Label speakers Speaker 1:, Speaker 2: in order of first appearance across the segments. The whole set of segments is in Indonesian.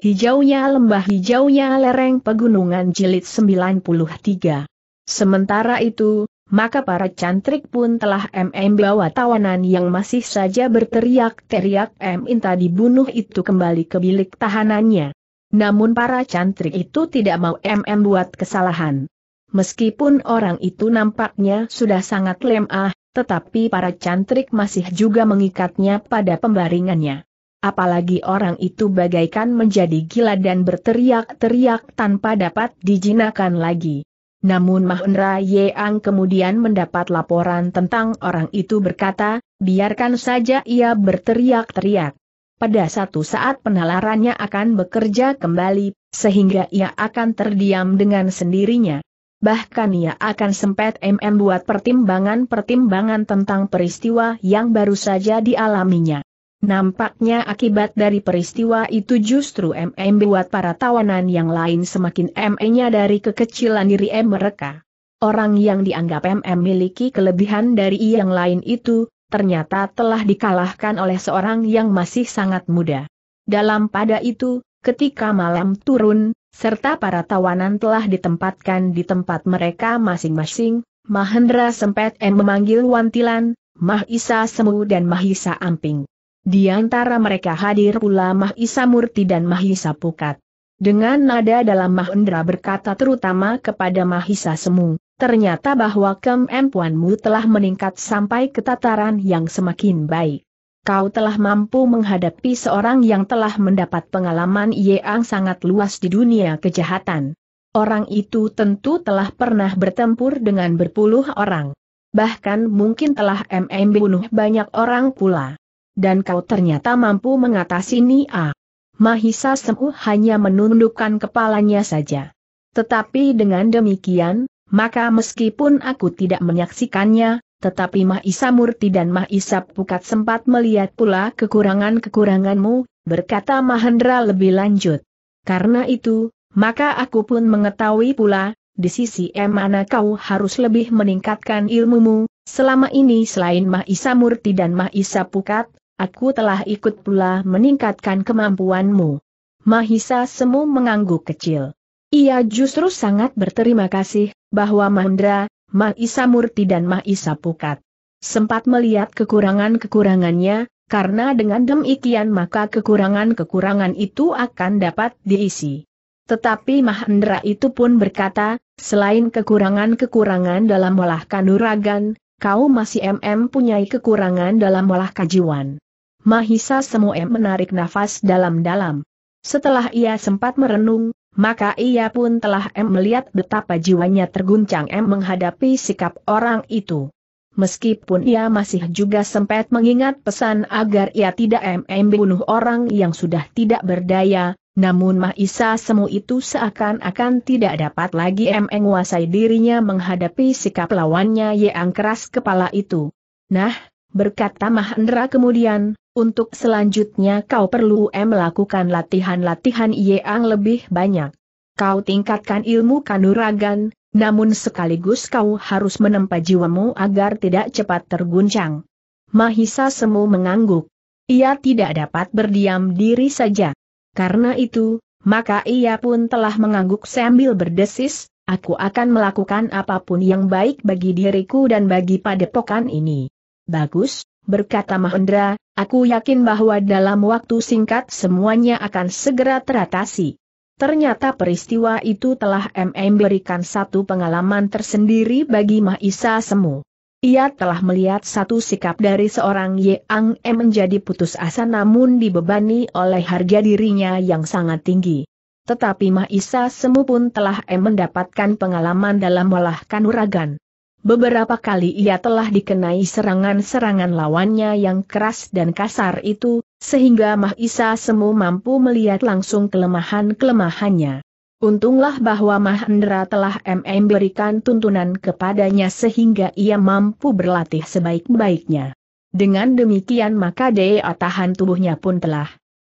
Speaker 1: Hijaunya lembah hijaunya lereng pegunungan jilid 93. Sementara itu, maka para cantrik pun telah MM bawa tawanan yang masih saja berteriak-teriak M Inta dibunuh itu kembali ke bilik tahanannya. Namun para cantrik itu tidak mau MM buat kesalahan. Meskipun orang itu nampaknya sudah sangat lemah, tetapi para cantrik masih juga mengikatnya pada pembaringannya apalagi orang itu bagaikan menjadi gila dan berteriak-teriak tanpa dapat dijinakan lagi. Namun Mahendra Yeang kemudian mendapat laporan tentang orang itu berkata, biarkan saja ia berteriak-teriak. Pada satu saat penalarannya akan bekerja kembali, sehingga ia akan terdiam dengan sendirinya. Bahkan ia akan sempat MM pertimbangan-pertimbangan tentang peristiwa yang baru saja dialaminya. Nampaknya akibat dari peristiwa itu justru MM buat para tawanan yang lain semakin ME-nya dari kekecilan diri M mereka. Orang yang dianggap MM miliki kelebihan dari yang lain itu, ternyata telah dikalahkan oleh seorang yang masih sangat muda. Dalam pada itu, ketika malam turun, serta para tawanan telah ditempatkan di tempat mereka masing-masing, Mahendra sempat M memanggil Wantilan, Mahisa Semu dan Mahisa Amping. Di antara mereka hadir pula Mahisa Murti dan Mahisa Pukat. Dengan nada dalam Mahendra berkata terutama kepada Mahisa Semu, ternyata bahwa kemampuanmu telah meningkat sampai ke tataran yang semakin baik. Kau telah mampu menghadapi seorang yang telah mendapat pengalaman yang sangat luas di dunia kejahatan. Orang itu tentu telah pernah bertempur dengan berpuluh orang. Bahkan mungkin telah MM bunuh banyak orang pula dan kau ternyata mampu mengatasi Nia. Mahisa Semu hanya menundukkan kepalanya saja. Tetapi dengan demikian, maka meskipun aku tidak menyaksikannya, tetapi Mahisa Murti dan Mahisa Pukat sempat melihat pula kekurangan-kekuranganmu, berkata Mahendra lebih lanjut. Karena itu, maka aku pun mengetahui pula, di sisi mana kau harus lebih meningkatkan ilmumu, selama ini selain Mahisa Murti dan Mahisa Pukat, aku telah ikut pula meningkatkan kemampuanmu. Mahisa Semu mengangguk kecil. Ia justru sangat berterima kasih, bahwa Mahendra, Mahisa Murti dan Mahisa Pukat sempat melihat kekurangan-kekurangannya, karena dengan demikian maka kekurangan-kekurangan itu akan dapat diisi. Tetapi Mahendra itu pun berkata, selain kekurangan-kekurangan dalam olah kanuragan, kau masih MM punyai kekurangan dalam olah kajiwan. Mahisa Semoem menarik nafas dalam-dalam. Setelah ia sempat merenung, maka ia pun telah M melihat betapa jiwanya terguncang M menghadapi sikap orang itu. Meskipun ia masih juga sempat mengingat pesan agar ia tidak MM bunuh orang yang sudah tidak berdaya, namun Mahisa Semu itu seakan-akan tidak dapat lagi M menguasai dirinya menghadapi sikap lawannya yang keras kepala itu. Nah, berkata Mahendra kemudian, untuk selanjutnya kau perlu melakukan latihan-latihan yang lebih banyak. Kau tingkatkan ilmu kanuragan, namun sekaligus kau harus menempa jiwamu agar tidak cepat terguncang. Mahisa Semu mengangguk. Ia tidak dapat berdiam diri saja. Karena itu, maka ia pun telah mengangguk sambil berdesis, aku akan melakukan apapun yang baik bagi diriku dan bagi padepokan ini. Bagus, berkata Mahendra, aku yakin bahwa dalam waktu singkat semuanya akan segera teratasi. Ternyata peristiwa itu telah MM berikan satu pengalaman tersendiri bagi Mahisa Semu. Ia telah melihat satu sikap dari seorang ye ang M menjadi putus asa namun dibebani oleh harga dirinya yang sangat tinggi. Tetapi Mahisa Semu pun telah M mendapatkan pengalaman dalam melahkan uragan. Beberapa kali ia telah dikenai serangan-serangan lawannya yang keras dan kasar itu, sehingga Mahisa Semu mampu melihat langsung kelemahan-kelemahannya. Untunglah bahwa Mahendra telah MM berikan tuntunan kepadanya sehingga ia mampu berlatih sebaik-baiknya. Dengan demikian maka daya tahan tubuhnya pun telah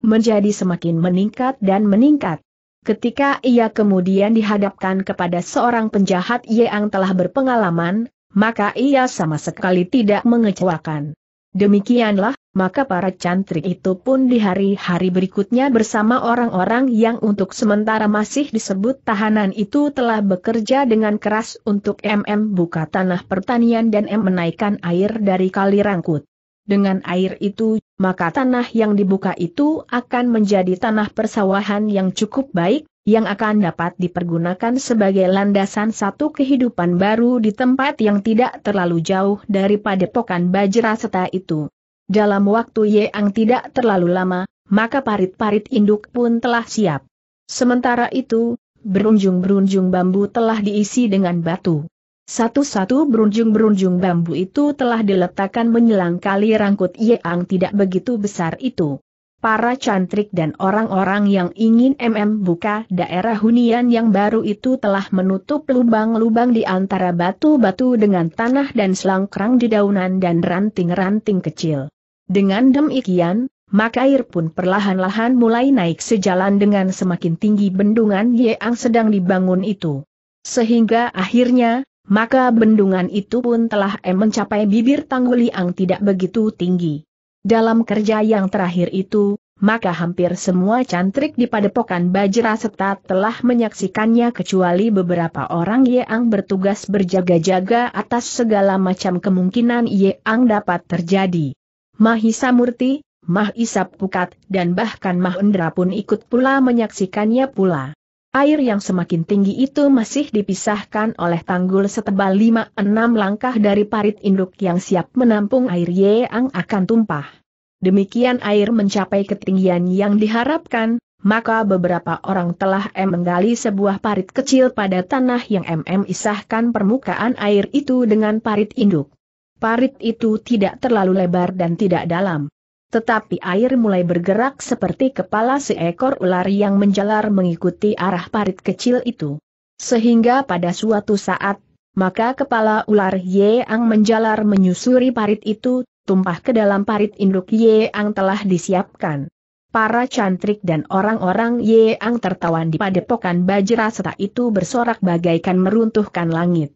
Speaker 1: menjadi semakin meningkat dan meningkat. Ketika ia kemudian dihadapkan kepada seorang penjahat yang telah berpengalaman, maka ia sama sekali tidak mengecewakan. Demikianlah, maka para cantrik itu pun di hari-hari berikutnya bersama orang-orang yang untuk sementara masih disebut tahanan itu telah bekerja dengan keras untuk MM buka tanah pertanian dan M menaikkan air dari kali rangkut. Dengan air itu, maka tanah yang dibuka itu akan menjadi tanah persawahan yang cukup baik, yang akan dapat dipergunakan sebagai landasan satu kehidupan baru di tempat yang tidak terlalu jauh daripada pokan bajra seta itu. Dalam waktu yang tidak terlalu lama, maka parit-parit induk pun telah siap. Sementara itu, berunjung-berunjung bambu telah diisi dengan batu. Satu-satu berunjung-berunjung bambu itu telah diletakkan menyelang kali rangkut Yeang tidak begitu besar itu. Para cantrik dan orang-orang yang ingin MM buka daerah hunian yang baru itu telah menutup lubang-lubang di antara batu-batu dengan tanah dan selangkrang di daunan dan ranting-ranting kecil. Dengan demikian, maka air pun perlahan-lahan mulai naik sejalan dengan semakin tinggi bendungan Yeang sedang dibangun itu. Sehingga akhirnya, maka bendungan itu pun telah em mencapai bibir tanggul yang tidak begitu tinggi. Dalam kerja yang terakhir itu, maka hampir semua cantrik di padepokan Bajra Setat telah menyaksikannya kecuali beberapa orang yang bertugas berjaga-jaga atas segala macam kemungkinan yang dapat terjadi. Mahisa Murti, Mahisa Pukat dan bahkan Mahendra pun ikut pula menyaksikannya pula. Air yang semakin tinggi itu masih dipisahkan oleh tanggul setebal 5-6 langkah dari parit induk yang siap menampung air yang akan tumpah. Demikian air mencapai ketinggian yang diharapkan, maka beberapa orang telah menggali sebuah parit kecil pada tanah yang MM isahkan permukaan air itu dengan parit induk. Parit itu tidak terlalu lebar dan tidak dalam. Tetapi air mulai bergerak seperti kepala seekor ular yang menjalar mengikuti arah parit kecil itu. Sehingga pada suatu saat, maka kepala ular Yeang menjalar menyusuri parit itu, tumpah ke dalam parit induk Yeang telah disiapkan. Para cantrik dan orang-orang Yeang tertawan di padepokan setelah itu bersorak bagaikan meruntuhkan langit.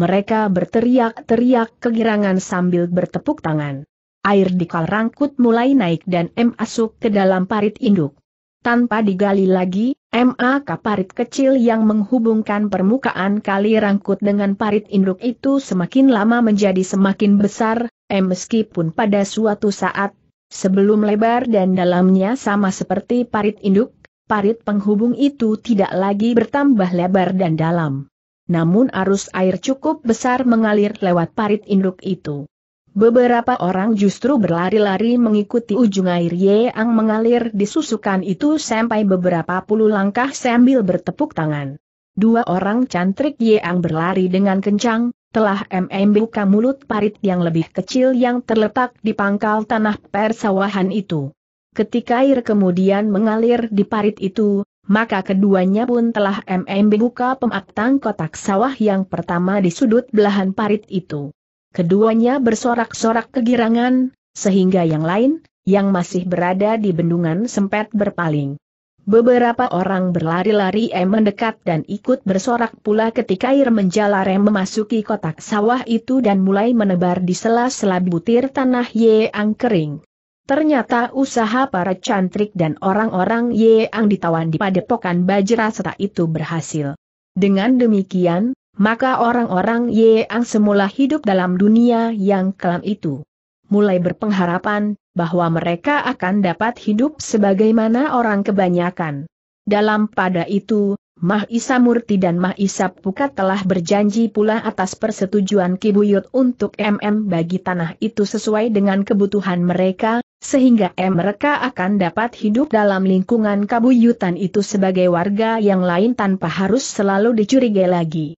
Speaker 1: Mereka berteriak-teriak kegirangan sambil bertepuk tangan. Air di kalrangkut rangkut mulai naik dan M masuk ke dalam parit induk. Tanpa digali lagi, MA parit kecil yang menghubungkan permukaan kali rangkut dengan parit induk itu semakin lama menjadi semakin besar, M meskipun pada suatu saat, sebelum lebar dan dalamnya sama seperti parit induk, parit penghubung itu tidak lagi bertambah lebar dan dalam. Namun arus air cukup besar mengalir lewat parit induk itu. Beberapa orang justru berlari-lari mengikuti ujung air yang mengalir di susukan itu sampai beberapa puluh langkah sambil bertepuk tangan. Dua orang cantrik yang berlari dengan kencang, telah MM buka mulut parit yang lebih kecil yang terletak di pangkal tanah persawahan itu. Ketika air kemudian mengalir di parit itu, maka keduanya pun telah MM buka pematang kotak sawah yang pertama di sudut belahan parit itu. Keduanya bersorak-sorak kegirangan, sehingga yang lain, yang masih berada di bendungan sempat berpaling. Beberapa orang berlari-lari eh, mendekat dan ikut bersorak pula ketika air menjalar eh, memasuki kotak sawah itu dan mulai menebar di sela-sela butir tanah ye yang kering. Ternyata usaha para cantrik dan orang-orang ye yang ditawan di padepokan Bajra serta itu berhasil. Dengan demikian, maka orang-orang yang semula hidup dalam dunia yang kelam itu mulai berpengharapan bahwa mereka akan dapat hidup sebagaimana orang kebanyakan. Dalam pada itu, Mah Isa Murti dan Mah Isa Pukat telah berjanji pula atas persetujuan Kibuyut untuk MM bagi tanah itu sesuai dengan kebutuhan mereka, sehingga mereka akan dapat hidup dalam lingkungan kabuyutan itu sebagai warga yang lain tanpa harus selalu dicurigai lagi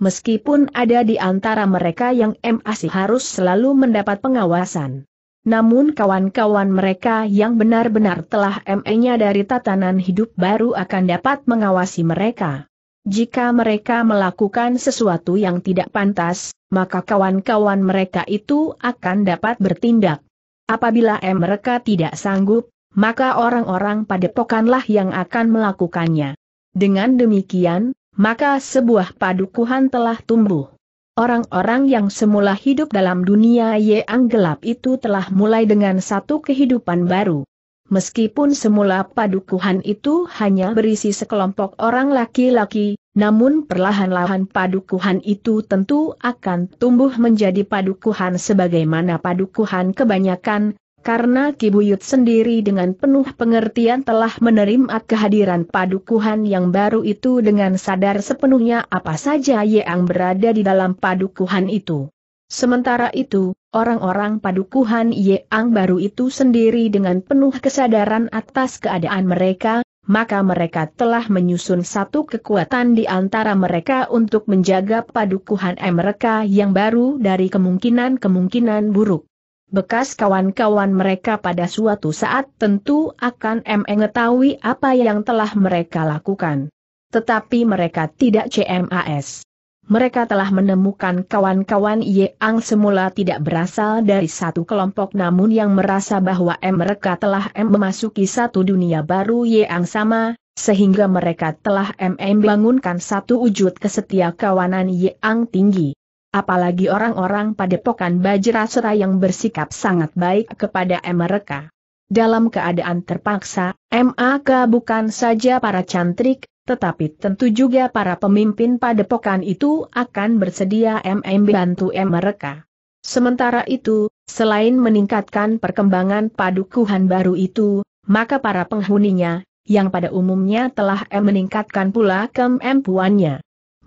Speaker 1: meskipun ada di antara mereka yang masih harus selalu mendapat pengawasan. Namun kawan-kawan mereka yang benar-benar telah ME-nya dari tatanan hidup baru akan dapat mengawasi mereka. Jika mereka melakukan sesuatu yang tidak pantas, maka kawan-kawan mereka itu akan dapat bertindak. Apabila M mereka tidak sanggup, maka orang-orang padepokanlah yang akan melakukannya. Dengan demikian, maka sebuah padukuhan telah tumbuh. Orang-orang yang semula hidup dalam dunia yang gelap itu telah mulai dengan satu kehidupan baru. Meskipun semula padukuhan itu hanya berisi sekelompok orang laki-laki, namun perlahan-lahan padukuhan itu tentu akan tumbuh menjadi padukuhan sebagaimana padukuhan kebanyakan, karena Kibuyut sendiri dengan penuh pengertian telah menerima kehadiran padukuhan yang baru itu dengan sadar sepenuhnya apa saja yang berada di dalam padukuhan itu. Sementara itu, orang-orang padukuhan yang baru itu sendiri dengan penuh kesadaran atas keadaan mereka, maka mereka telah menyusun satu kekuatan di antara mereka untuk menjaga padukuhan mereka yang baru dari kemungkinan-kemungkinan buruk bekas kawan-kawan mereka pada suatu saat tentu akan mengetahui apa yang telah mereka lakukan. Tetapi mereka tidak CMAS. Mereka telah menemukan kawan-kawan yang semula tidak berasal dari satu kelompok namun yang merasa bahwa mereka telah memasuki satu dunia baru yang sama, sehingga mereka telah membangunkan satu wujud kesetia kawanan yang tinggi apalagi orang-orang padepokan Bajrasera yang bersikap sangat baik kepada mereka. Dalam keadaan terpaksa, MAK bukan saja para cantrik, tetapi tentu juga para pemimpin padepokan itu akan bersedia MM bantu mereka. Sementara itu, selain meningkatkan perkembangan padukuhan baru itu, maka para penghuninya, yang pada umumnya telah meningkatkan pula kemampuannya.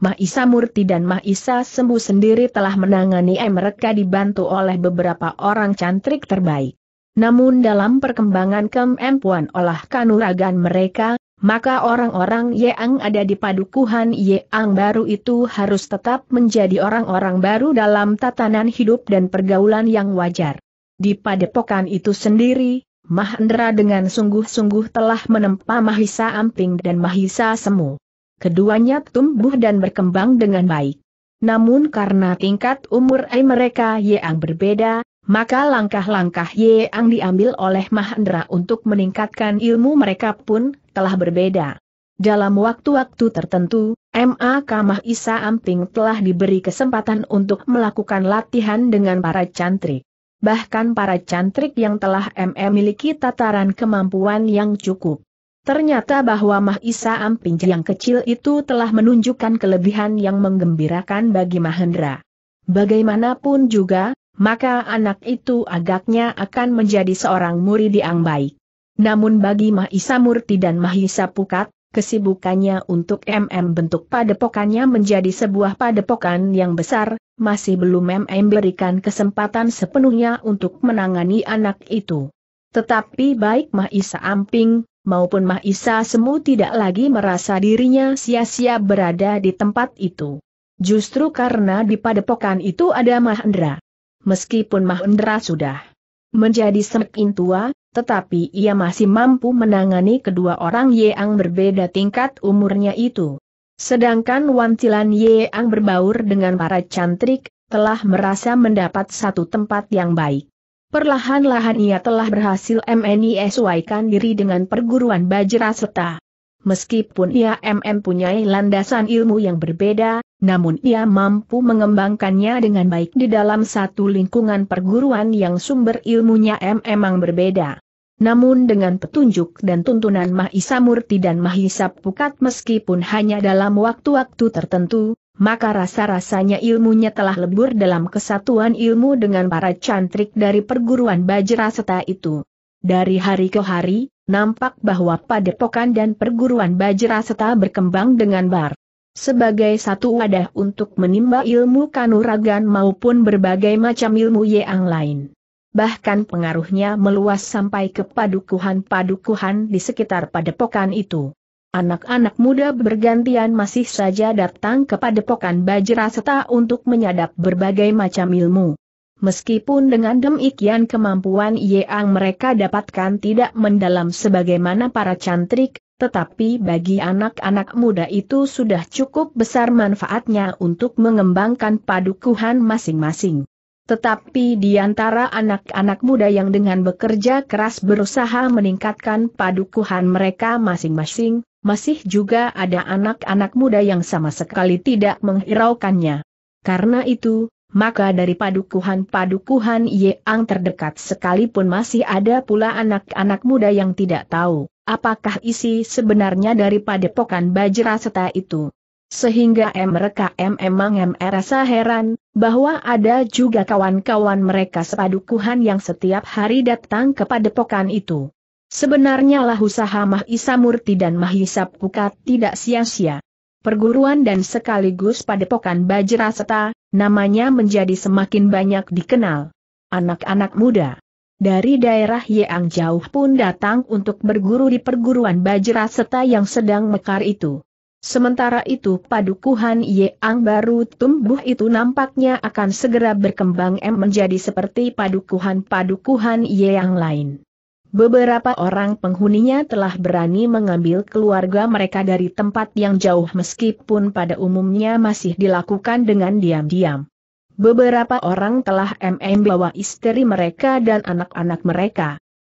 Speaker 1: Mahisa Murti dan Mahisa Sembu sendiri telah menangani mereka dibantu oleh beberapa orang cantrik terbaik. Namun dalam perkembangan kemampuan olah kanuragan mereka, maka orang-orang Yeang ada di padukuhan Yeang baru itu harus tetap menjadi orang-orang baru dalam tatanan hidup dan pergaulan yang wajar. Di padepokan itu sendiri, Mahendra dengan sungguh-sungguh telah menempa Mahisa Amping dan Mahisa Semu keduanya tumbuh dan berkembang dengan baik. Namun karena tingkat umur E mereka yang berbeda, maka langkah-langkah yang diambil oleh Mahendra untuk meningkatkan ilmu mereka pun telah berbeda. Dalam waktu-waktu tertentu, MA Kamah Isa Amping telah diberi kesempatan untuk melakukan latihan dengan para cantrik. Bahkan para cantrik yang telah MA miliki tataran kemampuan yang cukup. Ternyata bahwa Mahisa Amping yang kecil itu telah menunjukkan kelebihan yang menggembirakan bagi Mahendra. Bagaimanapun juga, maka anak itu agaknya akan menjadi seorang murid yang baik. Namun bagi Mahisa Murti dan Mahisa Pukat, kesibukannya untuk MM bentuk padepokannya menjadi sebuah padepokan yang besar, masih belum MM berikan kesempatan sepenuhnya untuk menangani anak itu. Tetapi baik Mahisa Amping, maupun Mahisa Semu tidak lagi merasa dirinya sia-sia berada di tempat itu. Justru karena di padepokan itu ada Mahendra. Meskipun Mahendra sudah menjadi semakin tua, tetapi ia masih mampu menangani kedua orang yang berbeda tingkat umurnya itu. Sedangkan wantilan yang berbaur dengan para cantrik, telah merasa mendapat satu tempat yang baik. Perlahan-lahan ia telah berhasil menyesuaikan diri dengan perguruan Bajraseta. Meskipun ia MM punya landasan ilmu yang berbeda, namun ia mampu mengembangkannya dengan baik di dalam satu lingkungan perguruan yang sumber ilmunya memang berbeda. Namun dengan petunjuk dan tuntunan Mahisa Murti dan Mahisa Pukat meskipun hanya dalam waktu-waktu tertentu, maka rasa-rasanya ilmunya telah lebur dalam kesatuan ilmu dengan para cantrik dari perguruan Bajraseta itu. Dari hari ke hari, nampak bahwa padepokan dan perguruan Bajraseta berkembang dengan bar. Sebagai satu wadah untuk menimba ilmu kanuragan maupun berbagai macam ilmu yang lain. Bahkan pengaruhnya meluas sampai ke padukuhan-padukuhan di sekitar padepokan itu. Anak-anak muda bergantian masih saja datang ke padepokan seta untuk menyadap berbagai macam ilmu. Meskipun dengan demikian kemampuan yang mereka dapatkan tidak mendalam sebagaimana para cantrik, tetapi bagi anak-anak muda itu sudah cukup besar manfaatnya untuk mengembangkan padukuhan masing-masing. Tetapi di antara anak-anak muda yang dengan bekerja keras berusaha meningkatkan padukuhan mereka masing-masing, masih juga ada anak-anak muda yang sama sekali tidak menghiraukannya. Karena itu, maka dari padukuhan-padukuhan yang terdekat sekalipun masih ada pula anak-anak muda yang tidak tahu apakah isi sebenarnya dari padepokan Bajra Seta itu. Sehingga mereka memang merasa heran, bahwa ada juga kawan-kawan mereka sepadukuhan yang setiap hari datang kepada padepokan itu. Sebenarnya lah usaha Mahisa Murti dan Mahisa Pukat tidak sia-sia. Perguruan dan sekaligus padepokan Bajraseta, namanya menjadi semakin banyak dikenal. Anak-anak muda dari daerah yang jauh pun datang untuk berguru di perguruan Bajraseta yang sedang mekar itu. Sementara itu padukuhan Yeang baru tumbuh itu nampaknya akan segera berkembang M menjadi seperti padukuhan-padukuhan Yeang lain. Beberapa orang penghuninya telah berani mengambil keluarga mereka dari tempat yang jauh meskipun pada umumnya masih dilakukan dengan diam-diam. Beberapa orang telah MM bawa istri mereka dan anak-anak mereka.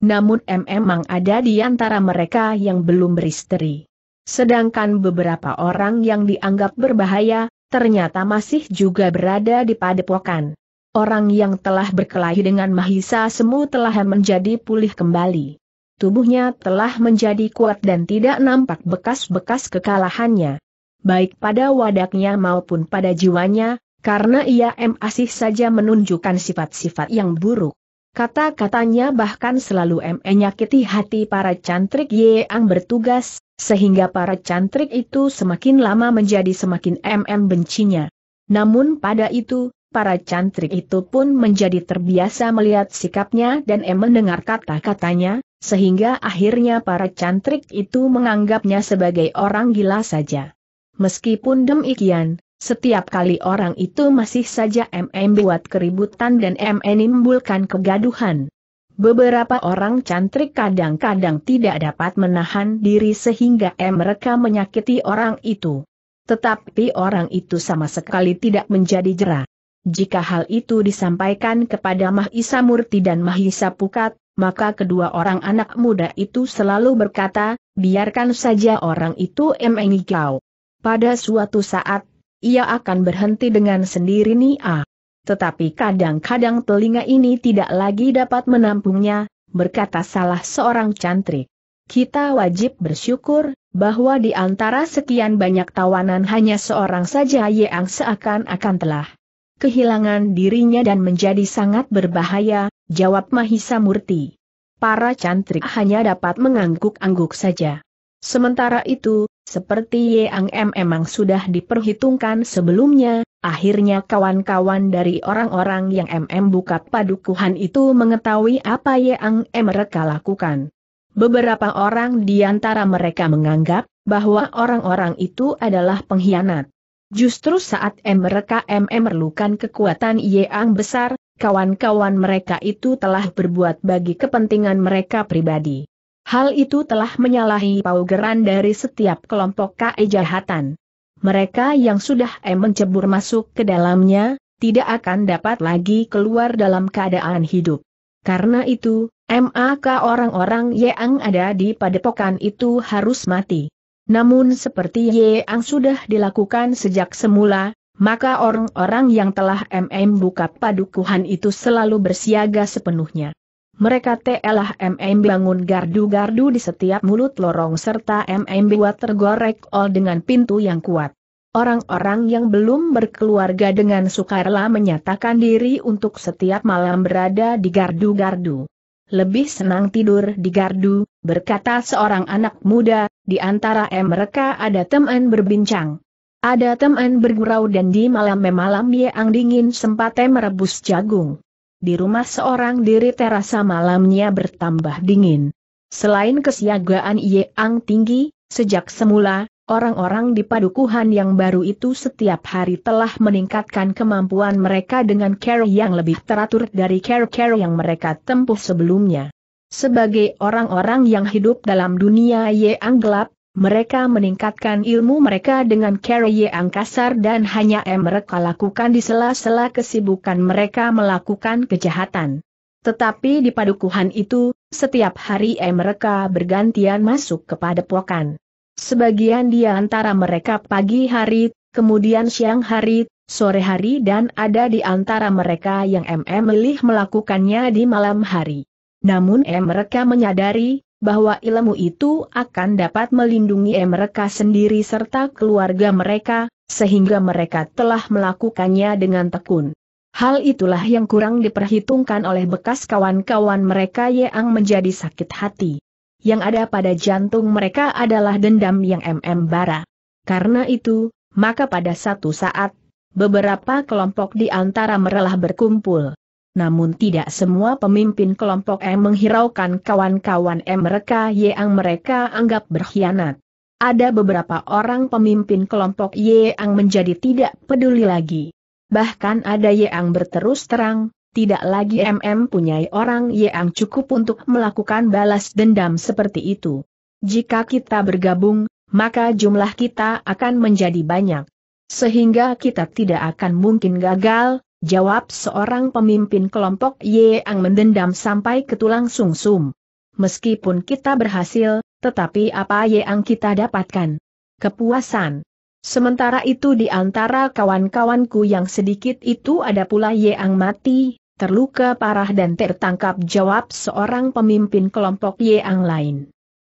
Speaker 1: Namun MM memang ada di antara mereka yang belum beristri. Sedangkan beberapa orang yang dianggap berbahaya, ternyata masih juga berada di padepokan. Orang yang telah berkelahi dengan Mahisa Semu telah menjadi pulih kembali. Tubuhnya telah menjadi kuat dan tidak nampak bekas-bekas kekalahannya. Baik pada wadaknya maupun pada jiwanya, karena ia masih saja menunjukkan sifat-sifat yang buruk. Kata-katanya bahkan selalu menyakiti hati para cantrik yang bertugas, sehingga para cantrik itu semakin lama menjadi semakin MM bencinya. Namun pada itu, para cantrik itu pun menjadi terbiasa melihat sikapnya dan em e mendengar kata-katanya, sehingga akhirnya para cantrik itu menganggapnya sebagai orang gila saja. Meskipun demikian, setiap kali orang itu masih saja MM buat keributan dan MM menimbulkan kegaduhan. Beberapa orang cantrik kadang-kadang tidak dapat menahan diri sehingga M mereka menyakiti orang itu. Tetapi orang itu sama sekali tidak menjadi jerah. Jika hal itu disampaikan kepada Mahisa Murti dan Mahisa Pukat, maka kedua orang anak muda itu selalu berkata, biarkan saja orang itu emengi kau. Pada suatu saat, ia akan berhenti dengan sendiri Nia. Tetapi kadang-kadang telinga ini tidak lagi dapat menampungnya, berkata salah seorang cantrik. Kita wajib bersyukur, bahwa di antara sekian banyak tawanan hanya seorang saja yang seakan-akan telah kehilangan dirinya dan menjadi sangat berbahaya, jawab Mahisa Murti. Para cantrik hanya dapat mengangguk-angguk saja. Sementara itu, seperti Yang M emang sudah diperhitungkan sebelumnya, akhirnya kawan-kawan dari orang-orang yang MM buka padukuhan itu mengetahui apa Yang M mereka lakukan. Beberapa orang di antara mereka menganggap bahwa orang-orang itu adalah pengkhianat. Justru saat M mereka MM memerlukan kekuatan Yang besar, kawan-kawan mereka itu telah berbuat bagi kepentingan mereka pribadi. Hal itu telah menyalahi paugeran dari setiap kelompok KE jahatan. Mereka yang sudah em mencebur masuk ke dalamnya, tidak akan dapat lagi keluar dalam keadaan hidup. Karena itu, MAK orang-orang yang ada di padepokan itu harus mati. Namun seperti yang sudah dilakukan sejak semula, maka orang-orang yang telah MM buka padukuhan itu selalu bersiaga sepenuhnya. Mereka telah MMB bangun gardu-gardu di setiap mulut lorong serta MMB buat tergorek ol dengan pintu yang kuat. Orang-orang yang belum berkeluarga dengan sukarela menyatakan diri untuk setiap malam berada di gardu-gardu. Lebih senang tidur di gardu, berkata seorang anak muda, di antara mereka ada teman berbincang. Ada teman bergurau dan di malam-malam yang dingin sempat merebus jagung. Di rumah seorang diri terasa malamnya bertambah dingin. Selain kesiagaan Yeang tinggi, sejak semula, orang-orang di padukuhan yang baru itu setiap hari telah meningkatkan kemampuan mereka dengan care yang lebih teratur dari care-care yang mereka tempuh sebelumnya. Sebagai orang-orang yang hidup dalam dunia Yeang gelap, mereka meningkatkan ilmu mereka dengan cara yang kasar dan hanya mereka lakukan di sela-sela kesibukan mereka melakukan kejahatan. Tetapi di padukuhan itu, setiap hari mereka bergantian masuk kepada pokan. Sebagian di antara mereka pagi hari, kemudian siang hari, sore hari dan ada di antara mereka yang memilih melakukannya di malam hari. Namun mereka menyadari, bahwa ilmu itu akan dapat melindungi eh, mereka sendiri serta keluarga mereka, sehingga mereka telah melakukannya dengan tekun. Hal itulah yang kurang diperhitungkan oleh bekas kawan-kawan mereka yang menjadi sakit hati. Yang ada pada jantung mereka adalah dendam yang MM bara. Karena itu, maka pada satu saat, beberapa kelompok di antara merelah berkumpul namun tidak semua pemimpin kelompok M menghiraukan kawan-kawan M mereka yang mereka anggap berkhianat. Ada beberapa orang pemimpin kelompok Y yang menjadi tidak peduli lagi. Bahkan ada yang berterus terang, tidak lagi MM punya orang yang cukup untuk melakukan balas dendam seperti itu. Jika kita bergabung, maka jumlah kita akan menjadi banyak. Sehingga kita tidak akan mungkin gagal, Jawab seorang pemimpin kelompok Yang mendendam sampai ke tulang sungsum. Meskipun kita berhasil, tetapi apa yang kita dapatkan? Kepuasan. Sementara itu di antara kawan-kawanku yang sedikit itu ada pula Yang mati, terluka parah dan tertangkap jawab seorang pemimpin kelompok Yeang lain.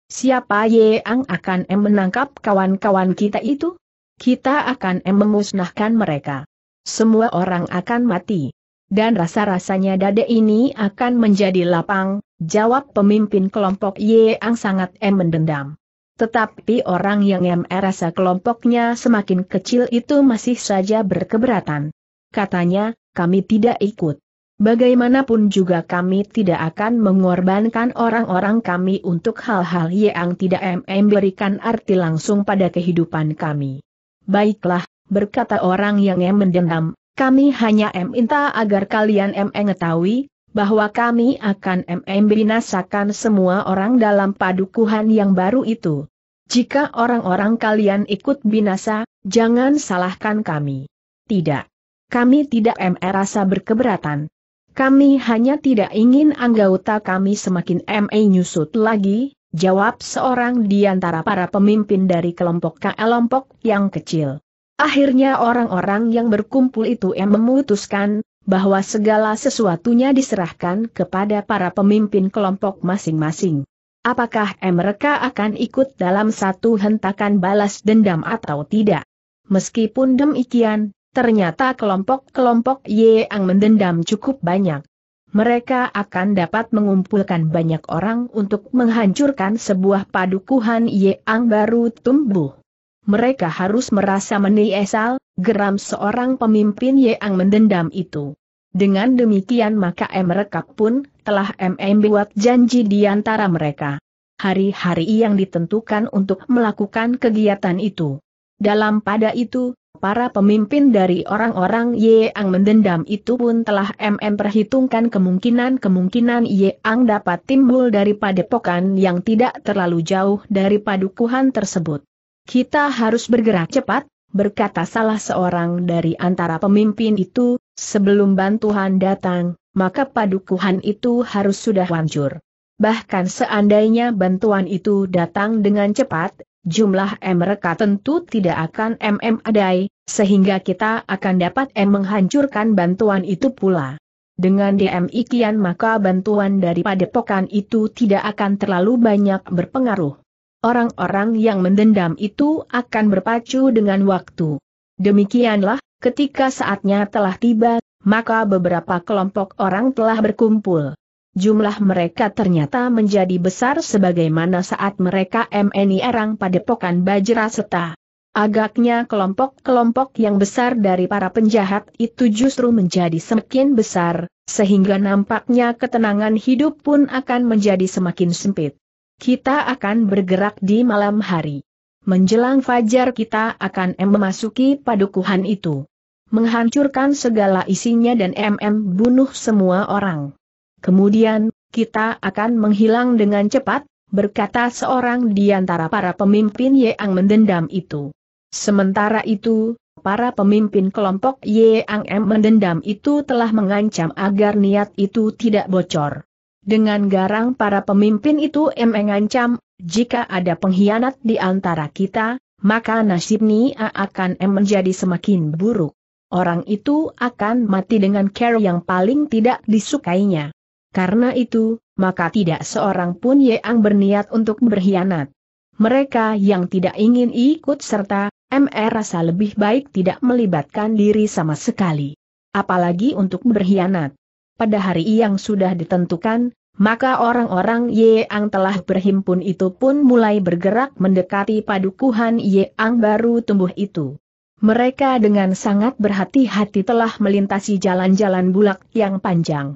Speaker 1: Siapa yang akan menangkap kawan-kawan kita itu? Kita akan memusnahkan mereka semua orang akan mati. Dan rasa-rasanya dada ini akan menjadi lapang, jawab pemimpin kelompok Yeang sangat M mendendam. Tetapi orang yang M rasa kelompoknya semakin kecil itu masih saja berkeberatan. Katanya, kami tidak ikut. Bagaimanapun juga kami tidak akan mengorbankan orang-orang kami untuk hal-hal yang tidak m berikan arti langsung pada kehidupan kami. Baiklah, berkata orang yang M mendendam, kami hanya M minta agar kalian M mengetahui, bahwa kami akan M binasakan semua orang dalam padukuhan yang baru itu. Jika orang-orang kalian ikut binasa, jangan salahkan kami. Tidak. Kami tidak M rasa berkeberatan. Kami hanya tidak ingin anggota kami semakin MA nyusut lagi, jawab seorang di antara para pemimpin dari kelompok kelompok yang kecil. Akhirnya orang-orang yang berkumpul itu memutuskan, bahwa segala sesuatunya diserahkan kepada para pemimpin kelompok masing-masing. Apakah mereka akan ikut dalam satu hentakan balas dendam atau tidak? Meskipun demikian, ternyata kelompok-kelompok Y yang mendendam cukup banyak. Mereka akan dapat mengumpulkan banyak orang untuk menghancurkan sebuah padukuhan Y yang baru tumbuh mereka harus merasa menyesal, geram seorang pemimpin yang mendendam itu. Dengan demikian maka mereka pun telah MM buat janji di antara mereka. Hari-hari yang ditentukan untuk melakukan kegiatan itu. Dalam pada itu, para pemimpin dari orang-orang yang mendendam itu pun telah MM perhitungkan kemungkinan-kemungkinan yang dapat timbul dari padepokan yang tidak terlalu jauh dari padukuhan tersebut. Kita harus bergerak cepat, berkata salah seorang dari antara pemimpin itu, sebelum bantuan datang, maka padukuhan itu harus sudah hancur. Bahkan seandainya bantuan itu datang dengan cepat, jumlah M mereka tentu tidak akan MM adai, sehingga kita akan dapat M menghancurkan bantuan itu pula. Dengan DM ikian maka bantuan daripada padepokan itu tidak akan terlalu banyak berpengaruh orang-orang yang mendendam itu akan berpacu dengan waktu. Demikianlah, ketika saatnya telah tiba, maka beberapa kelompok orang telah berkumpul. Jumlah mereka ternyata menjadi besar sebagaimana saat mereka MNI erang padepokan Bajra Seta. Agaknya kelompok-kelompok yang besar dari para penjahat itu justru menjadi semakin besar, sehingga nampaknya ketenangan hidup pun akan menjadi semakin sempit. Kita akan bergerak di malam hari. Menjelang fajar kita akan memasuki padukuhan itu. Menghancurkan segala isinya dan MM bunuh semua orang. Kemudian, kita akan menghilang dengan cepat, berkata seorang di antara para pemimpin yang mendendam itu. Sementara itu, para pemimpin kelompok Yang M mendendam itu telah mengancam agar niat itu tidak bocor. Dengan garang para pemimpin itu mengancam, jika ada pengkhianat di antara kita, maka nasib Nia akan em menjadi semakin buruk. Orang itu akan mati dengan cara yang paling tidak disukainya. Karena itu, maka tidak seorang pun yang berniat untuk berkhianat. Mereka yang tidak ingin ikut serta, MR rasa lebih baik tidak melibatkan diri sama sekali. Apalagi untuk berkhianat pada hari yang sudah ditentukan, maka orang-orang Yeang telah berhimpun itu pun mulai bergerak mendekati padukuhan Yeang baru tumbuh itu. Mereka dengan sangat berhati-hati telah melintasi jalan-jalan bulak yang panjang.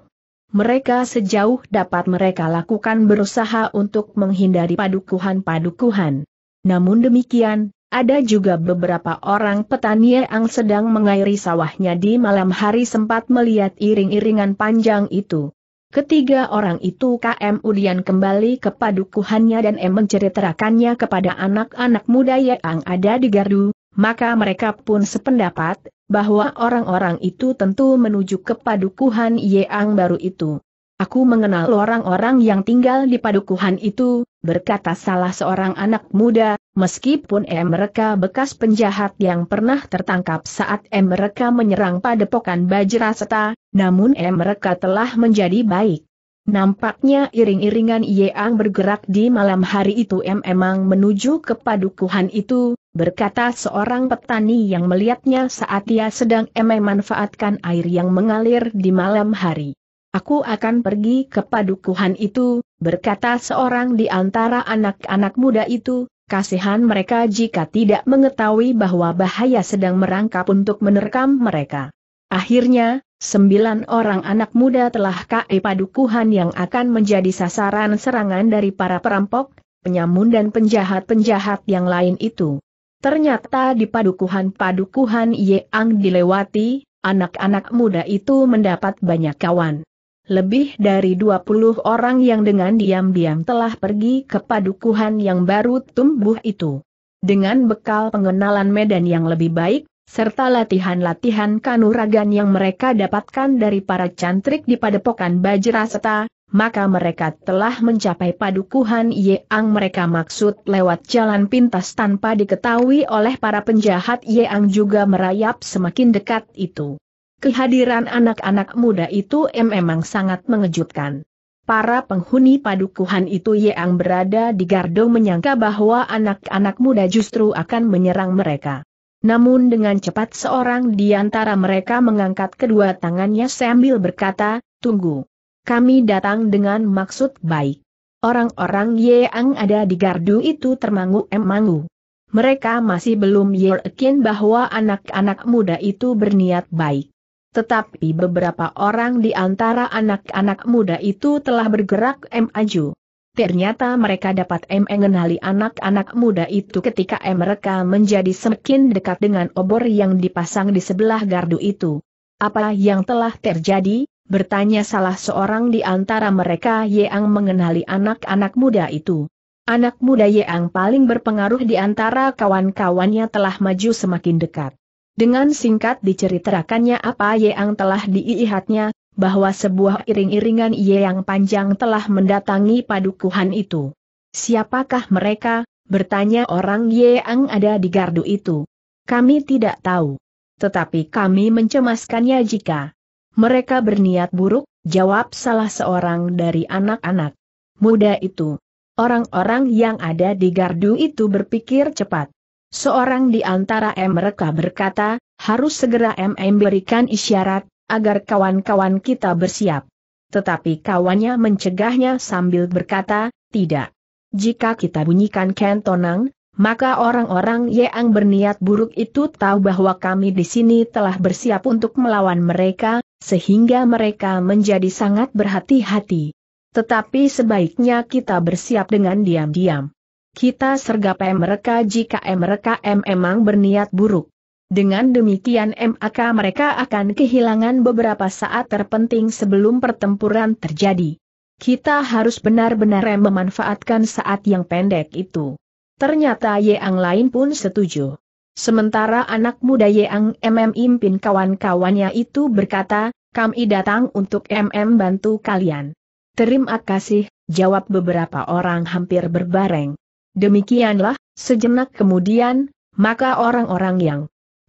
Speaker 1: Mereka sejauh dapat mereka lakukan berusaha untuk menghindari padukuhan-padukuhan. Namun demikian, ada juga beberapa orang petani yang sedang mengairi sawahnya di malam hari sempat melihat iring-iringan panjang itu. Ketiga orang itu KM Udian kembali ke padukuhannya dan M menceritakannya kepada anak-anak muda yang ada di Gardu, maka mereka pun sependapat, bahwa orang-orang itu tentu menuju ke padukuhan Yang baru itu. Aku mengenal orang-orang yang tinggal di padukuhan itu, berkata salah seorang anak muda, meskipun mereka bekas penjahat yang pernah tertangkap saat mereka menyerang padepokan Bajraseta, namun mereka telah menjadi baik. Nampaknya iring-iringan Yeang bergerak di malam hari itu em emang menuju ke padukuhan itu, berkata seorang petani yang melihatnya saat ia sedang em manfaatkan air yang mengalir di malam hari. Aku akan pergi ke padukuhan itu, berkata seorang di antara anak-anak muda itu, kasihan mereka jika tidak mengetahui bahwa bahaya sedang merangkap untuk menerkam mereka. Akhirnya, sembilan orang anak muda telah kai padukuhan yang akan menjadi sasaran serangan dari para perampok, penyamun dan penjahat-penjahat yang lain itu. Ternyata di padukuhan-padukuhan Yeang dilewati, anak-anak muda itu mendapat banyak kawan lebih dari 20 orang yang dengan diam-diam telah pergi ke padukuhan yang baru tumbuh itu. Dengan bekal pengenalan medan yang lebih baik, serta latihan-latihan kanuragan yang mereka dapatkan dari para cantrik di padepokan Bajraseta, maka mereka telah mencapai padukuhan Yeang mereka maksud lewat jalan pintas tanpa diketahui oleh para penjahat Yeang juga merayap semakin dekat itu. Kehadiran anak-anak muda itu memang sangat mengejutkan. Para penghuni padukuhan itu yang berada di Gardo menyangka bahwa anak-anak muda justru akan menyerang mereka. Namun dengan cepat seorang di antara mereka mengangkat kedua tangannya sambil berkata, Tunggu. Kami datang dengan maksud baik. Orang-orang yang ada di gardu itu termangu-emangu. Mereka masih belum yakin bahwa anak-anak muda itu berniat baik. Tetapi beberapa orang di antara anak-anak muda itu telah bergerak maju. Ternyata mereka dapat mengenali anak-anak muda itu ketika mereka menjadi semakin dekat dengan obor yang dipasang di sebelah gardu itu. Apa yang telah terjadi? Bertanya salah seorang di antara mereka yang mengenali anak-anak muda itu. Anak muda yang paling berpengaruh di antara kawan-kawannya telah maju semakin dekat. Dengan singkat diceritakannya apa yang telah diihatnya, bahwa sebuah iring-iringan yang panjang telah mendatangi padukuhan itu. Siapakah mereka? bertanya orang yang ada di gardu itu. Kami tidak tahu. Tetapi kami mencemaskannya jika mereka berniat buruk, jawab salah seorang dari anak-anak muda itu. Orang-orang yang ada di gardu itu berpikir cepat. Seorang di antara mereka berkata, harus segera MM berikan isyarat, agar kawan-kawan kita bersiap. Tetapi kawannya mencegahnya sambil berkata, tidak. Jika kita bunyikan kentonang, maka orang-orang yang berniat buruk itu tahu bahwa kami di sini telah bersiap untuk melawan mereka, sehingga mereka menjadi sangat berhati-hati. Tetapi sebaiknya kita bersiap dengan diam-diam. Kita sergap mereka jika mereka memang berniat buruk. Dengan demikian maka mereka akan kehilangan beberapa saat terpenting sebelum pertempuran terjadi. Kita harus benar-benar memanfaatkan saat yang pendek itu. Ternyata yeang lain pun setuju. Sementara anak muda Yeang MM impin kawan-kawannya itu berkata, kami datang untuk MM bantu kalian. Terima kasih, jawab beberapa orang hampir berbareng. Demikianlah, sejenak kemudian, maka orang-orang yang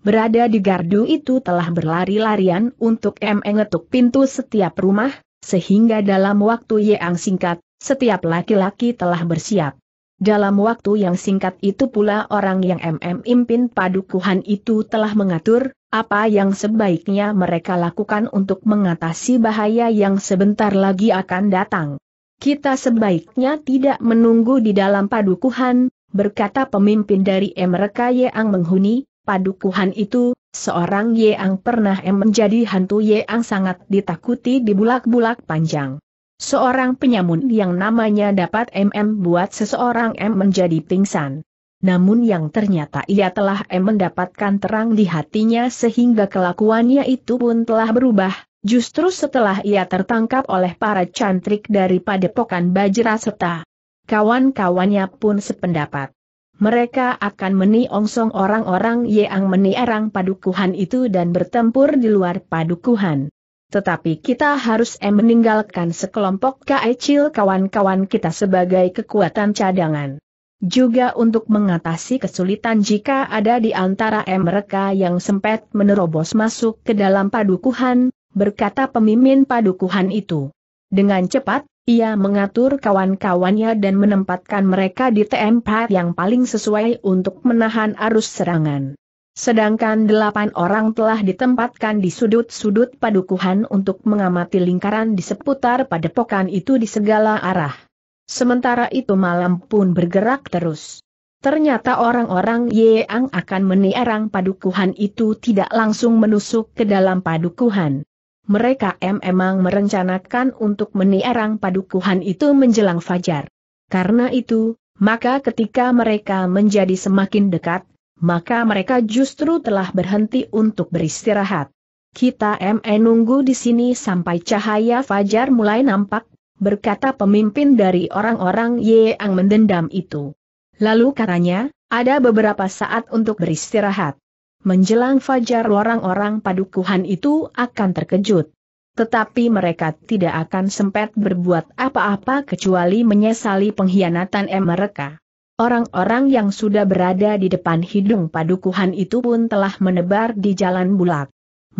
Speaker 1: berada di gardu itu telah berlari-larian untuk M mengetuk pintu setiap rumah, sehingga dalam waktu yang singkat, setiap laki-laki telah bersiap. Dalam waktu yang singkat itu pula orang yang MM impin padukuhan itu telah mengatur, apa yang sebaiknya mereka lakukan untuk mengatasi bahaya yang sebentar lagi akan datang. Kita sebaiknya tidak menunggu di dalam padukuhan, berkata pemimpin dari mereka Yeang menghuni, padukuhan itu, seorang Yeang pernah M menjadi hantu Yeang sangat ditakuti di bulak-bulak panjang. Seorang penyamun yang namanya dapat MM buat seseorang M menjadi pingsan. Namun yang ternyata ia telah M mendapatkan terang di hatinya sehingga kelakuannya itu pun telah berubah, Justru setelah ia tertangkap oleh para cantrik dari padepokan Bajra Seta. Kawan-kawannya pun sependapat. Mereka akan meniongsong orang-orang yang menierang padukuhan itu dan bertempur di luar padukuhan. Tetapi kita harus em meninggalkan sekelompok kecil kawan-kawan kita sebagai kekuatan cadangan. Juga untuk mengatasi kesulitan jika ada di antara mereka yang sempat menerobos masuk ke dalam padukuhan, berkata pemimpin padukuhan itu. Dengan cepat, ia mengatur kawan-kawannya dan menempatkan mereka di tempat yang paling sesuai untuk menahan arus serangan. Sedangkan delapan orang telah ditempatkan di sudut-sudut padukuhan untuk mengamati lingkaran di seputar padepokan itu di segala arah. Sementara itu malam pun bergerak terus. Ternyata orang-orang yang akan menierang padukuhan itu tidak langsung menusuk ke dalam padukuhan mereka memang merencanakan untuk meniarang padukuhan itu menjelang fajar. Karena itu, maka ketika mereka menjadi semakin dekat, maka mereka justru telah berhenti untuk beristirahat. Kita menunggu di sini sampai cahaya fajar mulai nampak, berkata pemimpin dari orang-orang Ye yang mendendam itu. Lalu katanya, ada beberapa saat untuk beristirahat menjelang fajar orang-orang padukuhan itu akan terkejut. Tetapi mereka tidak akan sempat berbuat apa-apa kecuali menyesali pengkhianatan em mereka. Orang-orang yang sudah berada di depan hidung padukuhan itu pun telah menebar di jalan bulat.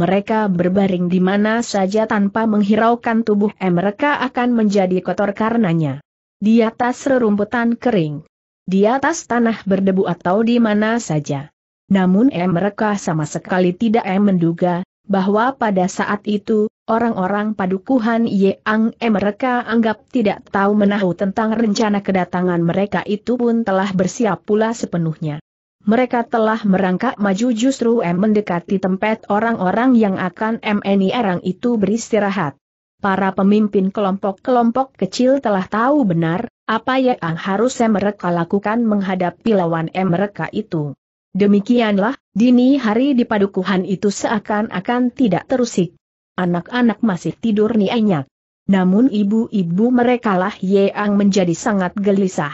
Speaker 1: Mereka berbaring di mana saja tanpa menghiraukan tubuh em mereka akan menjadi kotor karenanya. Di atas rerumputan kering. Di atas tanah berdebu atau di mana saja namun M mereka sama sekali tidak M menduga, bahwa pada saat itu, orang-orang padukuhan Yeang M mereka anggap tidak tahu menahu tentang rencana kedatangan mereka itu pun telah bersiap pula sepenuhnya. Mereka telah merangkak maju justru M mendekati tempat orang-orang yang akan MNI erang itu beristirahat. Para pemimpin kelompok-kelompok kecil telah tahu benar, apa yang harus M mereka lakukan menghadapi lawan M mereka itu. Demikianlah, dini hari di padukuhan itu seakan-akan tidak terusik. Anak-anak masih tidur nianyak. Namun ibu-ibu merekalah yang menjadi sangat gelisah.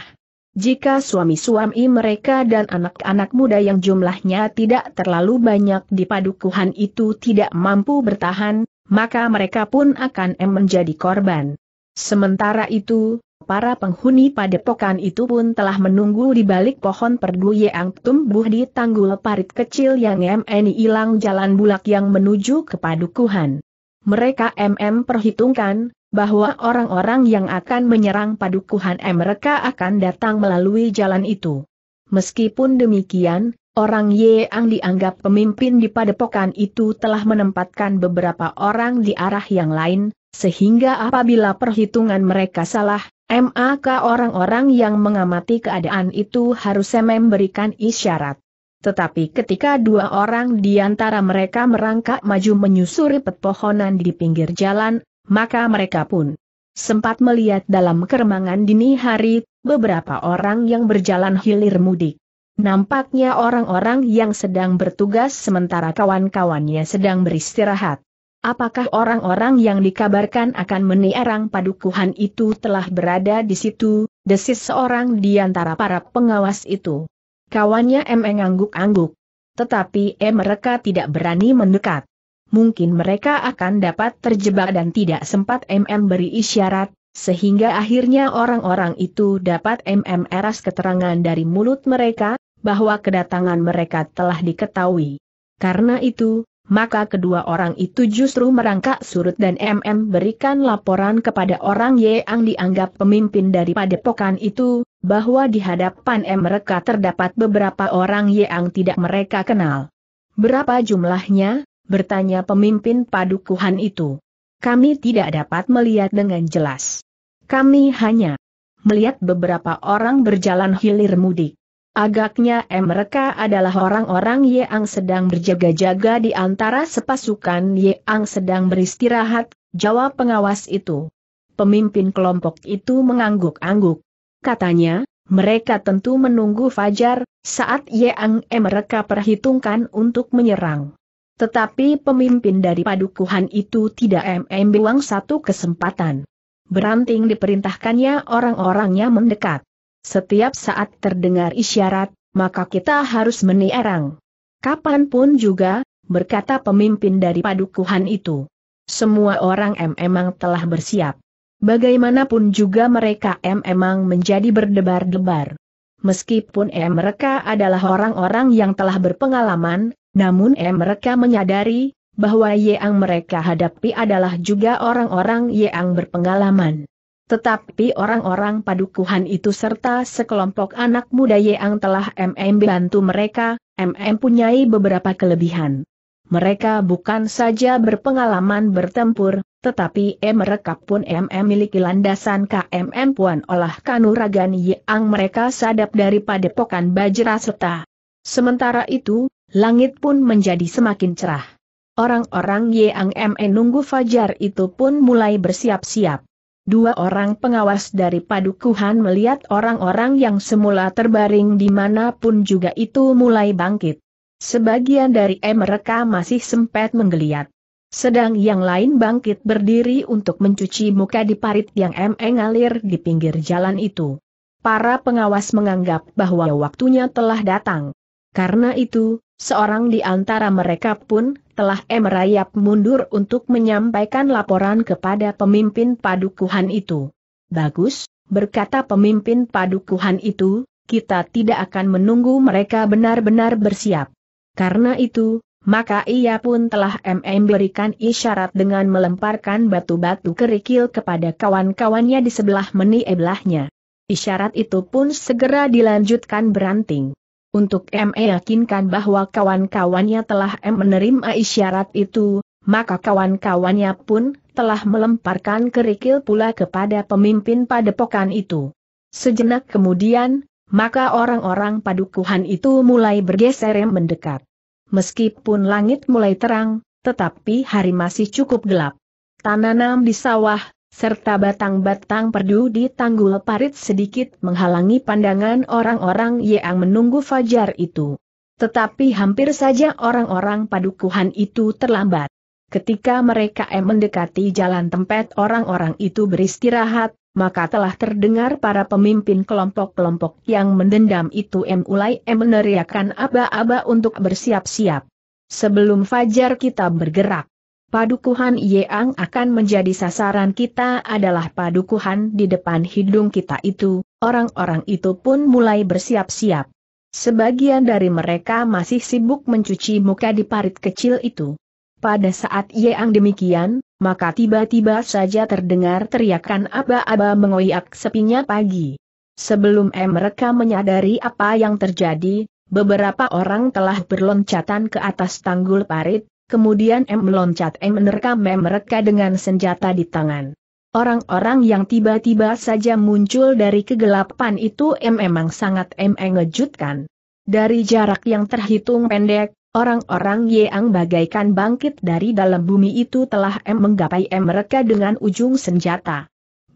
Speaker 1: Jika suami-suami mereka dan anak-anak muda yang jumlahnya tidak terlalu banyak di padukuhan itu tidak mampu bertahan, maka mereka pun akan menjadi korban. Sementara itu, Para penghuni padepokan itu pun telah menunggu di balik pohon perdu yang tumbuh di tanggul parit kecil yang MNI hilang jalan bulak yang menuju ke padukuhan. Mereka MM perhitungkan, bahwa orang-orang yang akan menyerang padukuhan M mereka akan datang melalui jalan itu. Meskipun demikian, Orang Yang dianggap pemimpin di padepokan itu telah menempatkan beberapa orang di arah yang lain, sehingga apabila perhitungan mereka salah, maka orang-orang yang mengamati keadaan itu harus memberikan isyarat. Tetapi ketika dua orang di antara mereka merangkak maju menyusuri pepohonan di pinggir jalan, maka mereka pun sempat melihat dalam keremangan dini hari, beberapa orang yang berjalan hilir mudik. Nampaknya orang-orang yang sedang bertugas sementara kawan-kawannya sedang beristirahat. Apakah orang-orang yang dikabarkan akan meniarang padukuhan itu telah berada di situ, desis seorang di antara para pengawas itu. Kawannya M mengangguk angguk Tetapi M mereka tidak berani mendekat. Mungkin mereka akan dapat terjebak dan tidak sempat MM beri isyarat, sehingga akhirnya orang-orang itu dapat MM eras keterangan dari mulut mereka, bahwa kedatangan mereka telah diketahui. Karena itu, maka kedua orang itu justru merangkak surut dan MM berikan laporan kepada orang Y yang dianggap pemimpin dari padepokan itu, bahwa di hadapan M mereka terdapat beberapa orang Y yang tidak mereka kenal. Berapa jumlahnya? bertanya pemimpin padukuhan itu. Kami tidak dapat melihat dengan jelas. Kami hanya melihat beberapa orang berjalan hilir mudik. Agaknya eh, mereka adalah orang-orang yang sedang berjaga-jaga di antara sepasukan yang sedang beristirahat, jawab pengawas itu. Pemimpin kelompok itu mengangguk-angguk. Katanya, mereka tentu menunggu fajar, saat yang eh, mereka perhitungkan untuk menyerang. Tetapi pemimpin dari padukuhan itu tidak membuang satu kesempatan. Beranting diperintahkannya orang-orangnya mendekat. Setiap saat terdengar isyarat, maka kita harus menierang. Kapanpun juga, berkata pemimpin dari padukuhan itu. Semua orang emang telah bersiap. Bagaimanapun juga mereka emang menjadi berdebar-debar. Meskipun mereka adalah orang-orang yang telah berpengalaman, namun mereka menyadari bahwa yang mereka hadapi adalah juga orang-orang yang berpengalaman. Tetapi orang-orang padukuhan itu serta sekelompok anak muda yang telah MM bantu mereka, MM punyai beberapa kelebihan. Mereka bukan saja berpengalaman bertempur, tetapi e M mereka pun MM miliki landasan KMM Puan olah kanuragan yang mereka sadap dari padepokan Bajra serta. Sementara itu, langit pun menjadi semakin cerah. Orang-orang yang MM nunggu Fajar itu pun mulai bersiap-siap. Dua orang pengawas dari padukuhan melihat orang-orang yang semula terbaring di dimanapun juga itu mulai bangkit. Sebagian dari eh, mereka masih sempat menggeliat. Sedang yang lain bangkit berdiri untuk mencuci muka di parit yang mengalir eh, di pinggir jalan itu. Para pengawas menganggap bahwa waktunya telah datang. Karena itu, Seorang di antara mereka pun telah merayap mundur untuk menyampaikan laporan kepada pemimpin padukuhan itu. Bagus, berkata pemimpin padukuhan itu, kita tidak akan menunggu mereka benar-benar bersiap. Karena itu, maka ia pun telah MM isyarat dengan melemparkan batu-batu kerikil kepada kawan-kawannya di sebelah meni eblahnya. Isyarat itu pun segera dilanjutkan beranting. Untuk M yakinkan bahwa kawan-kawannya telah M menerima isyarat itu, maka kawan-kawannya pun telah melemparkan kerikil pula kepada pemimpin padepokan itu. Sejenak kemudian, maka orang-orang padukuhan itu mulai bergeser mendekat. Meskipun langit mulai terang, tetapi hari masih cukup gelap. Tanam di sawah, serta batang-batang perdu di tanggul parit sedikit menghalangi pandangan orang-orang yang menunggu fajar itu. Tetapi hampir saja orang-orang padukuhan itu terlambat. Ketika mereka mendekati jalan tempat orang-orang itu beristirahat, maka telah terdengar para pemimpin kelompok-kelompok yang mendendam itu mulai meneriakan aba-aba untuk bersiap-siap. Sebelum fajar kita bergerak. Padukuhan Yeang akan menjadi sasaran kita adalah padukuhan di depan hidung kita itu, orang-orang itu pun mulai bersiap-siap. Sebagian dari mereka masih sibuk mencuci muka di parit kecil itu. Pada saat Yeang demikian, maka tiba-tiba saja terdengar teriakan aba-aba mengoyak sepinya pagi. Sebelum mereka menyadari apa yang terjadi, beberapa orang telah berloncatan ke atas tanggul parit, kemudian M meloncat M menerkam M mereka dengan senjata di tangan. Orang-orang yang tiba-tiba saja muncul dari kegelapan itu M memang sangat M mengejutkan. Dari jarak yang terhitung pendek, orang-orang yang bagaikan bangkit dari dalam bumi itu telah M menggapai M mereka dengan ujung senjata.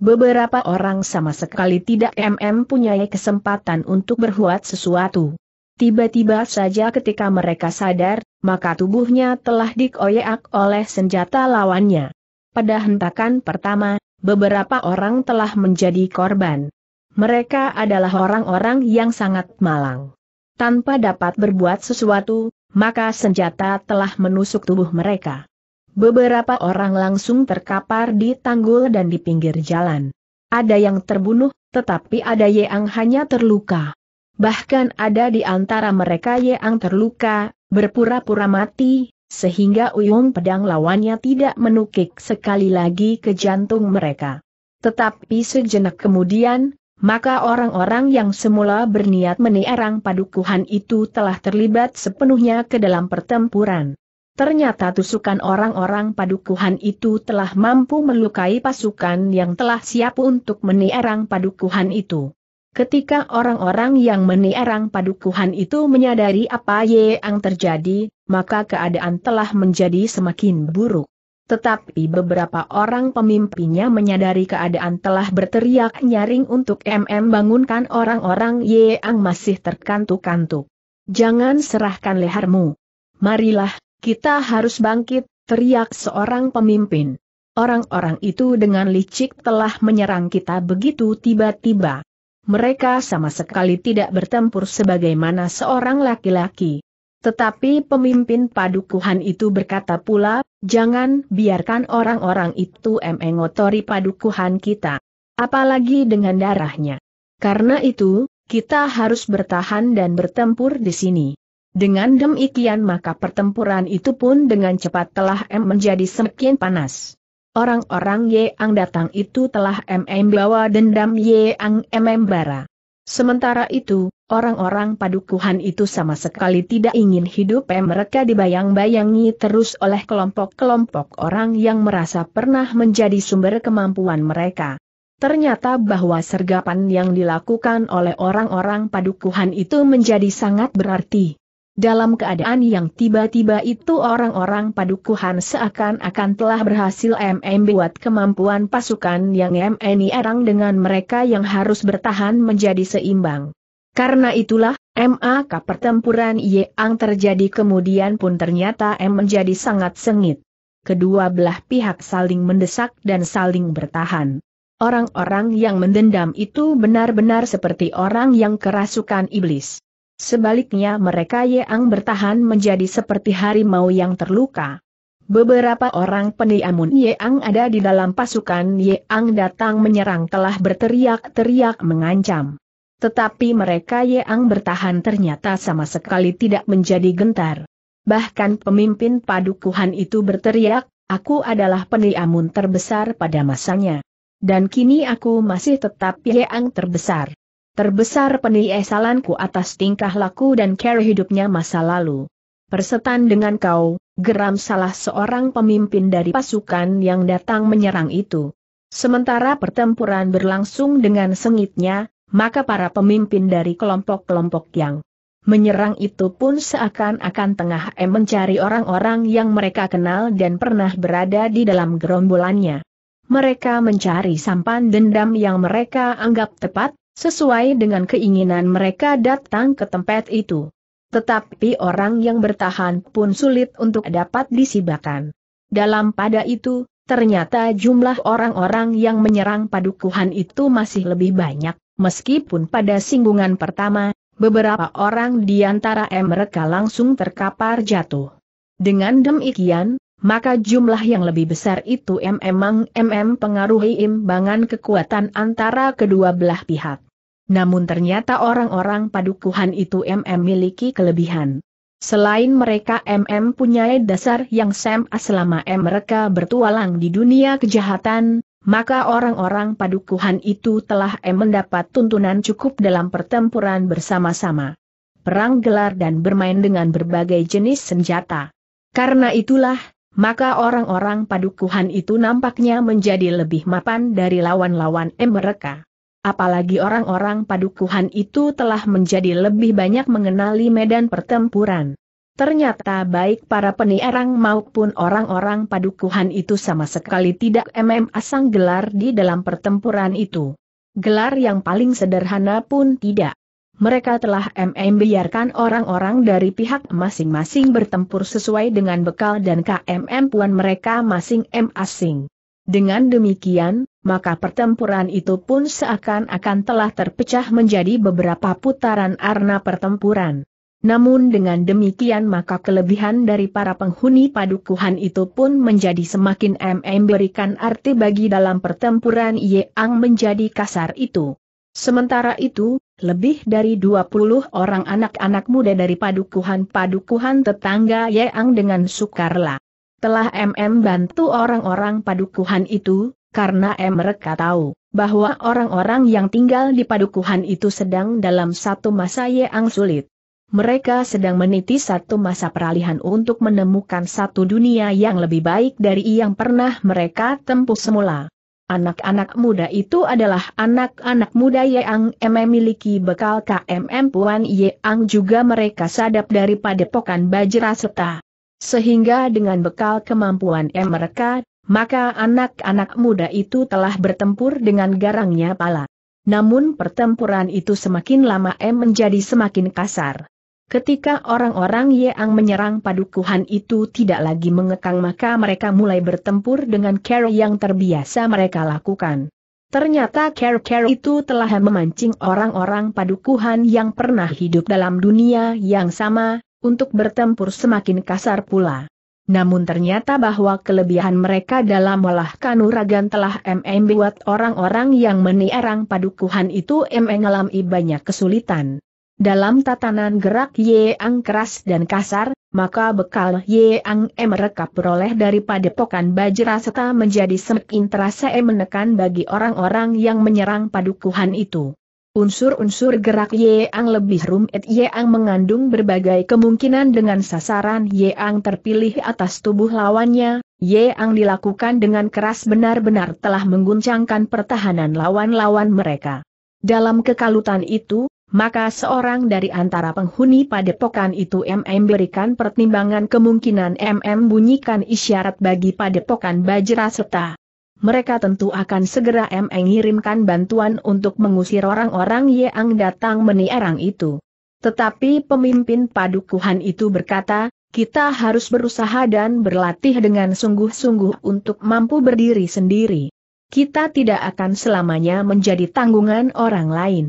Speaker 1: Beberapa orang sama sekali tidak M mempunyai kesempatan untuk berbuat sesuatu. Tiba-tiba saja ketika mereka sadar, maka tubuhnya telah dikoyak oleh senjata lawannya. Pada hentakan pertama, beberapa orang telah menjadi korban. Mereka adalah orang-orang yang sangat malang. Tanpa dapat berbuat sesuatu, maka senjata telah menusuk tubuh mereka. Beberapa orang langsung terkapar di tanggul dan di pinggir jalan. Ada yang terbunuh, tetapi ada yang hanya terluka bahkan ada di antara mereka yang terluka, berpura-pura mati, sehingga uyung pedang lawannya tidak menukik sekali lagi ke jantung mereka. Tetapi sejenak kemudian, maka orang-orang yang semula berniat menierang padukuhan itu telah terlibat sepenuhnya ke dalam pertempuran. Ternyata tusukan orang-orang padukuhan itu telah mampu melukai pasukan yang telah siap untuk menierang padukuhan itu. Ketika orang-orang yang meniarang padukuhan itu menyadari apa yang terjadi, maka keadaan telah menjadi semakin buruk. Tetapi beberapa orang pemimpinnya menyadari keadaan telah berteriak nyaring untuk MM bangunkan orang-orang yang masih terkantuk-kantuk. Jangan serahkan lehermu. Marilah, kita harus bangkit, teriak seorang pemimpin. Orang-orang itu dengan licik telah menyerang kita begitu tiba-tiba. Mereka sama sekali tidak bertempur sebagaimana seorang laki-laki. Tetapi pemimpin padukuhan itu berkata pula, jangan biarkan orang-orang itu mengotori padukuhan kita. Apalagi dengan darahnya. Karena itu, kita harus bertahan dan bertempur di sini. Dengan demikian maka pertempuran itu pun dengan cepat telah menjadi semakin panas. Orang-orang Yang datang itu telah MM bawa dendam Yang MM bara. Sementara itu, orang-orang padukuhan itu sama sekali tidak ingin hidup mereka dibayang-bayangi terus oleh kelompok-kelompok orang yang merasa pernah menjadi sumber kemampuan mereka. Ternyata bahwa sergapan yang dilakukan oleh orang-orang padukuhan itu menjadi sangat berarti dalam keadaan yang tiba-tiba itu orang-orang padukuhan seakan-akan telah berhasil MM buat kemampuan pasukan yang MNI erang dengan mereka yang harus bertahan menjadi seimbang. Karena itulah, MAK pertempuran yang terjadi kemudian pun ternyata M menjadi sangat sengit. Kedua belah pihak saling mendesak dan saling bertahan. Orang-orang yang mendendam itu benar-benar seperti orang yang kerasukan iblis. Sebaliknya mereka yang bertahan menjadi seperti harimau yang terluka. Beberapa orang peniamun Yeang ada di dalam pasukan Yeang datang menyerang telah berteriak-teriak mengancam. Tetapi mereka Yeang bertahan ternyata sama sekali tidak menjadi gentar. Bahkan pemimpin padukuhan itu berteriak, aku adalah peniamun terbesar pada masanya. Dan kini aku masih tetap Yeang terbesar. Terbesar penyesalanku atas tingkah laku dan cara hidupnya masa lalu. Persetan dengan kau, geram salah seorang pemimpin dari pasukan yang datang menyerang itu. Sementara pertempuran berlangsung dengan sengitnya, maka para pemimpin dari kelompok-kelompok yang menyerang itu pun seakan-akan tengah em mencari orang-orang yang mereka kenal dan pernah berada di dalam gerombolannya. Mereka mencari sampan dendam yang mereka anggap tepat, Sesuai dengan keinginan mereka datang ke tempat itu. Tetapi orang yang bertahan pun sulit untuk dapat disibakan. Dalam pada itu, ternyata jumlah orang-orang yang menyerang padukuhan itu masih lebih banyak, meskipun pada singgungan pertama, beberapa orang di antara mereka langsung terkapar jatuh. Dengan demikian, maka jumlah yang lebih besar itu memang MM pengaruhi imbangan kekuatan antara kedua belah pihak. Namun ternyata orang-orang padukuhan itu MM miliki kelebihan. Selain mereka MM punya dasar yang sama selama M mereka bertualang di dunia kejahatan, maka orang-orang padukuhan itu telah M mendapat tuntunan cukup dalam pertempuran bersama-sama. Perang gelar dan bermain dengan berbagai jenis senjata. Karena itulah, maka orang-orang padukuhan itu nampaknya menjadi lebih mapan dari lawan-lawan mereka. Apalagi orang-orang padukuhan itu telah menjadi lebih banyak mengenali medan pertempuran. Ternyata baik para penierang maupun orang-orang padukuhan itu sama sekali tidak mm asang gelar di dalam pertempuran itu. Gelar yang paling sederhana pun tidak mereka telah MM biarkan orang-orang dari pihak masing-masing bertempur sesuai dengan bekal dan KMM puan mereka masing-masing. Dengan demikian, maka pertempuran itu pun seakan-akan telah terpecah menjadi beberapa putaran arna pertempuran. Namun dengan demikian maka kelebihan dari para penghuni padukuhan itu pun menjadi semakin MM berikan arti bagi dalam pertempuran Yeang menjadi kasar itu. Sementara itu, lebih dari 20 orang anak-anak muda dari padukuhan-padukuhan tetangga Yeang dengan sukarela. Telah MM bantu orang-orang padukuhan itu, karena M mereka tahu bahwa orang-orang yang tinggal di padukuhan itu sedang dalam satu masa Yeang sulit. Mereka sedang meniti satu masa peralihan untuk menemukan satu dunia yang lebih baik dari yang pernah mereka tempuh semula. Anak-anak muda itu adalah anak-anak muda yang memiliki bekal KMM Puan yeang juga mereka sadap daripada padepokan Bajra Seta. Sehingga dengan bekal kemampuan M mereka, maka anak-anak muda itu telah bertempur dengan garangnya pala. Namun pertempuran itu semakin lama M menjadi semakin kasar. Ketika orang-orang Yeang menyerang padukuhan itu tidak lagi mengekang maka mereka mulai bertempur dengan care yang terbiasa mereka lakukan. Ternyata care-care itu telah memancing orang-orang padukuhan yang pernah hidup dalam dunia yang sama, untuk bertempur semakin kasar pula. Namun ternyata bahwa kelebihan mereka dalam olah kanuragan telah MM buat orang-orang yang menierang padukuhan itu mengalami banyak kesulitan. Dalam tatanan gerak ye ang keras dan kasar, maka bekal Yeang E mereka peroleh daripada pokan bajra serta menjadi semakin terasa E menekan bagi orang-orang yang menyerang padukuhan itu. Unsur-unsur gerak ye ang lebih rumit ye ang mengandung berbagai kemungkinan dengan sasaran ye ang terpilih atas tubuh lawannya, ye ang dilakukan dengan keras benar-benar telah mengguncangkan pertahanan lawan-lawan mereka. Dalam kekalutan itu, maka seorang dari antara penghuni padepokan itu MM berikan pertimbangan kemungkinan MM bunyikan isyarat bagi padepokan Bajra Seta. Mereka tentu akan segera MM ngirimkan bantuan untuk mengusir orang-orang yang datang meniarang itu. Tetapi pemimpin padukuhan itu berkata, kita harus berusaha dan berlatih dengan sungguh-sungguh untuk mampu berdiri sendiri. Kita tidak akan selamanya menjadi tanggungan orang lain.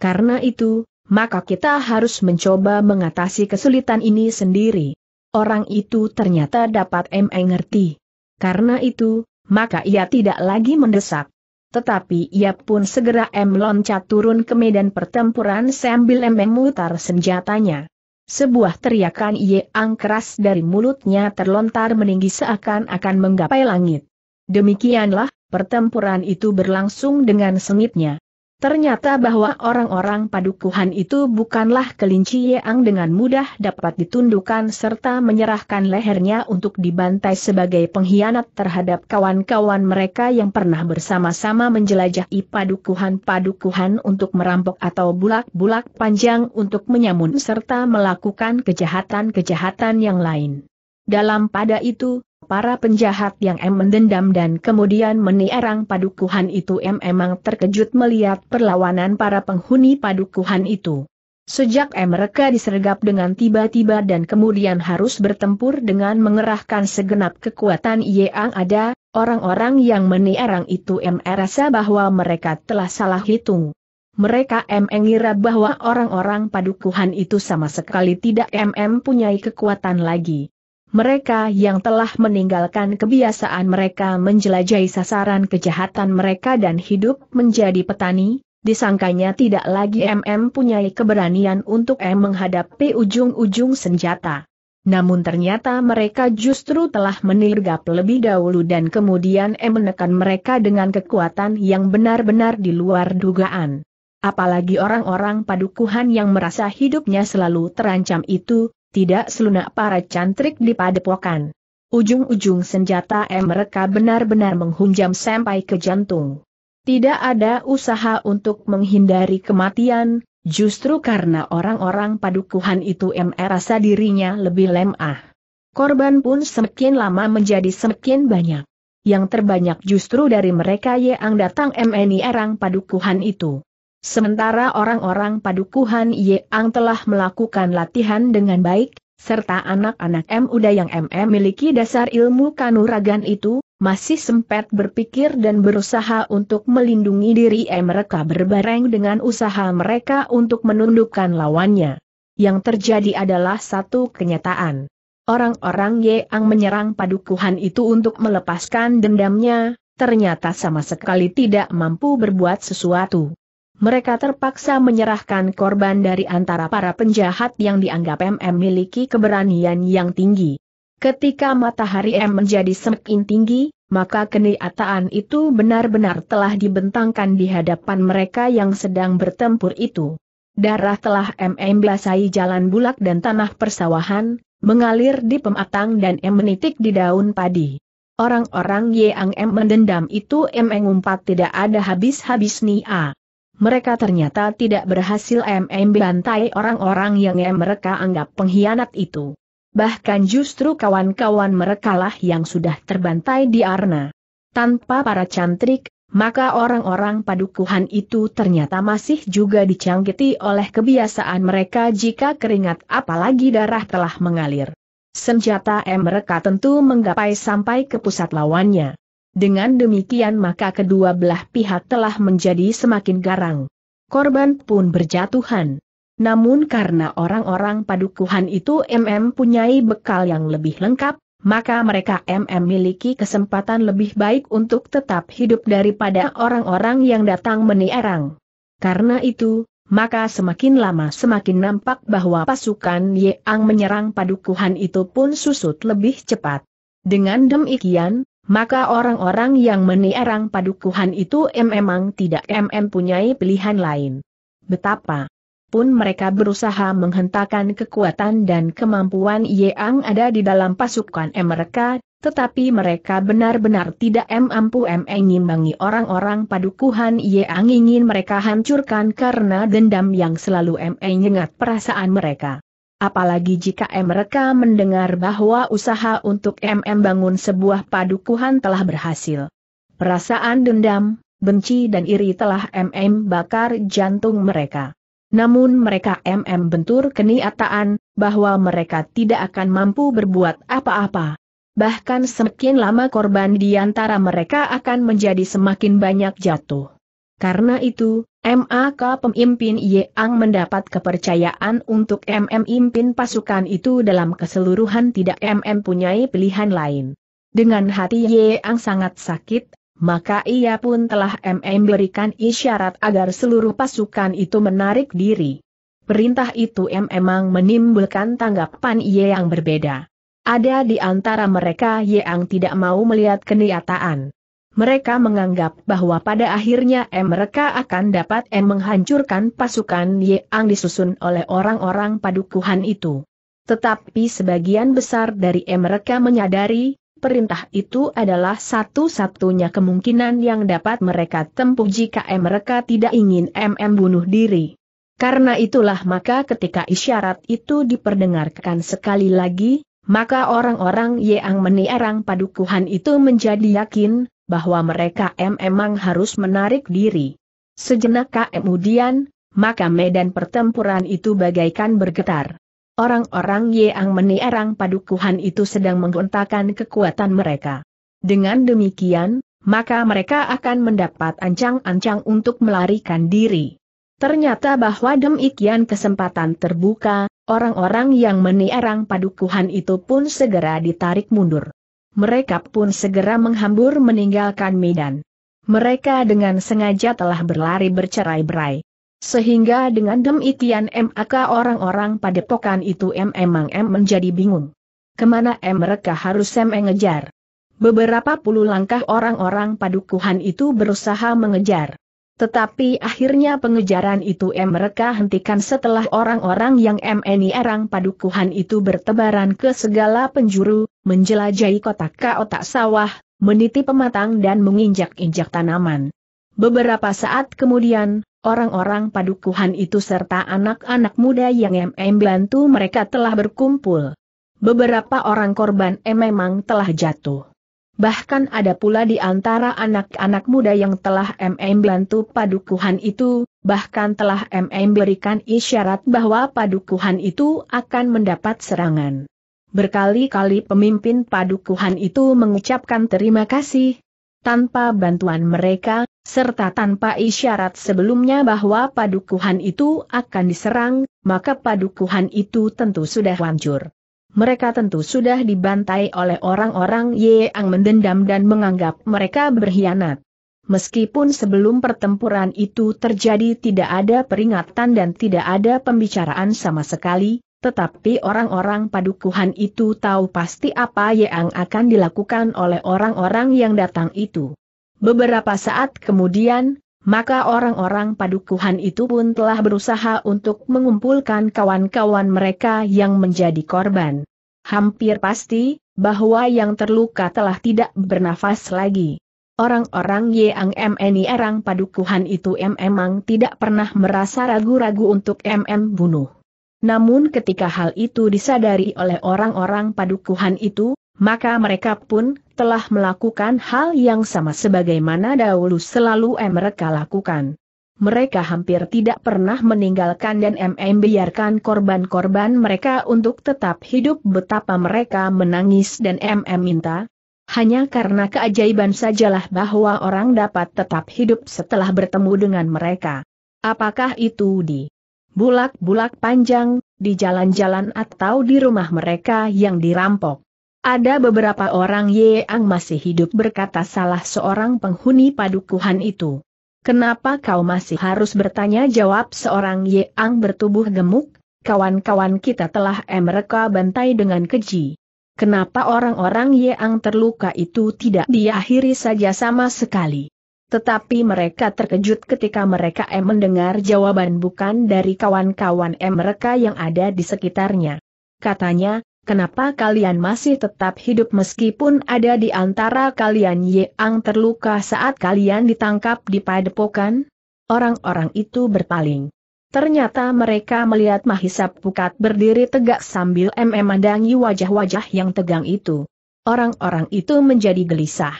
Speaker 1: Karena itu, maka kita harus mencoba mengatasi kesulitan ini sendiri. Orang itu ternyata dapat mengerti. Karena itu, maka ia tidak lagi mendesak. Tetapi ia pun segera M loncat turun ke medan pertempuran sambil M memutar senjatanya. Sebuah teriakan yang keras dari mulutnya terlontar meninggi seakan-akan menggapai langit. Demikianlah, pertempuran itu berlangsung dengan sengitnya. Ternyata bahwa orang-orang padukuhan itu bukanlah kelinci yang dengan mudah dapat ditundukkan serta menyerahkan lehernya untuk dibantai sebagai pengkhianat terhadap kawan-kawan mereka yang pernah bersama-sama menjelajahi padukuhan-padukuhan untuk merampok atau bulak-bulak panjang untuk menyamun serta melakukan kejahatan-kejahatan yang lain. Dalam pada itu, para penjahat yang M mendendam dan kemudian menierang padukuhan itu M emang terkejut melihat perlawanan para penghuni padukuhan itu. Sejak M mereka disergap dengan tiba-tiba dan kemudian harus bertempur dengan mengerahkan segenap kekuatan yang ada, orang-orang yang menierang itu M rasa bahwa mereka telah salah hitung. Mereka mengira bahwa orang-orang padukuhan itu sama sekali tidak M punyai kekuatan lagi mereka yang telah meninggalkan kebiasaan mereka menjelajahi sasaran kejahatan mereka dan hidup menjadi petani, disangkanya tidak lagi MM punya keberanian untuk M menghadapi ujung-ujung senjata. Namun ternyata mereka justru telah menirgap lebih dahulu dan kemudian M menekan mereka dengan kekuatan yang benar-benar di luar dugaan. Apalagi orang-orang padukuhan yang merasa hidupnya selalu terancam itu, tidak selunak para cantrik di padepokan. Ujung-ujung senjata mereka benar-benar menghunjam sampai ke jantung. Tidak ada usaha untuk menghindari kematian, justru karena orang-orang padukuhan itu M rasa dirinya lebih lemah. Korban pun semakin lama menjadi semakin banyak. Yang terbanyak justru dari mereka yang datang MNI erang padukuhan itu. Sementara orang-orang padukuhan Yeang telah melakukan latihan dengan baik, serta anak-anak M. Uda yang MM miliki dasar ilmu kanuragan itu, masih sempat berpikir dan berusaha untuk melindungi diri M. mereka berbareng dengan usaha mereka untuk menundukkan lawannya. Yang terjadi adalah satu kenyataan. Orang-orang Yeang menyerang padukuhan itu untuk melepaskan dendamnya, ternyata sama sekali tidak mampu berbuat sesuatu. Mereka terpaksa menyerahkan korban dari antara para penjahat yang dianggap MM miliki keberanian yang tinggi. Ketika matahari M menjadi semakin tinggi, maka kenyataan itu benar-benar telah dibentangkan di hadapan mereka yang sedang bertempur itu. Darah telah MM belasai jalan bulak dan tanah persawahan, mengalir di pematang dan M menitik di daun padi. Orang-orang yang M mendendam itu M mengumpat tidak ada habis-habis ah mereka ternyata tidak berhasil MM bantai orang-orang yang mereka anggap pengkhianat itu. Bahkan justru kawan-kawan mereka lah yang sudah terbantai di Arna. Tanpa para cantrik, maka orang-orang padukuhan itu ternyata masih juga dicangkiti oleh kebiasaan mereka jika keringat apalagi darah telah mengalir. Senjata M mereka tentu menggapai sampai ke pusat lawannya. Dengan demikian maka kedua belah pihak telah menjadi semakin garang. Korban pun berjatuhan. Namun karena orang-orang padukuhan itu MM punyai bekal yang lebih lengkap, maka mereka MM miliki kesempatan lebih baik untuk tetap hidup daripada orang-orang yang datang menierang. Karena itu, maka semakin lama semakin nampak bahwa pasukan Yeang menyerang padukuhan itu pun susut lebih cepat. Dengan demikian, maka orang-orang yang meniarang padukuhan itu memang tidak mempunyai pilihan lain. Betapa pun mereka berusaha menghentakkan kekuatan dan kemampuan yang ada di dalam pasukan mereka, tetapi mereka benar-benar tidak mampu mengimbangi orang-orang padukuhan yang ingin mereka hancurkan karena dendam yang selalu menyengat perasaan mereka apalagi jika mereka mendengar bahwa usaha untuk MM bangun sebuah padukuhan telah berhasil. Perasaan dendam, benci dan iri telah MM bakar jantung mereka. Namun mereka MM bentur keniataan, bahwa mereka tidak akan mampu berbuat apa-apa. Bahkan semakin lama korban di antara mereka akan menjadi semakin banyak jatuh. Karena itu, MAK pemimpin Ang mendapat kepercayaan untuk MM impin pasukan itu dalam keseluruhan tidak MM punyai pilihan lain. Dengan hati Ye Ang sangat sakit, maka ia pun telah MM berikan isyarat agar seluruh pasukan itu menarik diri. Perintah itu memang menimbulkan tanggapan Ye Yeang berbeda. Ada di antara mereka Ye Ang tidak mau melihat kenyataan mereka menganggap bahwa pada akhirnya M mereka akan dapat M menghancurkan pasukan Ye yang disusun oleh orang-orang padukuhan itu. Tetapi sebagian besar dari M mereka menyadari, perintah itu adalah satu-satunya kemungkinan yang dapat mereka tempuh jika M mereka tidak ingin MM bunuh diri. Karena itulah maka ketika isyarat itu diperdengarkan sekali lagi, maka orang-orang yang meniarang padukuhan itu menjadi yakin, bahwa mereka memang harus menarik diri. Sejenak kemudian, maka medan pertempuran itu bagaikan bergetar. Orang-orang yang menierang padukuhan itu sedang menggontakan kekuatan mereka. Dengan demikian, maka mereka akan mendapat ancang-ancang untuk melarikan diri. Ternyata bahwa demikian kesempatan terbuka, orang-orang yang menierang padukuhan itu pun segera ditarik mundur mereka pun segera menghambur meninggalkan Medan. Mereka dengan sengaja telah berlari bercerai-berai. Sehingga dengan demikian MAK orang-orang pada pokan itu m emang M menjadi bingung. Kemana M mereka harus M mengejar? Beberapa puluh langkah orang-orang padukuhan itu berusaha mengejar. Tetapi akhirnya pengejaran itu M mereka hentikan setelah orang-orang yang m ini erang padukuhan itu bertebaran ke segala penjuru, menjelajahi kotak otak sawah, meniti pematang dan menginjak-injak tanaman. Beberapa saat kemudian, orang-orang padukuhan itu serta anak-anak muda yang MM bantu mereka telah berkumpul. Beberapa orang korban M memang telah jatuh. Bahkan ada pula di antara anak-anak muda yang telah MM bantu padukuhan itu, bahkan telah MM berikan isyarat bahwa padukuhan itu akan mendapat serangan. Berkali-kali pemimpin padukuhan itu mengucapkan terima kasih. Tanpa bantuan mereka, serta tanpa isyarat sebelumnya bahwa padukuhan itu akan diserang, maka padukuhan itu tentu sudah hancur. Mereka tentu sudah dibantai oleh orang-orang yang mendendam dan menganggap mereka berkhianat. Meskipun sebelum pertempuran itu terjadi tidak ada peringatan dan tidak ada pembicaraan sama sekali, tetapi orang-orang padukuhan itu tahu pasti apa yang akan dilakukan oleh orang-orang yang datang itu. Beberapa saat kemudian, maka orang-orang padukuhan itu pun telah berusaha untuk mengumpulkan kawan-kawan mereka yang menjadi korban. Hampir pasti, bahwa yang terluka telah tidak bernafas lagi. Orang-orang yang MNI erang padukuhan itu memang tidak pernah merasa ragu-ragu untuk MM bunuh. Namun ketika hal itu disadari oleh orang-orang padukuhan itu, maka mereka pun telah melakukan hal yang sama sebagaimana dahulu selalu eh, mereka lakukan. Mereka hampir tidak pernah meninggalkan dan MM biarkan korban-korban mereka untuk tetap hidup betapa mereka menangis dan MM minta. Hanya karena keajaiban sajalah bahwa orang dapat tetap hidup setelah bertemu dengan mereka. Apakah itu di bulak-bulak panjang, di jalan-jalan atau di rumah mereka yang dirampok. Ada beberapa orang yang masih hidup berkata salah seorang penghuni padukuhan itu. Kenapa kau masih harus bertanya jawab seorang yang bertubuh gemuk? Kawan-kawan kita telah mereka bantai dengan keji. Kenapa orang-orang yang terluka itu tidak diakhiri saja sama sekali? Tetapi mereka terkejut ketika mereka M eh, mendengar jawaban bukan dari kawan-kawan M eh, mereka yang ada di sekitarnya. Katanya, kenapa kalian masih tetap hidup meskipun ada di antara kalian yang terluka saat kalian ditangkap di padepokan? Orang-orang itu berpaling. Ternyata mereka melihat Mahisap Pukat berdiri tegak sambil memandangi wajah-wajah yang tegang itu. Orang-orang itu menjadi gelisah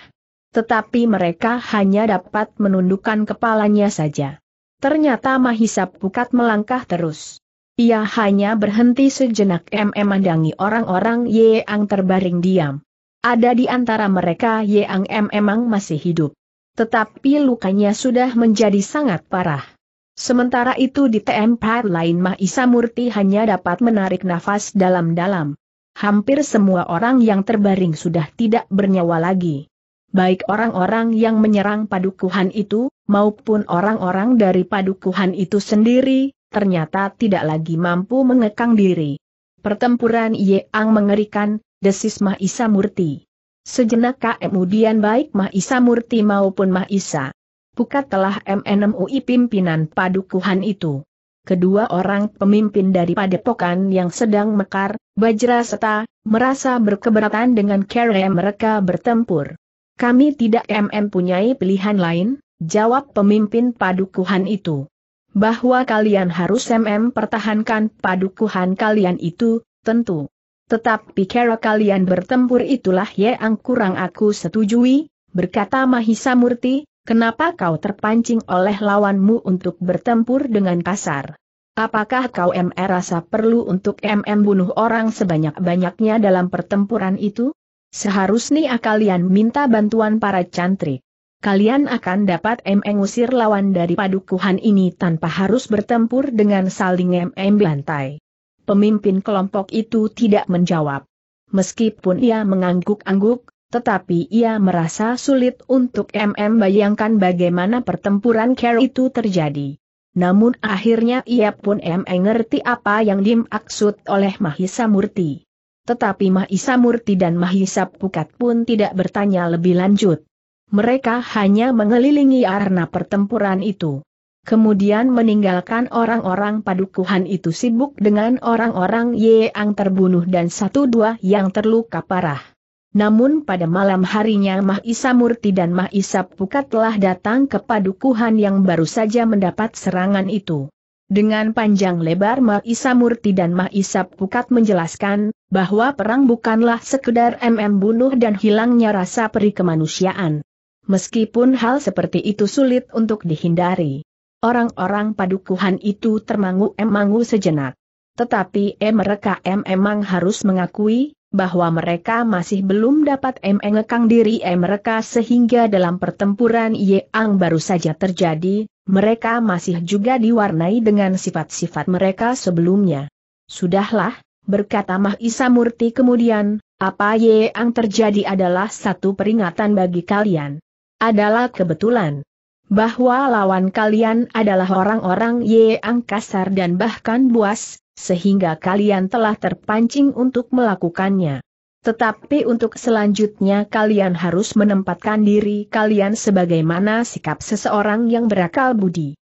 Speaker 1: tetapi mereka hanya dapat menundukkan kepalanya saja. Ternyata Mahisa Pukat melangkah terus. Ia hanya berhenti sejenak mandangi orang-orang Yeang terbaring diam. Ada di antara mereka Yeang memang masih hidup. Tetapi lukanya sudah menjadi sangat parah. Sementara itu di tempat lain Mahisa Murti hanya dapat menarik nafas dalam-dalam. Hampir semua orang yang terbaring sudah tidak bernyawa lagi baik orang-orang yang menyerang padukuhan itu, maupun orang-orang dari padukuhan itu sendiri, ternyata tidak lagi mampu mengekang diri. Pertempuran Yeang mengerikan, desis Mahisa Murti. Sejenak kemudian baik Mahisa Murti maupun Mahisa. Pukat telah MNMUI pimpinan padukuhan itu. Kedua orang pemimpin dari padepokan yang sedang mekar, Bajra serta, merasa berkeberatan dengan cara mereka bertempur. Kami tidak mm punyai pilihan lain, jawab pemimpin padukuhan itu. Bahwa kalian harus mm pertahankan padukuhan kalian itu, tentu. Tetapi cara kalian bertempur itulah yang kurang aku setujui, berkata Mahisa Murti, kenapa kau terpancing oleh lawanmu untuk bertempur dengan kasar? Apakah kau mm rasa perlu untuk MM bunuh orang sebanyak-banyaknya dalam pertempuran itu? Seharusnya kalian minta bantuan para cantrik. Kalian akan dapat mengusir lawan dari padukuhan ini tanpa harus bertempur dengan saling mm bantai. Pemimpin kelompok itu tidak menjawab. Meskipun ia mengangguk-angguk, tetapi ia merasa sulit untuk MM bayangkan bagaimana pertempuran Care itu terjadi. Namun akhirnya ia pun MM ngerti apa yang dimaksud oleh Mahisa Murti tetapi Mahisa Murti dan Mahisa Pukat pun tidak bertanya lebih lanjut. Mereka hanya mengelilingi arena pertempuran itu. Kemudian meninggalkan orang-orang padukuhan itu sibuk dengan orang-orang yang terbunuh dan satu dua yang terluka parah. Namun pada malam harinya Mahisa Murti dan Mahisa Pukat telah datang ke padukuhan yang baru saja mendapat serangan itu. Dengan panjang lebar Maisa Murti dan Maisa Pukat menjelaskan, bahwa perang bukanlah sekedar MM bunuh dan hilangnya rasa peri kemanusiaan. Meskipun hal seperti itu sulit untuk dihindari. Orang-orang padukuhan itu termangu-emangu sejenak. Tetapi eh, mereka eh, emang harus mengakui, bahwa mereka masih belum dapat mengekang diri mereka sehingga dalam pertempuran yang baru saja terjadi, mereka masih juga diwarnai dengan sifat-sifat mereka sebelumnya. Sudahlah, berkata Mahisa Murti kemudian, apa yang terjadi adalah satu peringatan bagi kalian. Adalah kebetulan bahwa lawan kalian adalah orang-orang yang kasar dan bahkan buas, sehingga kalian telah terpancing untuk melakukannya. Tetapi untuk selanjutnya kalian harus menempatkan diri kalian sebagaimana sikap seseorang yang berakal budi.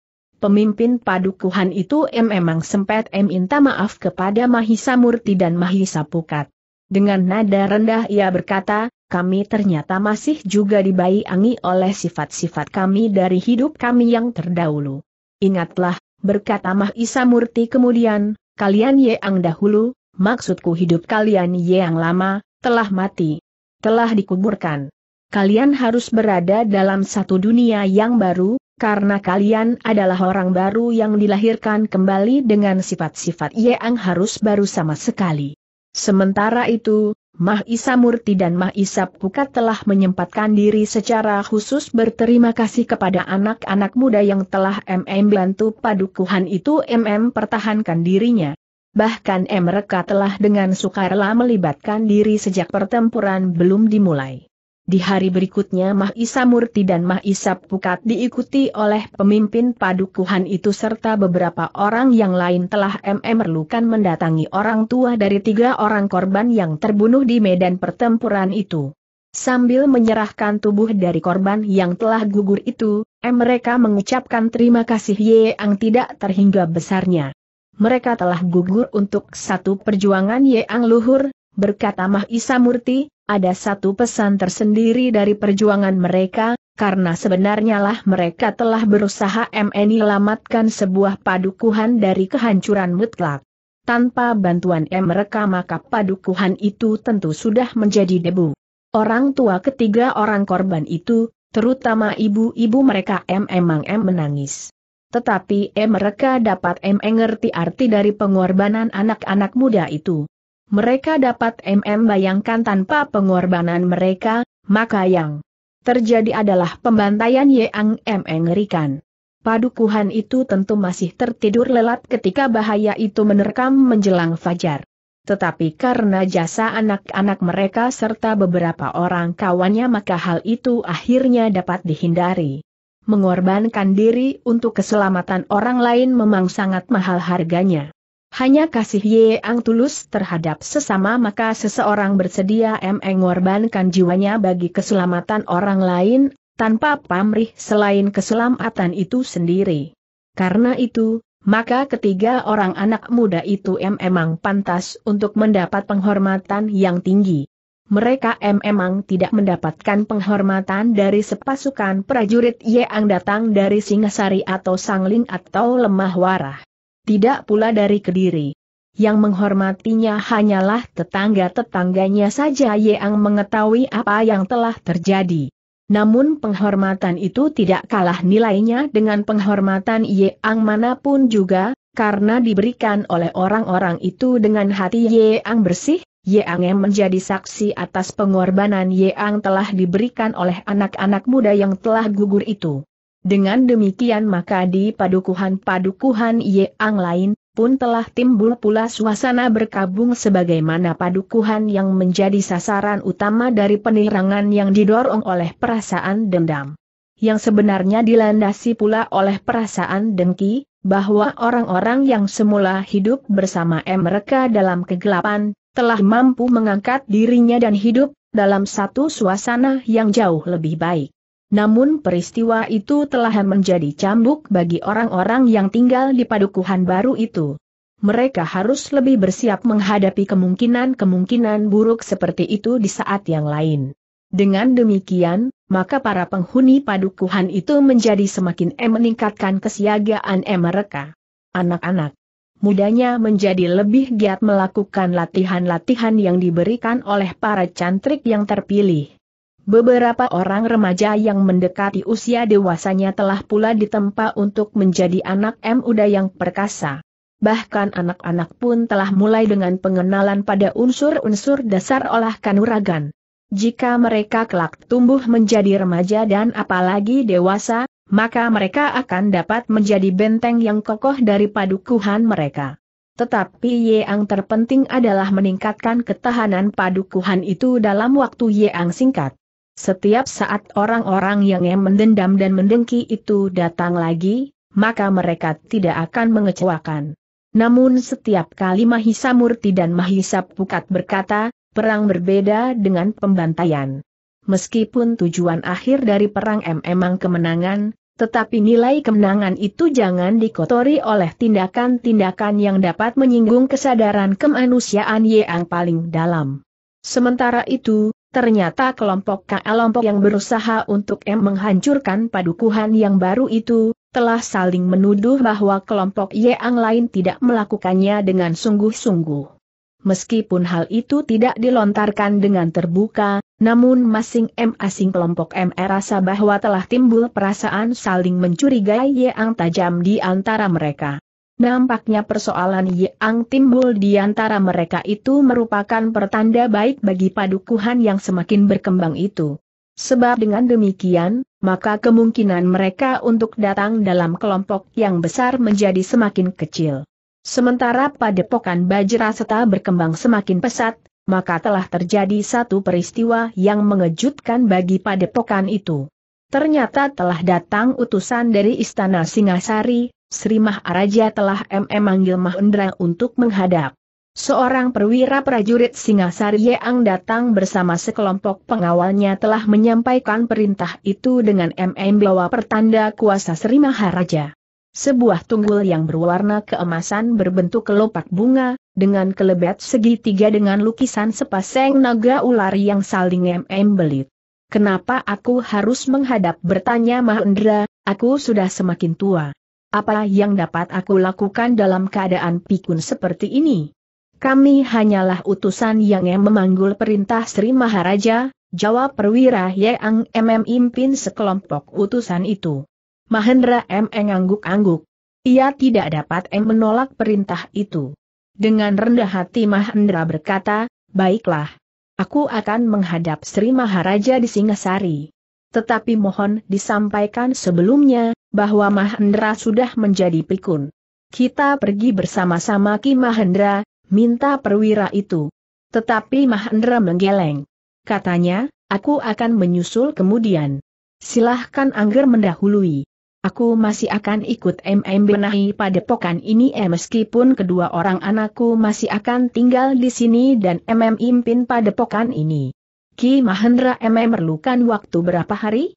Speaker 1: Pemimpin padukuhan itu memang sempat minta maaf kepada Mahisa Murti dan Mahisa Pukat. Dengan nada rendah ia berkata, kami ternyata masih juga dibayangi oleh sifat-sifat kami dari hidup kami yang terdahulu. Ingatlah, berkata Mahisa Murti kemudian, kalian Yang dahulu, maksudku hidup kalian Yang lama, telah mati. Telah dikuburkan. Kalian harus berada dalam satu dunia yang baru, karena kalian adalah orang baru yang dilahirkan kembali dengan sifat-sifat Yang harus baru sama sekali. Sementara itu, Mah Isa Murti dan Mah Isa Pukat telah menyempatkan diri secara khusus berterima kasih kepada anak-anak muda yang telah MM bantu padukuhan itu MM pertahankan dirinya. Bahkan mereka telah dengan sukarela melibatkan diri sejak pertempuran belum dimulai. Di hari berikutnya Mahisa Murti dan Mahisa Pukat diikuti oleh pemimpin padukuhan itu serta beberapa orang yang lain telah MM Merlukan mendatangi orang tua dari tiga orang korban yang terbunuh di medan pertempuran itu. Sambil menyerahkan tubuh dari korban yang telah gugur itu, M mereka mengucapkan terima kasih Yeang tidak terhingga besarnya. Mereka telah gugur untuk satu perjuangan Yeang luhur, berkata Mahisa Murti, ada satu pesan tersendiri dari perjuangan mereka, karena sebenarnya lah mereka telah berusaha menyelamatkan sebuah padukuhan dari kehancuran mutlak. Tanpa bantuan mereka maka padukuhan itu tentu sudah menjadi debu. Orang tua ketiga orang korban itu, terutama ibu-ibu mereka emang M menangis. Tetapi mereka dapat mengerti arti dari pengorbanan anak-anak muda itu mereka dapat MM bayangkan tanpa pengorbanan mereka, maka yang terjadi adalah pembantaian yang mengerikan. Padukuhan itu tentu masih tertidur lelap ketika bahaya itu menerkam menjelang fajar. Tetapi karena jasa anak-anak mereka serta beberapa orang kawannya maka hal itu akhirnya dapat dihindari. Mengorbankan diri untuk keselamatan orang lain memang sangat mahal harganya. Hanya kasih ye ang tulus terhadap sesama maka seseorang bersedia mengorbankan jiwanya bagi keselamatan orang lain, tanpa pamrih selain keselamatan itu sendiri. Karena itu, maka ketiga orang anak muda itu memang pantas untuk mendapat penghormatan yang tinggi. Mereka memang tidak mendapatkan penghormatan dari sepasukan prajurit ye ang datang dari Singasari atau Sangling atau Lemah Warah tidak pula dari Kediri. Yang menghormatinya hanyalah tetangga-tetangganya saja yang mengetahui apa yang telah terjadi. Namun penghormatan itu tidak kalah nilainya dengan penghormatan Yeang manapun juga, karena diberikan oleh orang-orang itu dengan hati Yeang bersih, yang menjadi saksi atas pengorbanan Yeang telah diberikan oleh anak-anak muda yang telah gugur itu. Dengan demikian maka di padukuhan-padukuhan Yeang lain, pun telah timbul pula suasana berkabung sebagaimana padukuhan yang menjadi sasaran utama dari penirangan yang didorong oleh perasaan dendam. Yang sebenarnya dilandasi pula oleh perasaan dengki, bahwa orang-orang yang semula hidup bersama mereka dalam kegelapan, telah mampu mengangkat dirinya dan hidup, dalam satu suasana yang jauh lebih baik. Namun peristiwa itu telah menjadi cambuk bagi orang-orang yang tinggal di padukuhan baru itu. Mereka harus lebih bersiap menghadapi kemungkinan-kemungkinan buruk seperti itu di saat yang lain. Dengan demikian, maka para penghuni padukuhan itu menjadi semakin e meningkatkan kesiagaan e mereka. Anak-anak mudanya menjadi lebih giat melakukan latihan-latihan yang diberikan oleh para cantrik yang terpilih. Beberapa orang remaja yang mendekati usia dewasanya telah pula ditempa untuk menjadi anak muda yang perkasa. Bahkan anak-anak pun telah mulai dengan pengenalan pada unsur-unsur dasar olah kanuragan. Jika mereka kelak tumbuh menjadi remaja dan apalagi dewasa, maka mereka akan dapat menjadi benteng yang kokoh dari padukuhan mereka. Tetapi yang terpenting adalah meningkatkan ketahanan padukuhan itu dalam waktu yang singkat. Setiap saat orang-orang yang mendendam dan mendengki itu datang lagi, maka mereka tidak akan mengecewakan. Namun setiap kali Mahisa Murti dan Mahisa Pukat berkata, perang berbeda dengan pembantaian. Meskipun tujuan akhir dari perang M emang kemenangan, tetapi nilai kemenangan itu jangan dikotori oleh tindakan-tindakan yang dapat menyinggung kesadaran kemanusiaan yang paling dalam. Sementara itu, Ternyata kelompok kelompok yang berusaha untuk M menghancurkan padukuhan yang baru itu, telah saling menuduh bahwa kelompok yang lain tidak melakukannya dengan sungguh-sungguh. Meskipun hal itu tidak dilontarkan dengan terbuka, namun masing M asing kelompok M rasa bahwa telah timbul perasaan saling mencurigai yang tajam di antara mereka. Nampaknya persoalan yang timbul di antara mereka itu merupakan pertanda baik bagi padukuhan yang semakin berkembang itu. Sebab dengan demikian, maka kemungkinan mereka untuk datang dalam kelompok yang besar menjadi semakin kecil. Sementara padepokan Bajra serta berkembang semakin pesat, maka telah terjadi satu peristiwa yang mengejutkan bagi padepokan itu. Ternyata telah datang utusan dari Istana Singasari, Sri Maharaja telah MM manggil Mahendra untuk menghadap. Seorang perwira prajurit Singasari yang datang bersama sekelompok pengawalnya telah menyampaikan perintah itu dengan MM bawa pertanda kuasa Sri Maharaja. Sebuah tunggul yang berwarna keemasan berbentuk kelopak bunga, dengan kelebat segitiga dengan lukisan sepasang naga ular yang saling MM belit. Kenapa aku harus menghadap bertanya Mahendra, aku sudah semakin tua. Apa yang dapat aku lakukan dalam keadaan pikun seperti ini? Kami hanyalah utusan yang memanggul perintah Sri Maharaja, jawab perwira yang pimpin sekelompok utusan itu. Mahendra M. E angguk angguk Ia tidak dapat M. menolak perintah itu. Dengan rendah hati Mahendra berkata, baiklah. Aku akan menghadap Sri Maharaja di Singasari tetapi mohon disampaikan sebelumnya, bahwa Mahendra sudah menjadi pikun. Kita pergi bersama-sama Ki Mahendra, minta perwira itu. Tetapi Mahendra menggeleng. Katanya, aku akan menyusul kemudian. Silahkan Angger mendahului. Aku masih akan ikut MM benahi pokan ini eh meskipun kedua orang anakku masih akan tinggal di sini dan MM impin pokan ini. Ki Mahendra M.M. memerlukan waktu berapa hari?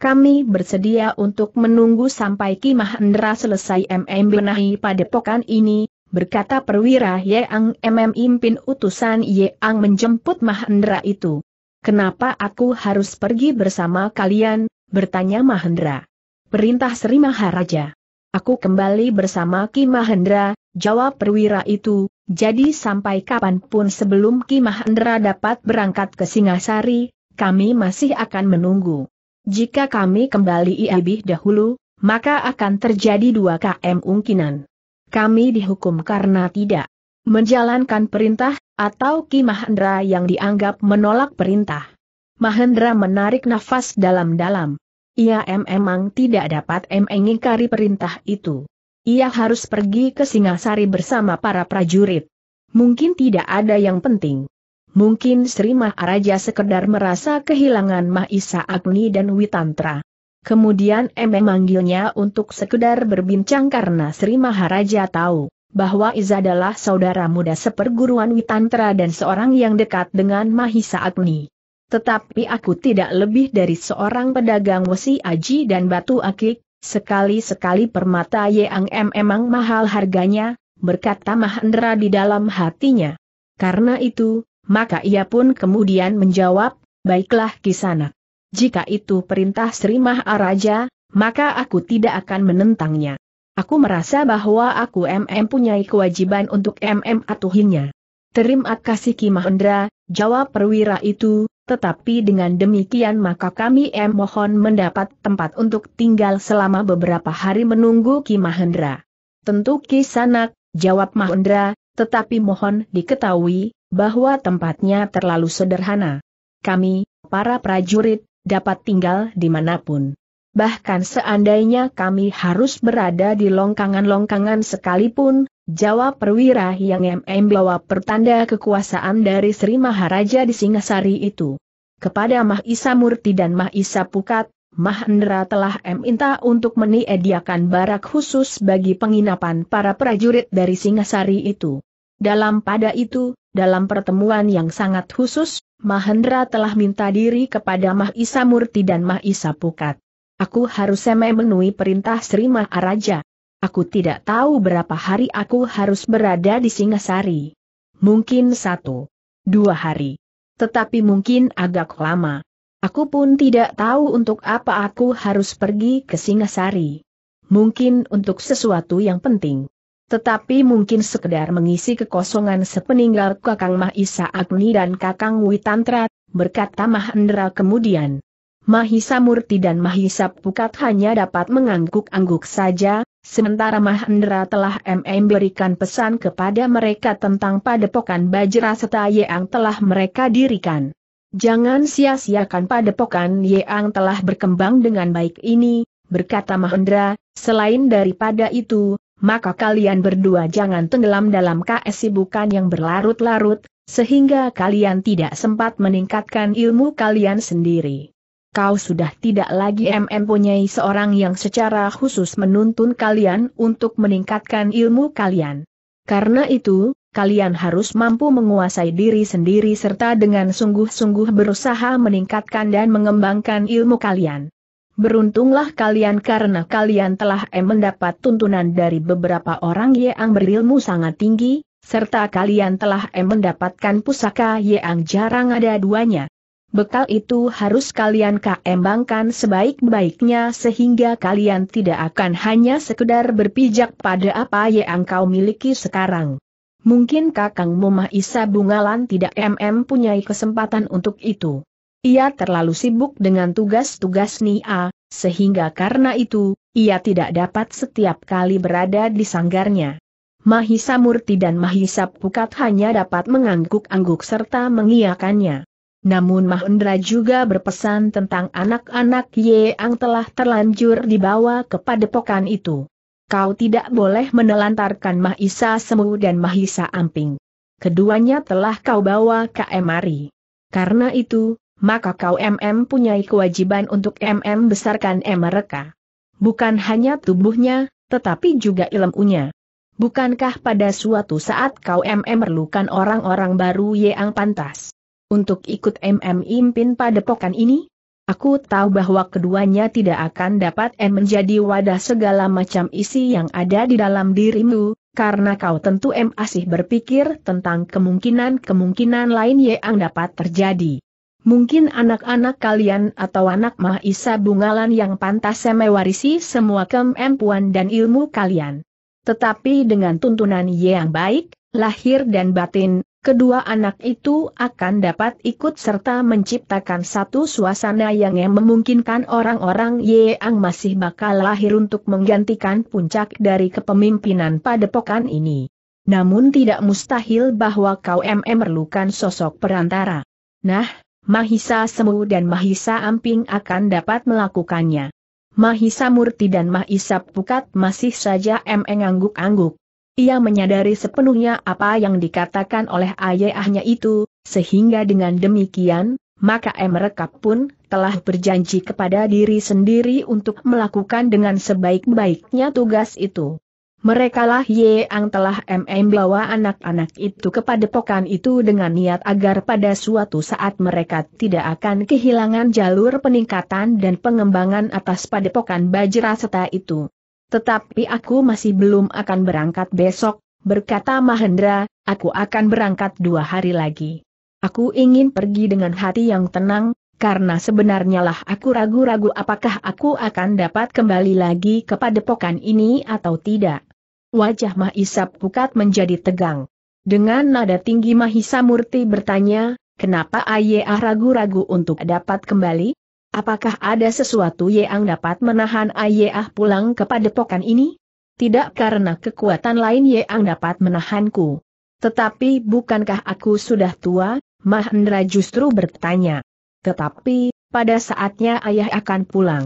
Speaker 1: Kami bersedia untuk menunggu sampai Ki Mahendra selesai MM benahi pada pokan ini, berkata perwira Yeang MM impin utusan Yeang menjemput Mahendra itu. Kenapa aku harus pergi bersama kalian? bertanya Mahendra. Perintah Sri Maharaja. Aku kembali bersama Ki Mahendra, jawab perwira itu, jadi sampai kapanpun sebelum Ki Mahendra dapat berangkat ke Singasari, kami masih akan menunggu. Jika kami kembali lebih dahulu, maka akan terjadi dua km mungkinan. Kami dihukum karena tidak menjalankan perintah, atau Ki Mahendra yang dianggap menolak perintah. Mahendra menarik nafas dalam-dalam. Ia memang tidak dapat mengingkari perintah itu. Ia harus pergi ke Singasari bersama para prajurit. Mungkin tidak ada yang penting. Mungkin Sri Maharaja sekedar merasa kehilangan Mahisa Agni dan Witantra. Kemudian M memanggilnya untuk sekedar berbincang karena Sri Maharaja tahu bahwa Iza adalah saudara muda seperguruan Witantra dan seorang yang dekat dengan Mahisa Agni. Tetapi aku tidak lebih dari seorang pedagang wesi aji dan batu akik, Sekali-sekali permata Yang M emang mahal harganya, berkata Mahendra di dalam hatinya. Karena itu, maka ia pun kemudian menjawab, baiklah Kisana. Jika itu perintah Sri Maharaja, maka aku tidak akan menentangnya. Aku merasa bahwa aku MM punyai kewajiban untuk MM atuhinya. Terima kasih Ki Mahendra, jawab perwira itu, tetapi dengan demikian maka kami em mohon mendapat tempat untuk tinggal selama beberapa hari menunggu Ki Mahendra. Tentu Ki Sanak, jawab Mahendra, tetapi mohon diketahui, bahwa tempatnya terlalu sederhana. Kami, para prajurit, dapat tinggal dimanapun. Bahkan seandainya kami harus berada di longkangan-longkangan sekalipun, Jawab perwira yang MM bawa pertanda kekuasaan dari Sri Maharaja di Singasari itu. Kepada Mahisa Murti dan Mahisa Pukat, Mahendra telah minta untuk meniadakan barak khusus bagi penginapan para prajurit dari Singasari itu. Dalam pada itu, dalam pertemuan yang sangat khusus, Mahendra telah minta diri kepada Mahisa Murti dan Mahisa Pukat. Aku harus memenuhi perintah Sri Maharaja. Aku tidak tahu berapa hari aku harus berada di Singasari. Mungkin satu, dua hari. Tetapi mungkin agak lama. Aku pun tidak tahu untuk apa aku harus pergi ke Singasari. Mungkin untuk sesuatu yang penting. Tetapi mungkin sekedar mengisi kekosongan sepeninggal Kakang Mahisa Agni dan Kakang Witantra, berkata Mahendra kemudian. Mahisa Murti dan Mahisa Pukat hanya dapat mengangguk-angguk saja, Sementara Mahendra telah MM berikan pesan kepada mereka tentang padepokan Bajra serta yang telah mereka dirikan. Jangan sia-siakan padepokan Yeang telah berkembang dengan baik ini, berkata Mahendra, selain daripada itu, maka kalian berdua jangan tenggelam dalam kesibukan yang berlarut-larut, sehingga kalian tidak sempat meningkatkan ilmu kalian sendiri kau sudah tidak lagi ya. punyai seorang yang secara khusus menuntun kalian untuk meningkatkan ilmu kalian. Karena itu, kalian harus mampu menguasai diri sendiri serta dengan sungguh-sungguh berusaha meningkatkan dan mengembangkan ilmu kalian. Beruntunglah kalian karena kalian telah mendapat tuntunan dari beberapa orang yang berilmu sangat tinggi, serta kalian telah mendapatkan pusaka yang jarang ada duanya bekal itu harus kalian kembangkan sebaik-baiknya sehingga kalian tidak akan hanya sekedar berpijak pada apa yang kau miliki sekarang. Mungkin kakang Momah Isa Bungalan tidak MM punyai kesempatan untuk itu. Ia terlalu sibuk dengan tugas-tugas Nia, sehingga karena itu, ia tidak dapat setiap kali berada di sanggarnya. Mahisa Murti dan Mahisa Pukat hanya dapat mengangguk-angguk serta mengiakannya. Namun Mahendra juga berpesan tentang anak-anak Ye yang telah terlanjur dibawa kepada padepokan itu. Kau tidak boleh menelantarkan Mahisa Semu dan Mahisa Amping. Keduanya telah kau bawa ke Emari. Karena itu, maka kau MM punya kewajiban untuk MM besarkan M mereka. Bukan hanya tubuhnya, tetapi juga ilmunya. Bukankah pada suatu saat kau MM merlukan orang-orang baru Ye yang pantas? untuk ikut MM Impin Padepokan ini? Aku tahu bahwa keduanya tidak akan dapat M menjadi wadah segala macam isi yang ada di dalam dirimu, karena kau tentu M asih berpikir tentang kemungkinan-kemungkinan lain yang dapat terjadi. Mungkin anak-anak kalian atau anak Mahisa Bungalan yang pantas mewarisi semua kemampuan dan ilmu kalian. Tetapi dengan tuntunan yang baik, lahir dan batin, kedua anak itu akan dapat ikut serta menciptakan satu suasana yang memungkinkan orang-orang Yeang masih bakal lahir untuk menggantikan puncak dari kepemimpinan padepokan ini. Namun tidak mustahil bahwa kau MM memerlukan sosok perantara. Nah, Mahisa Semu dan Mahisa Amping akan dapat melakukannya. Mahisa Murti dan Mahisa Pukat masih saja MM angguk-angguk. Ia menyadari sepenuhnya apa yang dikatakan oleh ayahnya itu, sehingga dengan demikian, maka mereka pun telah berjanji kepada diri sendiri untuk melakukan dengan sebaik-baiknya tugas itu. Merekalah Ye Ang telah MM bawa anak-anak itu kepada pokan itu dengan niat agar pada suatu saat mereka tidak akan kehilangan jalur peningkatan dan pengembangan atas padepokan Bajra Seta itu. Tetapi aku masih belum akan berangkat besok, berkata Mahendra, aku akan berangkat dua hari lagi. Aku ingin pergi dengan hati yang tenang, karena sebenarnya lah aku ragu-ragu apakah aku akan dapat kembali lagi kepada padepokan ini atau tidak. Wajah Mahisa Pukat menjadi tegang. Dengan nada tinggi Mahisa Murti bertanya, kenapa Ayah ragu-ragu untuk dapat kembali? Apakah ada sesuatu yang dapat menahan Ayah pulang kepada pokan ini? Tidak karena kekuatan lain yang dapat menahanku. Tetapi bukankah aku sudah tua? Mahendra justru bertanya. Tetapi, pada saatnya ayah akan pulang.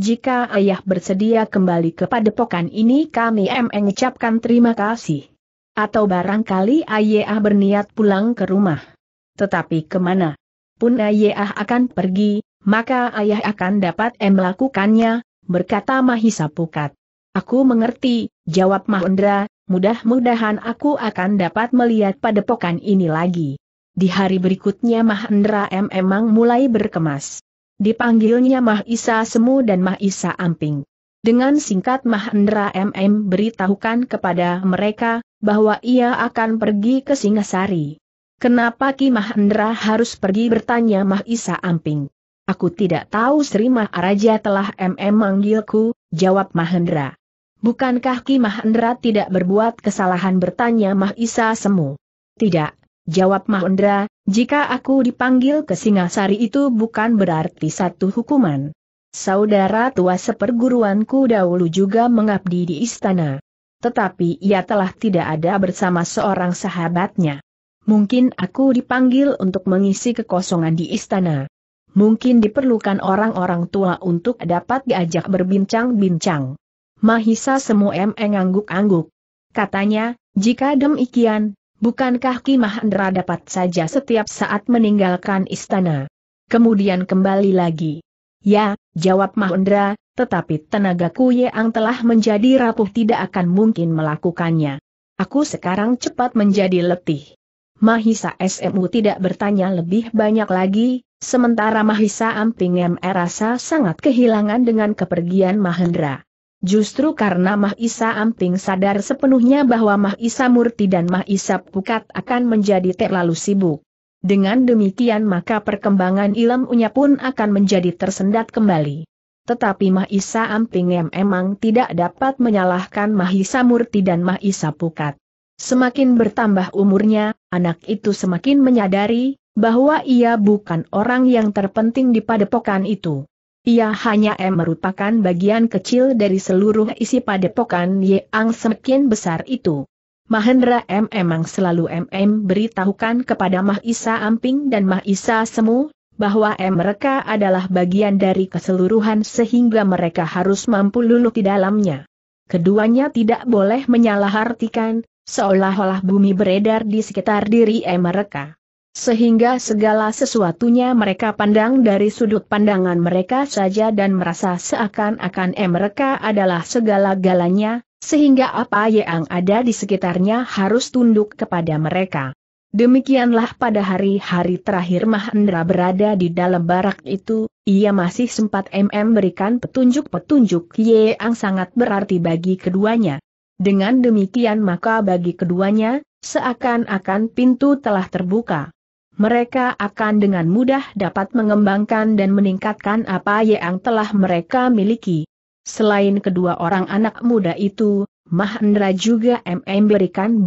Speaker 1: Jika ayah bersedia kembali kepada padepokan ini kami mengucapkan terima kasih. Atau barangkali ayah berniat pulang ke rumah. Tetapi kemana? Pun ayah akan pergi, maka ayah akan dapat melakukannya, berkata Mahisa Pukat. Aku mengerti, jawab Mahendra, mudah-mudahan aku akan dapat melihat padepokan ini lagi. Di hari berikutnya Mahendra M emang mulai berkemas. Dipanggilnya Mahisa Semu dan Mahisa Amping. Dengan singkat Mahendra MM beritahukan kepada mereka, bahwa ia akan pergi ke Singasari. Kenapa Ki Mahendra harus pergi bertanya Mahisa Amping. Aku tidak tahu Sri Maharaja telah MM manggilku, jawab Mahendra. Bukankah Ki Mahendra tidak berbuat kesalahan bertanya Mahisa Semu? Tidak, jawab Mahendra, jika aku dipanggil ke Singasari itu bukan berarti satu hukuman. Saudara tua seperguruanku dahulu juga mengabdi di istana. Tetapi ia telah tidak ada bersama seorang sahabatnya. Mungkin aku dipanggil untuk mengisi kekosongan di istana. Mungkin diperlukan orang-orang tua untuk dapat diajak berbincang-bincang. Mahisa semua emeng angguk-angguk. Katanya, jika demikian, bukankah Ki Mahendra dapat saja setiap saat meninggalkan istana? Kemudian kembali lagi. Ya, jawab Mahendra, tetapi tenagaku yang telah menjadi rapuh tidak akan mungkin melakukannya. Aku sekarang cepat menjadi letih. Mahisa SMU tidak bertanya lebih banyak lagi, sementara Mahisa Amping MR rasa sangat kehilangan dengan kepergian Mahendra. Justru karena Mahisa Amping sadar sepenuhnya bahwa Mahisa Murti dan Mahisa Pukat akan menjadi terlalu sibuk. Dengan demikian maka perkembangan ilmunya pun akan menjadi tersendat kembali. Tetapi Mahisa Amping emang tidak dapat menyalahkan Mahisa Murti dan Mahisa Pukat. Semakin bertambah umurnya, anak itu semakin menyadari bahwa ia bukan orang yang terpenting di padepokan itu. Ia hanya M merupakan bagian kecil dari seluruh isi padepokan yang semakin besar itu. Mahendra M emang selalu MM beritahukan kepada Mahisa Amping dan Mahisa Semu, bahwa M mereka adalah bagian dari keseluruhan sehingga mereka harus mampu luluh di dalamnya. Keduanya tidak boleh menyalahartikan, Seolah-olah bumi beredar di sekitar diri mereka. Sehingga segala sesuatunya mereka pandang dari sudut pandangan mereka saja dan merasa seakan-akan mereka adalah segala-galanya, sehingga apa yang ada di sekitarnya harus tunduk kepada mereka. Demikianlah pada hari-hari terakhir Mahendra berada di dalam barak itu, ia masih sempat MM berikan petunjuk-petunjuk yang sangat berarti bagi keduanya. Dengan demikian maka bagi keduanya, seakan-akan pintu telah terbuka. Mereka akan dengan mudah dapat mengembangkan dan meningkatkan apa yang telah mereka miliki. Selain kedua orang anak muda itu, Mahendra juga MM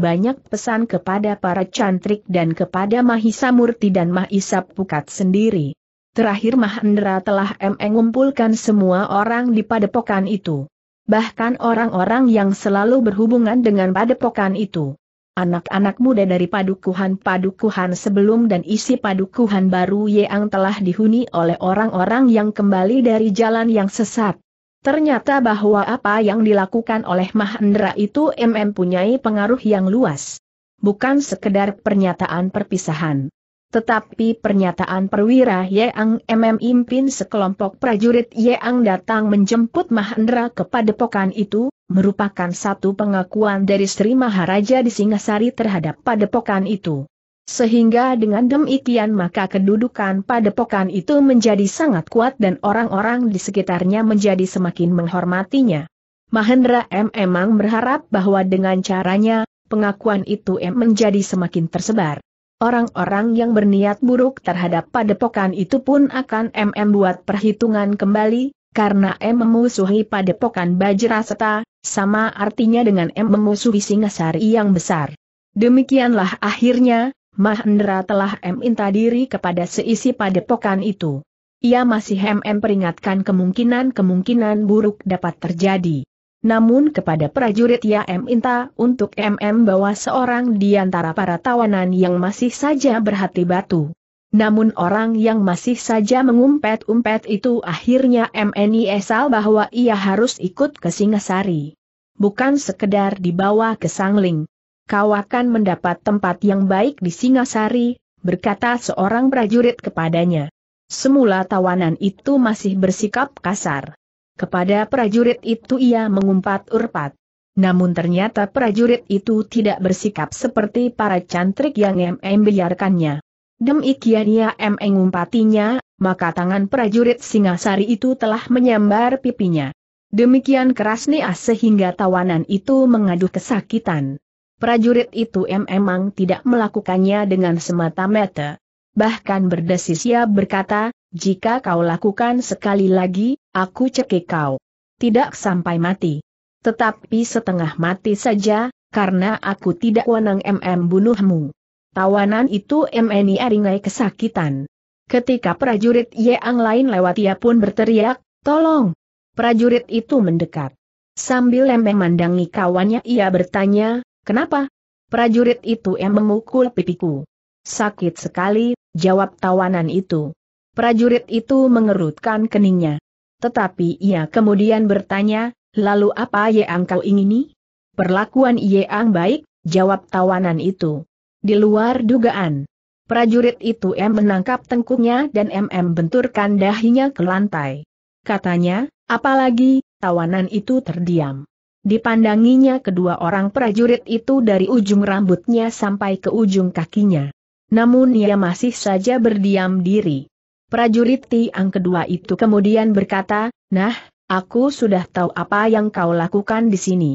Speaker 1: banyak pesan kepada para cantrik dan kepada Mahisa Murti dan Mahisa Pukat sendiri. Terakhir Mahendra telah mengumpulkan semua orang di padepokan itu bahkan orang-orang yang selalu berhubungan dengan padepokan itu. Anak-anak muda dari padukuhan-padukuhan sebelum dan isi padukuhan baru yang telah dihuni oleh orang-orang yang kembali dari jalan yang sesat. Ternyata bahwa apa yang dilakukan oleh Mahendra itu MM punyai pengaruh yang luas. Bukan sekedar pernyataan perpisahan. Tetapi pernyataan perwira Yang MM Impin sekelompok prajurit Yang datang menjemput Mahendra kepada pokan itu, merupakan satu pengakuan dari Sri Maharaja di Singasari terhadap padepokan itu. Sehingga dengan demikian maka kedudukan padepokan itu menjadi sangat kuat dan orang-orang di sekitarnya menjadi semakin menghormatinya. Mahendra M. emang berharap bahwa dengan caranya, pengakuan itu M menjadi semakin tersebar. Orang-orang yang berniat buruk terhadap padepokan itu pun akan MM buat perhitungan kembali, karena M memusuhi padepokan Bajraseta, sama artinya dengan M memusuhi Singasari yang besar. Demikianlah akhirnya, Mahendra telah M minta diri kepada seisi padepokan itu. Ia masih MM peringatkan kemungkinan-kemungkinan buruk dapat terjadi. Namun kepada prajurit M Inta untuk MM bawa seorang di antara para tawanan yang masih saja berhati batu. Namun orang yang masih saja mengumpet-umpet itu akhirnya MNI esal bahwa ia harus ikut ke Singasari. Bukan sekedar dibawa ke Sangling. Kau akan mendapat tempat yang baik di Singasari, berkata seorang prajurit kepadanya. Semula tawanan itu masih bersikap kasar. Kepada prajurit itu ia mengumpat urpat. Namun ternyata prajurit itu tidak bersikap seperti para cantrik yang MM biarkannya. Demikian ia mengumpatinya, maka tangan prajurit Singasari itu telah menyambar pipinya. Demikian keras nia sehingga tawanan itu mengaduh kesakitan. Prajurit itu memang tidak melakukannya dengan semata-mata. Bahkan berdesis ia berkata, jika kau lakukan sekali lagi, aku cekik kau. Tidak sampai mati. Tetapi setengah mati saja, karena aku tidak wanang MM bunuhmu. Tawanan itu MNI aringai kesakitan. Ketika prajurit yang lain lewat ia pun berteriak, tolong. Prajurit itu mendekat. Sambil memandangi kawannya ia bertanya, kenapa? Prajurit itu yang memukul pipiku. Sakit sekali, jawab tawanan itu. Prajurit itu mengerutkan keningnya. Tetapi ia kemudian bertanya, lalu apa Yeang kau ingini? Perlakuan Yeang baik, jawab tawanan itu. Di luar dugaan. Prajurit itu M menangkap tengkuknya dan MM benturkan dahinya ke lantai. Katanya, apalagi, tawanan itu terdiam. Dipandanginya kedua orang prajurit itu dari ujung rambutnya sampai ke ujung kakinya. Namun ia masih saja berdiam diri. Prajurit Tiang kedua itu kemudian berkata, Nah, aku sudah tahu apa yang kau lakukan di sini.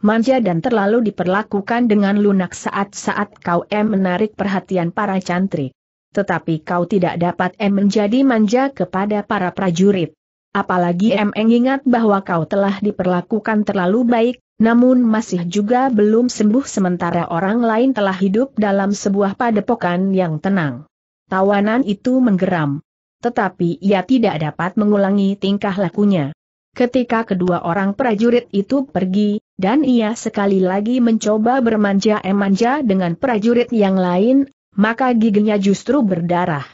Speaker 1: Manja dan terlalu diperlakukan dengan lunak saat-saat kau em menarik perhatian para cantrik. Tetapi kau tidak dapat em menjadi manja kepada para prajurit. Apalagi em ingat bahwa kau telah diperlakukan terlalu baik, namun masih juga belum sembuh sementara orang lain telah hidup dalam sebuah padepokan yang tenang. Tawanan itu menggeram tetapi ia tidak dapat mengulangi tingkah lakunya. Ketika kedua orang prajurit itu pergi, dan ia sekali lagi mencoba bermanja emanja dengan prajurit yang lain, maka giginya justru berdarah.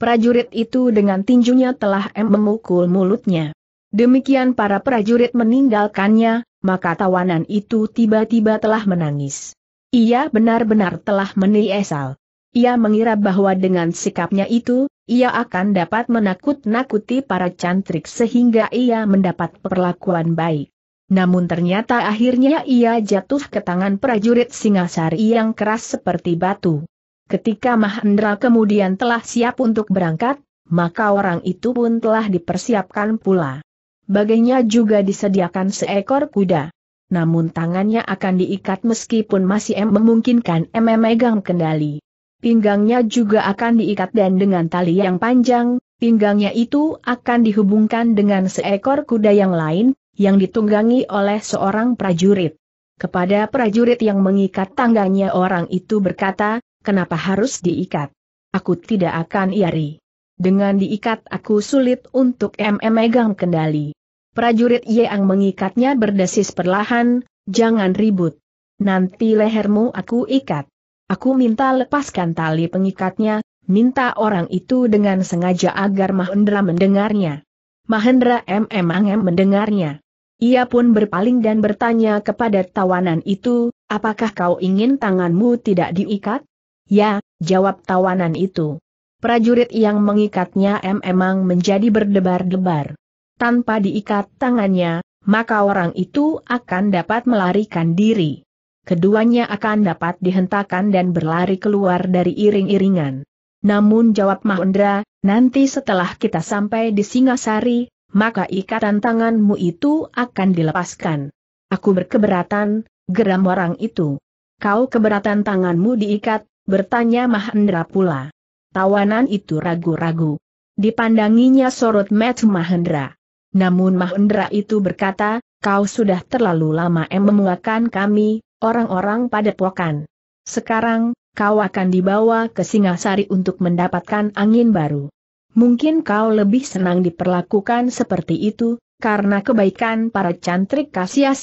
Speaker 1: Prajurit itu dengan tinjunya telah memukul mulutnya. Demikian para prajurit meninggalkannya, maka tawanan itu tiba-tiba telah menangis. Ia benar-benar telah meniesal. Ia mengira bahwa dengan sikapnya itu, ia akan dapat menakut-nakuti para cantrik sehingga ia mendapat perlakuan baik. Namun ternyata akhirnya ia jatuh ke tangan prajurit Singasari yang keras seperti batu. Ketika Mahendra kemudian telah siap untuk berangkat, maka orang itu pun telah dipersiapkan pula. Baginya juga disediakan seekor kuda. Namun tangannya akan diikat meskipun masih memungkinkan memegang kendali pinggangnya juga akan diikat dan dengan tali yang panjang, pinggangnya itu akan dihubungkan dengan seekor kuda yang lain, yang ditunggangi oleh seorang prajurit. Kepada prajurit yang mengikat tangganya orang itu berkata, kenapa harus diikat? Aku tidak akan iri. Dengan diikat aku sulit untuk memegang kendali. Prajurit yang mengikatnya berdesis perlahan, jangan ribut. Nanti lehermu aku ikat. Aku minta lepaskan tali pengikatnya, minta orang itu dengan sengaja agar Mahendra mendengarnya. Mahendra MMM mendengarnya. Ia pun berpaling dan bertanya kepada tawanan itu, apakah kau ingin tanganmu tidak diikat? Ya, jawab tawanan itu. Prajurit yang mengikatnya memang menjadi berdebar-debar. Tanpa diikat tangannya, maka orang itu akan dapat melarikan diri keduanya akan dapat dihentakkan dan berlari keluar dari iring-iringan. Namun jawab Mahendra, nanti setelah kita sampai di Singasari, maka ikatan tanganmu itu akan dilepaskan. Aku berkeberatan, geram orang itu. Kau keberatan tanganmu diikat, bertanya Mahendra pula. Tawanan itu ragu-ragu. Dipandanginya sorot met Mahendra. Namun Mahendra itu berkata, kau sudah terlalu lama memuakan kami, orang-orang padepokan. Sekarang, kau akan dibawa ke Singasari untuk mendapatkan angin baru. Mungkin kau lebih senang diperlakukan seperti itu, karena kebaikan para cantrik kasia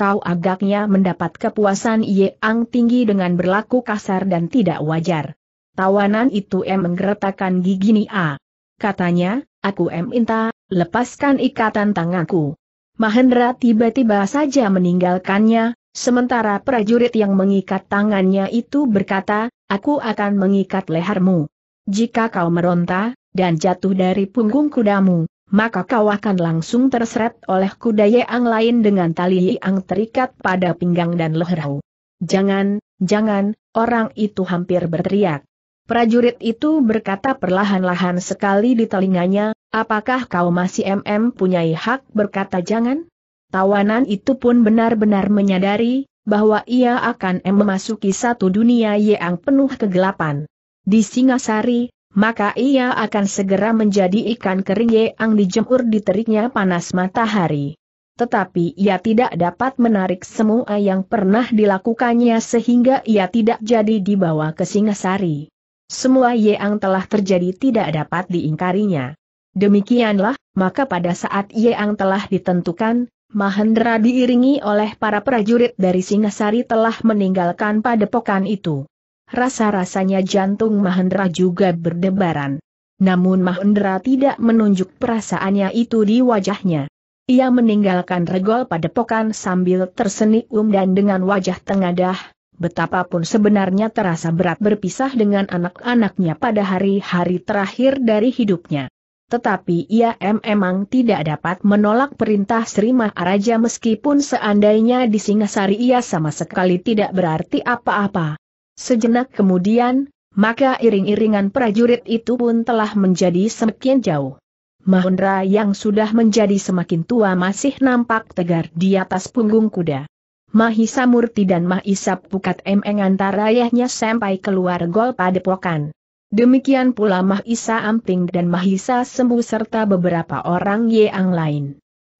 Speaker 1: Kau agaknya mendapat kepuasan Ye Ang tinggi dengan berlaku kasar dan tidak wajar. Tawanan itu em menggeretakan gigi Nia. Katanya, aku em minta, lepaskan ikatan tanganku. Mahendra tiba-tiba saja meninggalkannya, Sementara prajurit yang mengikat tangannya itu berkata, aku akan mengikat lehermu. Jika kau meronta, dan jatuh dari punggung kudamu, maka kau akan langsung terseret oleh kuda yang lain dengan tali yang terikat pada pinggang dan leherau. Jangan, jangan, orang itu hampir berteriak. Prajurit itu berkata perlahan-lahan sekali di telinganya, apakah kau masih MM punyai hak berkata jangan? Tawanan itu pun benar-benar menyadari, bahwa ia akan memasuki satu dunia yang penuh kegelapan. Di Singasari, maka ia akan segera menjadi ikan kering yang dijemur di teriknya panas matahari. Tetapi ia tidak dapat menarik semua yang pernah dilakukannya sehingga ia tidak jadi dibawa ke Singasari. Semua yang telah terjadi tidak dapat diingkarinya. Demikianlah, maka pada saat yang telah ditentukan, Mahendra diiringi oleh para prajurit dari Singasari telah meninggalkan padepokan itu. Rasa-rasanya jantung Mahendra juga berdebaran. Namun Mahendra tidak menunjuk perasaannya itu di wajahnya. Ia meninggalkan regol padepokan sambil tersenyum um dan dengan wajah tengadah, betapapun sebenarnya terasa berat berpisah dengan anak-anaknya pada hari-hari terakhir dari hidupnya. Tetapi ia memang tidak dapat menolak perintah Sri Maharaja meskipun seandainya di Singasari ia sama sekali tidak berarti apa-apa. Sejenak kemudian, maka iring-iringan prajurit itu pun telah menjadi semakin jauh. Mahendra yang sudah menjadi semakin tua masih nampak tegar di atas punggung kuda. Mahisa Murti dan Mahisa Pukat Emeng antara sampai keluar gol pada pokan. Demikian pula Mahisa Amping dan Mahisa Sembu serta beberapa orang Yeang lain.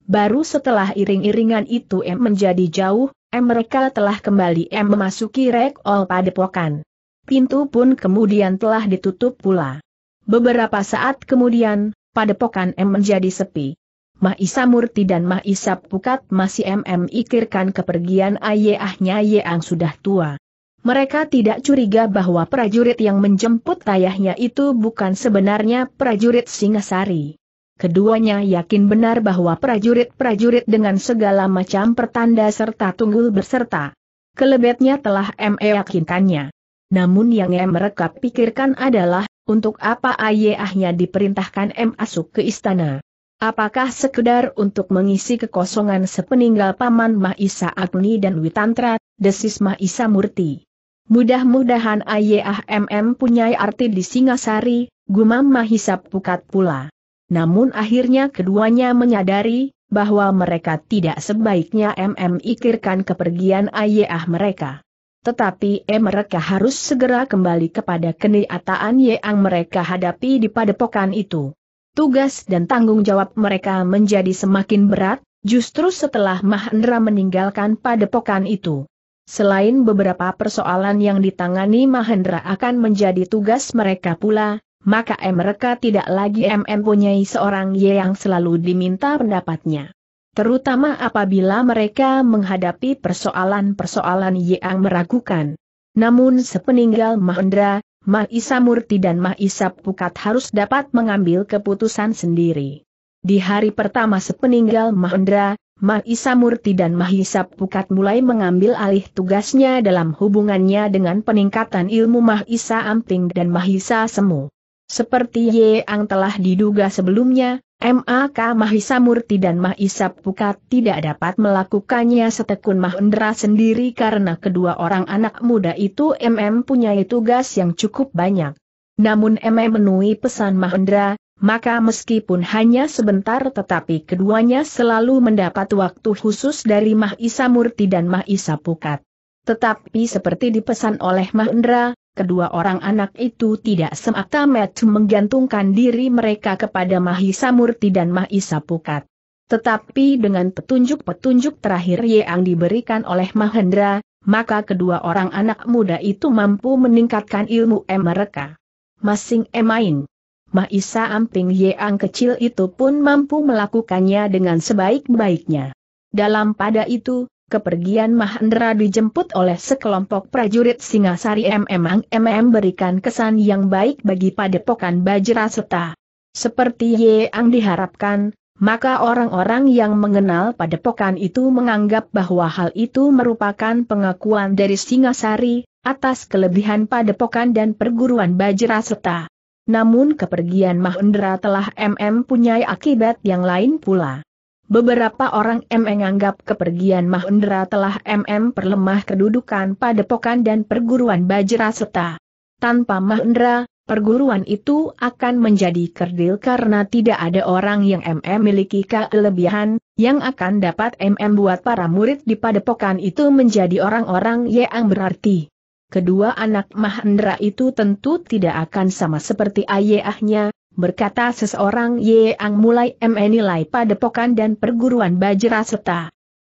Speaker 1: Baru setelah iring-iringan itu M menjadi jauh, M mereka telah kembali M memasuki Rek Ol padepokan. Pintu pun kemudian telah ditutup pula. Beberapa saat kemudian, padepokan M menjadi sepi. Mahisa Murti dan Mahisa Pukat masih MM ikirkan kepergian ayahnya yang sudah tua. Mereka tidak curiga bahwa prajurit yang menjemput ayahnya itu bukan sebenarnya prajurit Singasari. Keduanya yakin benar bahwa prajurit-prajurit dengan segala macam pertanda serta tunggul berserta. Kelebetnya telah yakinkannya. Namun yang M mereka pikirkan adalah, untuk apa ayahnya diperintahkan M masuk ke istana. Apakah sekedar untuk mengisi kekosongan sepeninggal Paman Mahisa Agni dan Witantra, desis Mahisa Murti. Mudah-mudahan Ayah MM punya arti di Singasari, gumam Mahisap Pukat pula. Namun akhirnya keduanya menyadari, bahwa mereka tidak sebaiknya MM ikirkan kepergian Ayah mereka. Tetapi eh mereka harus segera kembali kepada kenyataan yang mereka hadapi di padepokan itu. Tugas dan tanggung jawab mereka menjadi semakin berat, justru setelah Mahendra meninggalkan padepokan itu. Selain beberapa persoalan yang ditangani Mahendra akan menjadi tugas mereka pula, maka mereka tidak lagi MM mempunyai seorang Y yang selalu diminta pendapatnya. Terutama apabila mereka menghadapi persoalan-persoalan yang meragukan. Namun sepeninggal Mahendra, Murti dan Mahisa Pukat harus dapat mengambil keputusan sendiri. Di hari pertama sepeninggal Mahendra, Mahisa Murti dan Mahisa Pukat mulai mengambil alih tugasnya dalam hubungannya dengan peningkatan ilmu Mahisa Amping dan Mahisa Semu. Seperti yang telah diduga sebelumnya, MAK Mahisa Murti dan Mahisa Pukat tidak dapat melakukannya setekun Mahendra sendiri karena kedua orang anak muda itu MM punya tugas yang cukup banyak. Namun MM memenuhi pesan Mahendra, maka meskipun hanya sebentar tetapi keduanya selalu mendapat waktu khusus dari Mahisa Murti dan Mahisa Pukat. Tetapi seperti dipesan oleh Mahendra, kedua orang anak itu tidak semata-mata menggantungkan diri mereka kepada Mahisa Murti dan Mahisa Pukat. Tetapi dengan petunjuk-petunjuk terakhir yang diberikan oleh Mahendra, maka kedua orang anak muda itu mampu meningkatkan ilmu mereka. Masing masing Maisa Amping Yeang kecil itu pun mampu melakukannya dengan sebaik-baiknya. Dalam pada itu, kepergian Mahendra dijemput oleh sekelompok prajurit Singasari MM MM berikan kesan yang baik bagi padepokan Bajraseta. Seperti Yeang diharapkan, maka orang-orang yang mengenal padepokan itu menganggap bahwa hal itu merupakan pengakuan dari Singasari, atas kelebihan padepokan dan perguruan Bajraseta. Namun kepergian Mahendra telah MM punyai akibat yang lain pula. Beberapa orang MM menganggap kepergian Mahendra telah MM perlemah kedudukan pada padepokan dan perguruan Bajraseta. Tanpa Mahendra, perguruan itu akan menjadi kerdil karena tidak ada orang yang MM miliki kelebihan, yang akan dapat MM buat para murid di padepokan itu menjadi orang-orang yang berarti kedua anak Mahendra itu tentu tidak akan sama seperti ayahnya, berkata seseorang ang mulai menilai padepokan dan perguruan Bajra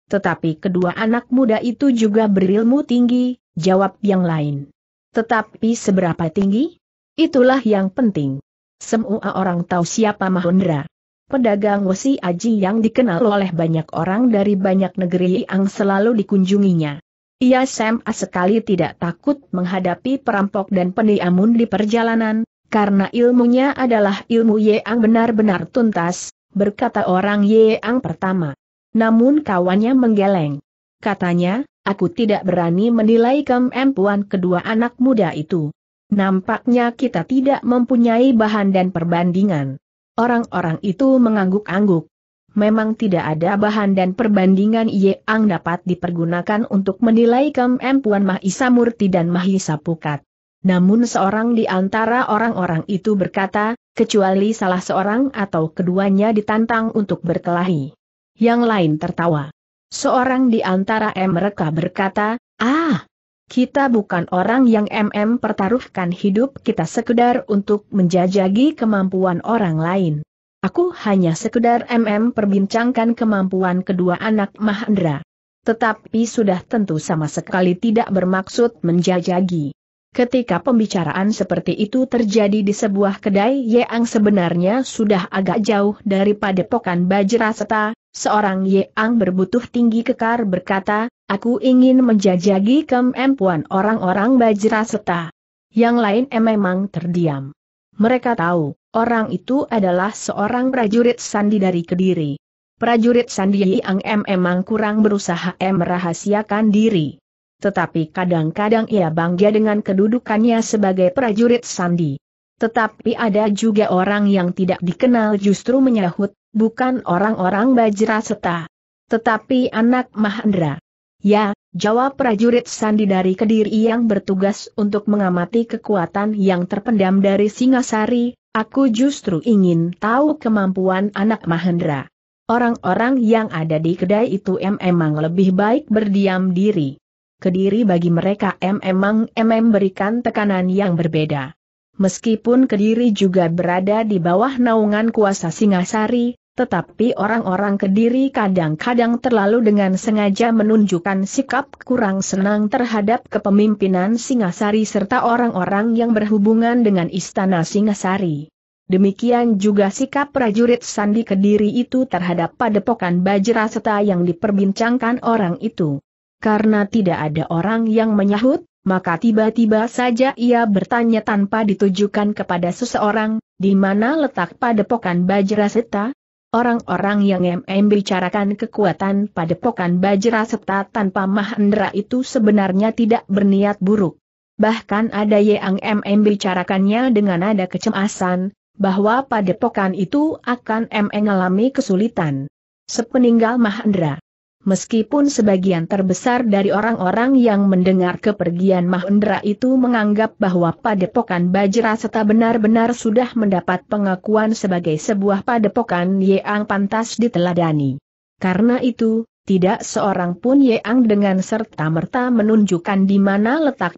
Speaker 1: Tetapi kedua anak muda itu juga berilmu tinggi, jawab yang lain. Tetapi seberapa tinggi? Itulah yang penting. Semua orang tahu siapa Mahendra. Pedagang Wesi Aji yang dikenal oleh banyak orang dari banyak negeri yang selalu dikunjunginya. Ia sama sekali tidak takut menghadapi perampok dan peniamun di perjalanan, karena ilmunya adalah ilmu Yeang benar-benar tuntas, berkata orang Yeang pertama. Namun kawannya menggeleng. Katanya, aku tidak berani menilai kemampuan kedua anak muda itu. Nampaknya kita tidak mempunyai bahan dan perbandingan. Orang-orang itu mengangguk-angguk. Memang tidak ada bahan dan perbandingan yang dapat dipergunakan untuk menilai kemampuan Mahisa Murti dan Mahisa Pukat. Namun seorang di antara orang-orang itu berkata, kecuali salah seorang atau keduanya ditantang untuk berkelahi. Yang lain tertawa. Seorang di antara mereka berkata, ah, kita bukan orang yang MM pertaruhkan hidup kita sekedar untuk menjajagi kemampuan orang lain. Aku hanya sekedar MM perbincangkan kemampuan kedua anak Mahendra. Tetapi sudah tentu sama sekali tidak bermaksud menjajagi. Ketika pembicaraan seperti itu terjadi di sebuah kedai Yeang sebenarnya sudah agak jauh dari padepokan Bajraseta, seorang Yeang berbutuh tinggi kekar berkata, aku ingin menjajagi kemampuan orang-orang Bajraseta. Yang lain memang terdiam. Mereka tahu, Orang itu adalah seorang prajurit sandi dari Kediri. Prajurit sandi yang memang kurang berusaha merahasiakan diri. Tetapi kadang-kadang ia bangga dengan kedudukannya sebagai prajurit sandi. Tetapi ada juga orang yang tidak dikenal justru menyahut, bukan orang-orang bajra seta. Tetapi anak Mahendra. Ya, jawab prajurit Sandi dari Kediri yang bertugas untuk mengamati kekuatan yang terpendam dari Singasari, Aku justru ingin tahu kemampuan anak Mahendra. Orang-orang yang ada di kedai itu emang lebih baik berdiam diri. Kediri bagi mereka memang berikan tekanan yang berbeda. Meskipun Kediri juga berada di bawah naungan kuasa Singasari, tetapi orang-orang kediri kadang-kadang terlalu dengan sengaja menunjukkan sikap kurang senang terhadap kepemimpinan Singasari serta orang-orang yang berhubungan dengan istana Singasari. Demikian juga sikap prajurit Sandi Kediri itu terhadap padepokan bajraseta yang diperbincangkan orang itu. Karena tidak ada orang yang menyahut, maka tiba-tiba saja ia bertanya tanpa ditujukan kepada seseorang, di mana letak padepokan bajraseta? Orang-orang yang MM bicarakan kekuatan pada pokan Bajra serta tanpa Mahendra itu sebenarnya tidak berniat buruk. Bahkan ada yang MM bicarakannya dengan ada kecemasan, bahwa pada pokan itu akan mengalami kesulitan. Sepeninggal Mahendra, Meskipun sebagian terbesar dari orang-orang yang mendengar kepergian Mahendra itu menganggap bahwa padepokan Seta benar-benar sudah mendapat pengakuan sebagai sebuah padepokan yang pantas diteladani. Karena itu, tidak seorang pun Yeang dengan serta-merta menunjukkan di mana letak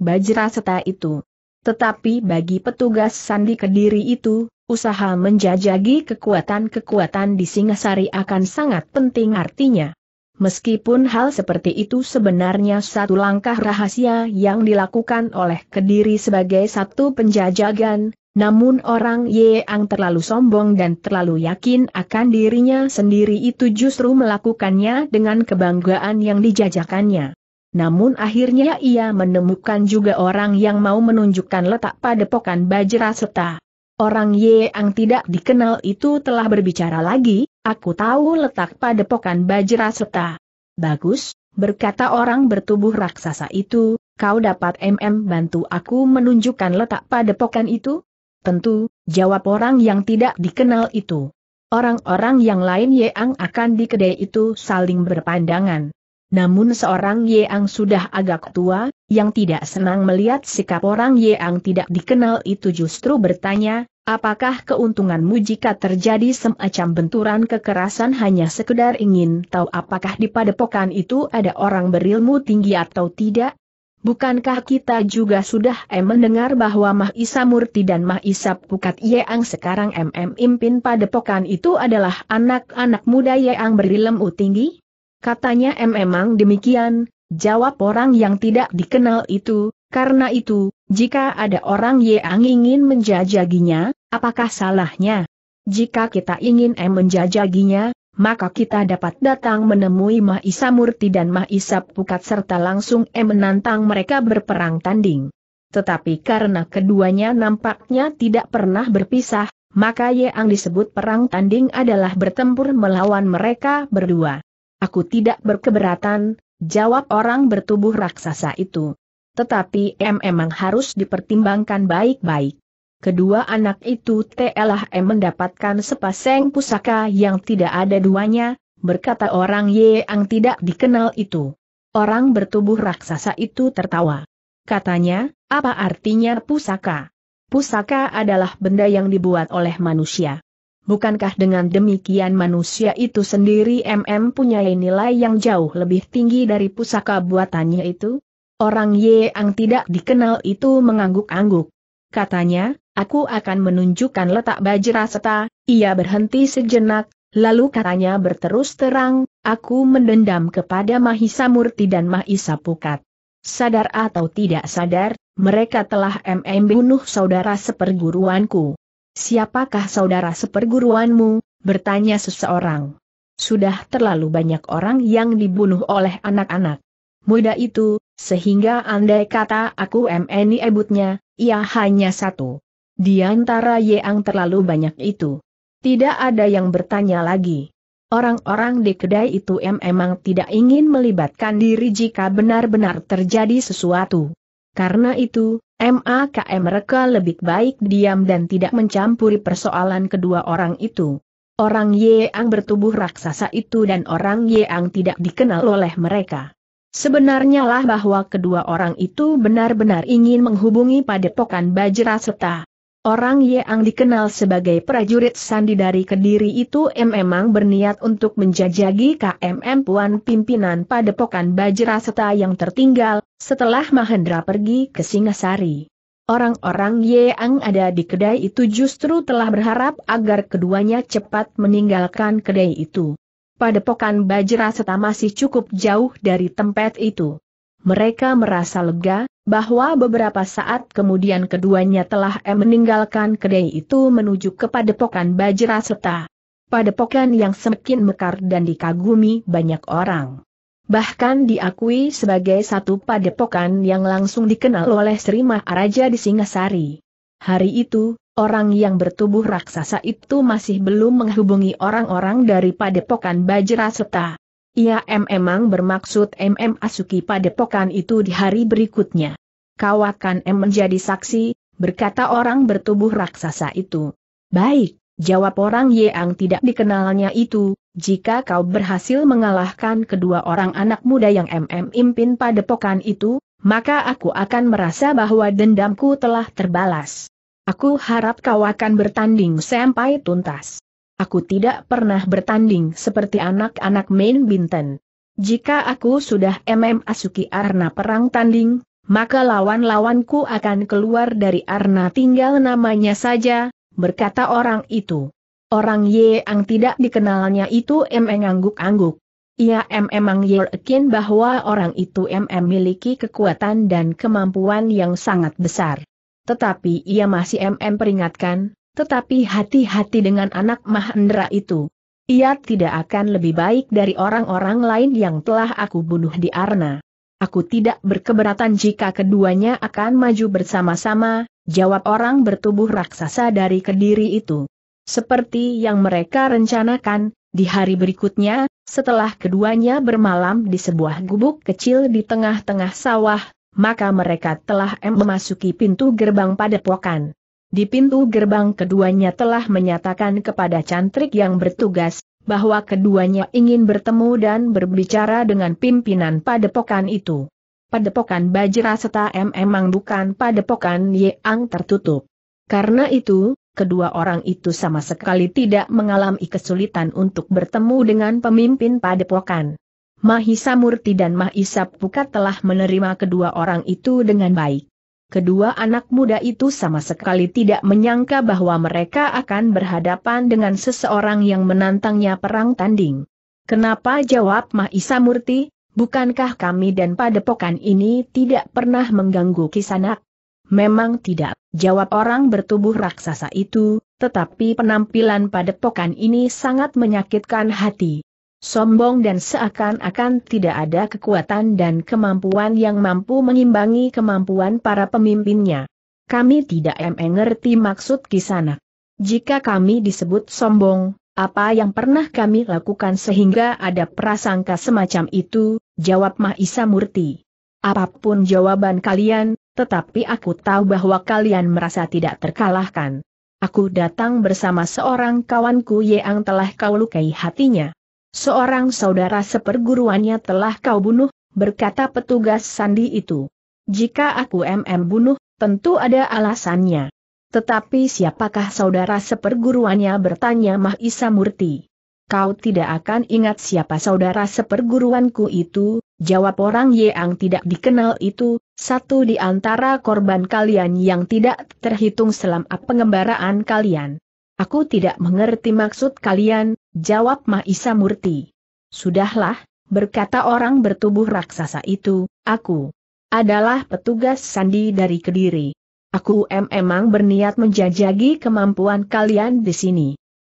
Speaker 1: Seta itu. Tetapi bagi petugas Sandi Kediri itu, usaha menjajagi kekuatan-kekuatan di Singasari akan sangat penting artinya Meskipun hal seperti itu sebenarnya satu langkah rahasia yang dilakukan oleh Kediri sebagai satu penjajagan, namun orang Yeang terlalu sombong dan terlalu yakin akan dirinya sendiri itu justru melakukannya dengan kebanggaan yang dijajakannya. Namun akhirnya ia menemukan juga orang yang mau menunjukkan letak padepokan Bajra Seta. Orang Yeang tidak dikenal itu telah berbicara lagi, Aku tahu letak padepokan Bajraseta. Bagus, berkata orang bertubuh raksasa itu, kau dapat MM bantu aku menunjukkan letak padepokan itu? Tentu, jawab orang yang tidak dikenal itu. Orang-orang yang lain yang akan di kedai itu saling berpandangan. Namun seorang Yeang sudah agak tua, yang tidak senang melihat sikap orang Yeang tidak dikenal itu justru bertanya, apakah keuntunganmu jika terjadi semacam benturan kekerasan hanya sekedar ingin tahu apakah di padepokan itu ada orang berilmu tinggi atau tidak? Bukankah kita juga sudah em mendengar bahwa Mahisa Murti dan Mahisa Pukat Yeang sekarang MM Impin padepokan itu adalah anak-anak muda Yeang berilmu tinggi? Katanya em emang demikian, jawab orang yang tidak dikenal itu, karena itu, jika ada orang yang ingin menjajaginya, apakah salahnya? Jika kita ingin em menjajaginya, maka kita dapat datang menemui Mahisa Murti dan Mahisa Pukat serta langsung M menantang mereka berperang tanding. Tetapi karena keduanya nampaknya tidak pernah berpisah, maka yang disebut perang tanding adalah bertempur melawan mereka berdua. Aku tidak berkeberatan, jawab orang bertubuh raksasa itu. Tetapi M memang harus dipertimbangkan baik-baik. Kedua anak itu telah M mendapatkan sepasang pusaka yang tidak ada duanya, berkata orang Y yang tidak dikenal itu. Orang bertubuh raksasa itu tertawa. Katanya, apa artinya pusaka? Pusaka adalah benda yang dibuat oleh manusia. Bukankah dengan demikian manusia itu sendiri MM punya nilai yang jauh lebih tinggi dari pusaka buatannya itu? Orang yang tidak dikenal itu mengangguk-angguk. Katanya, aku akan menunjukkan letak seta, ia berhenti sejenak, lalu katanya berterus terang, aku mendendam kepada Mahisa Murti dan Mahisa Pukat. Sadar atau tidak sadar, mereka telah MM bunuh saudara seperguruanku. Siapakah saudara seperguruanmu? bertanya seseorang. Sudah terlalu banyak orang yang dibunuh oleh anak-anak muda itu, sehingga andai kata aku MNI ebutnya, ia hanya satu. Di antara yang terlalu banyak itu. Tidak ada yang bertanya lagi. Orang-orang di kedai itu memang tidak ingin melibatkan diri jika benar-benar terjadi sesuatu. Karena itu, MAKM Reka lebih baik diam dan tidak mencampuri persoalan kedua orang itu. Orang Yeang bertubuh raksasa itu dan orang Yeang tidak dikenal oleh mereka. Sebenarnya lah bahwa kedua orang itu benar-benar ingin menghubungi padepokan Bajra Seta. Orang Yeang dikenal sebagai prajurit sandi dari Kediri itu memang berniat untuk menjajagi KMM Puan pimpinan padepokan Bajra Seta yang tertinggal, setelah Mahendra pergi ke Singasari, orang-orang Yeang ada di kedai itu justru telah berharap agar keduanya cepat meninggalkan kedai itu. Padepokan seta masih cukup jauh dari tempat itu. Mereka merasa lega, bahwa beberapa saat kemudian keduanya telah eh, meninggalkan kedai itu menuju ke padepokan seta. Padepokan yang semakin mekar dan dikagumi banyak orang bahkan diakui sebagai satu padepokan yang langsung dikenal oleh Sri Maharaja di Singasari. Hari itu, orang yang bertubuh raksasa itu masih belum menghubungi orang-orang dari padepokan Bajraseta. Ia memang bermaksud MM Asuki padepokan itu di hari berikutnya. Kawakan M menjadi saksi, berkata orang bertubuh raksasa itu. Baik, Jawab orang Yeang tidak dikenalnya itu, jika kau berhasil mengalahkan kedua orang anak muda yang MM impin pada pokan itu, maka aku akan merasa bahwa dendamku telah terbalas. Aku harap kau akan bertanding sampai tuntas. Aku tidak pernah bertanding seperti anak-anak main binten. Jika aku sudah MM Asuki Arna perang tanding, maka lawan-lawanku akan keluar dari Arna tinggal namanya saja, berkata orang itu. Orang yang tidak dikenalnya itu MM angguk-angguk. Ia memang yakin bahwa orang itu MM memiliki kekuatan dan kemampuan yang sangat besar. Tetapi ia masih MM peringatkan, tetapi hati-hati dengan anak Mahendra itu. Ia tidak akan lebih baik dari orang-orang lain yang telah aku bunuh di Arna. Aku tidak berkeberatan jika keduanya akan maju bersama-sama, jawab orang bertubuh raksasa dari kediri itu. Seperti yang mereka rencanakan, di hari berikutnya, setelah keduanya bermalam di sebuah gubuk kecil di tengah-tengah sawah, maka mereka telah memasuki pintu gerbang padepokan. Di pintu gerbang keduanya telah menyatakan kepada cantrik yang bertugas, bahwa keduanya ingin bertemu dan berbicara dengan pimpinan padepokan itu padepokan Bajraseta M emang bukan padepokan Yeang tertutup. Karena itu, kedua orang itu sama sekali tidak mengalami kesulitan untuk bertemu dengan pemimpin padepokan. Mahisa Murti dan Mahisa Pukat telah menerima kedua orang itu dengan baik. Kedua anak muda itu sama sekali tidak menyangka bahwa mereka akan berhadapan dengan seseorang yang menantangnya perang tanding. Kenapa jawab Mahisa Murti? Bukankah kami dan padepokan ini tidak pernah mengganggu kisanak? Memang tidak, jawab orang bertubuh raksasa itu, tetapi penampilan padepokan ini sangat menyakitkan hati. Sombong dan seakan-akan tidak ada kekuatan dan kemampuan yang mampu mengimbangi kemampuan para pemimpinnya. Kami tidak mengerti maksud kisanak. Jika kami disebut sombong, apa yang pernah kami lakukan sehingga ada prasangka semacam itu, jawab Mahisa Murti. Apapun jawaban kalian, tetapi aku tahu bahwa kalian merasa tidak terkalahkan. Aku datang bersama seorang kawanku yang telah kau lukai hatinya. Seorang saudara seperguruannya telah kau bunuh, berkata petugas sandi itu. Jika aku MM bunuh, tentu ada alasannya. Tetapi siapakah saudara seperguruannya bertanya Mahisa Murti kau tidak akan ingat siapa saudara seperguruanku itu, jawab orang yang tidak dikenal itu, satu di antara korban kalian yang tidak terhitung selama pengembaraan kalian. Aku tidak mengerti maksud kalian, jawab Mahisa Murti. Sudahlah, berkata orang bertubuh raksasa itu, aku adalah petugas sandi dari Kediri. Aku em emang berniat menjajagi kemampuan kalian di sini.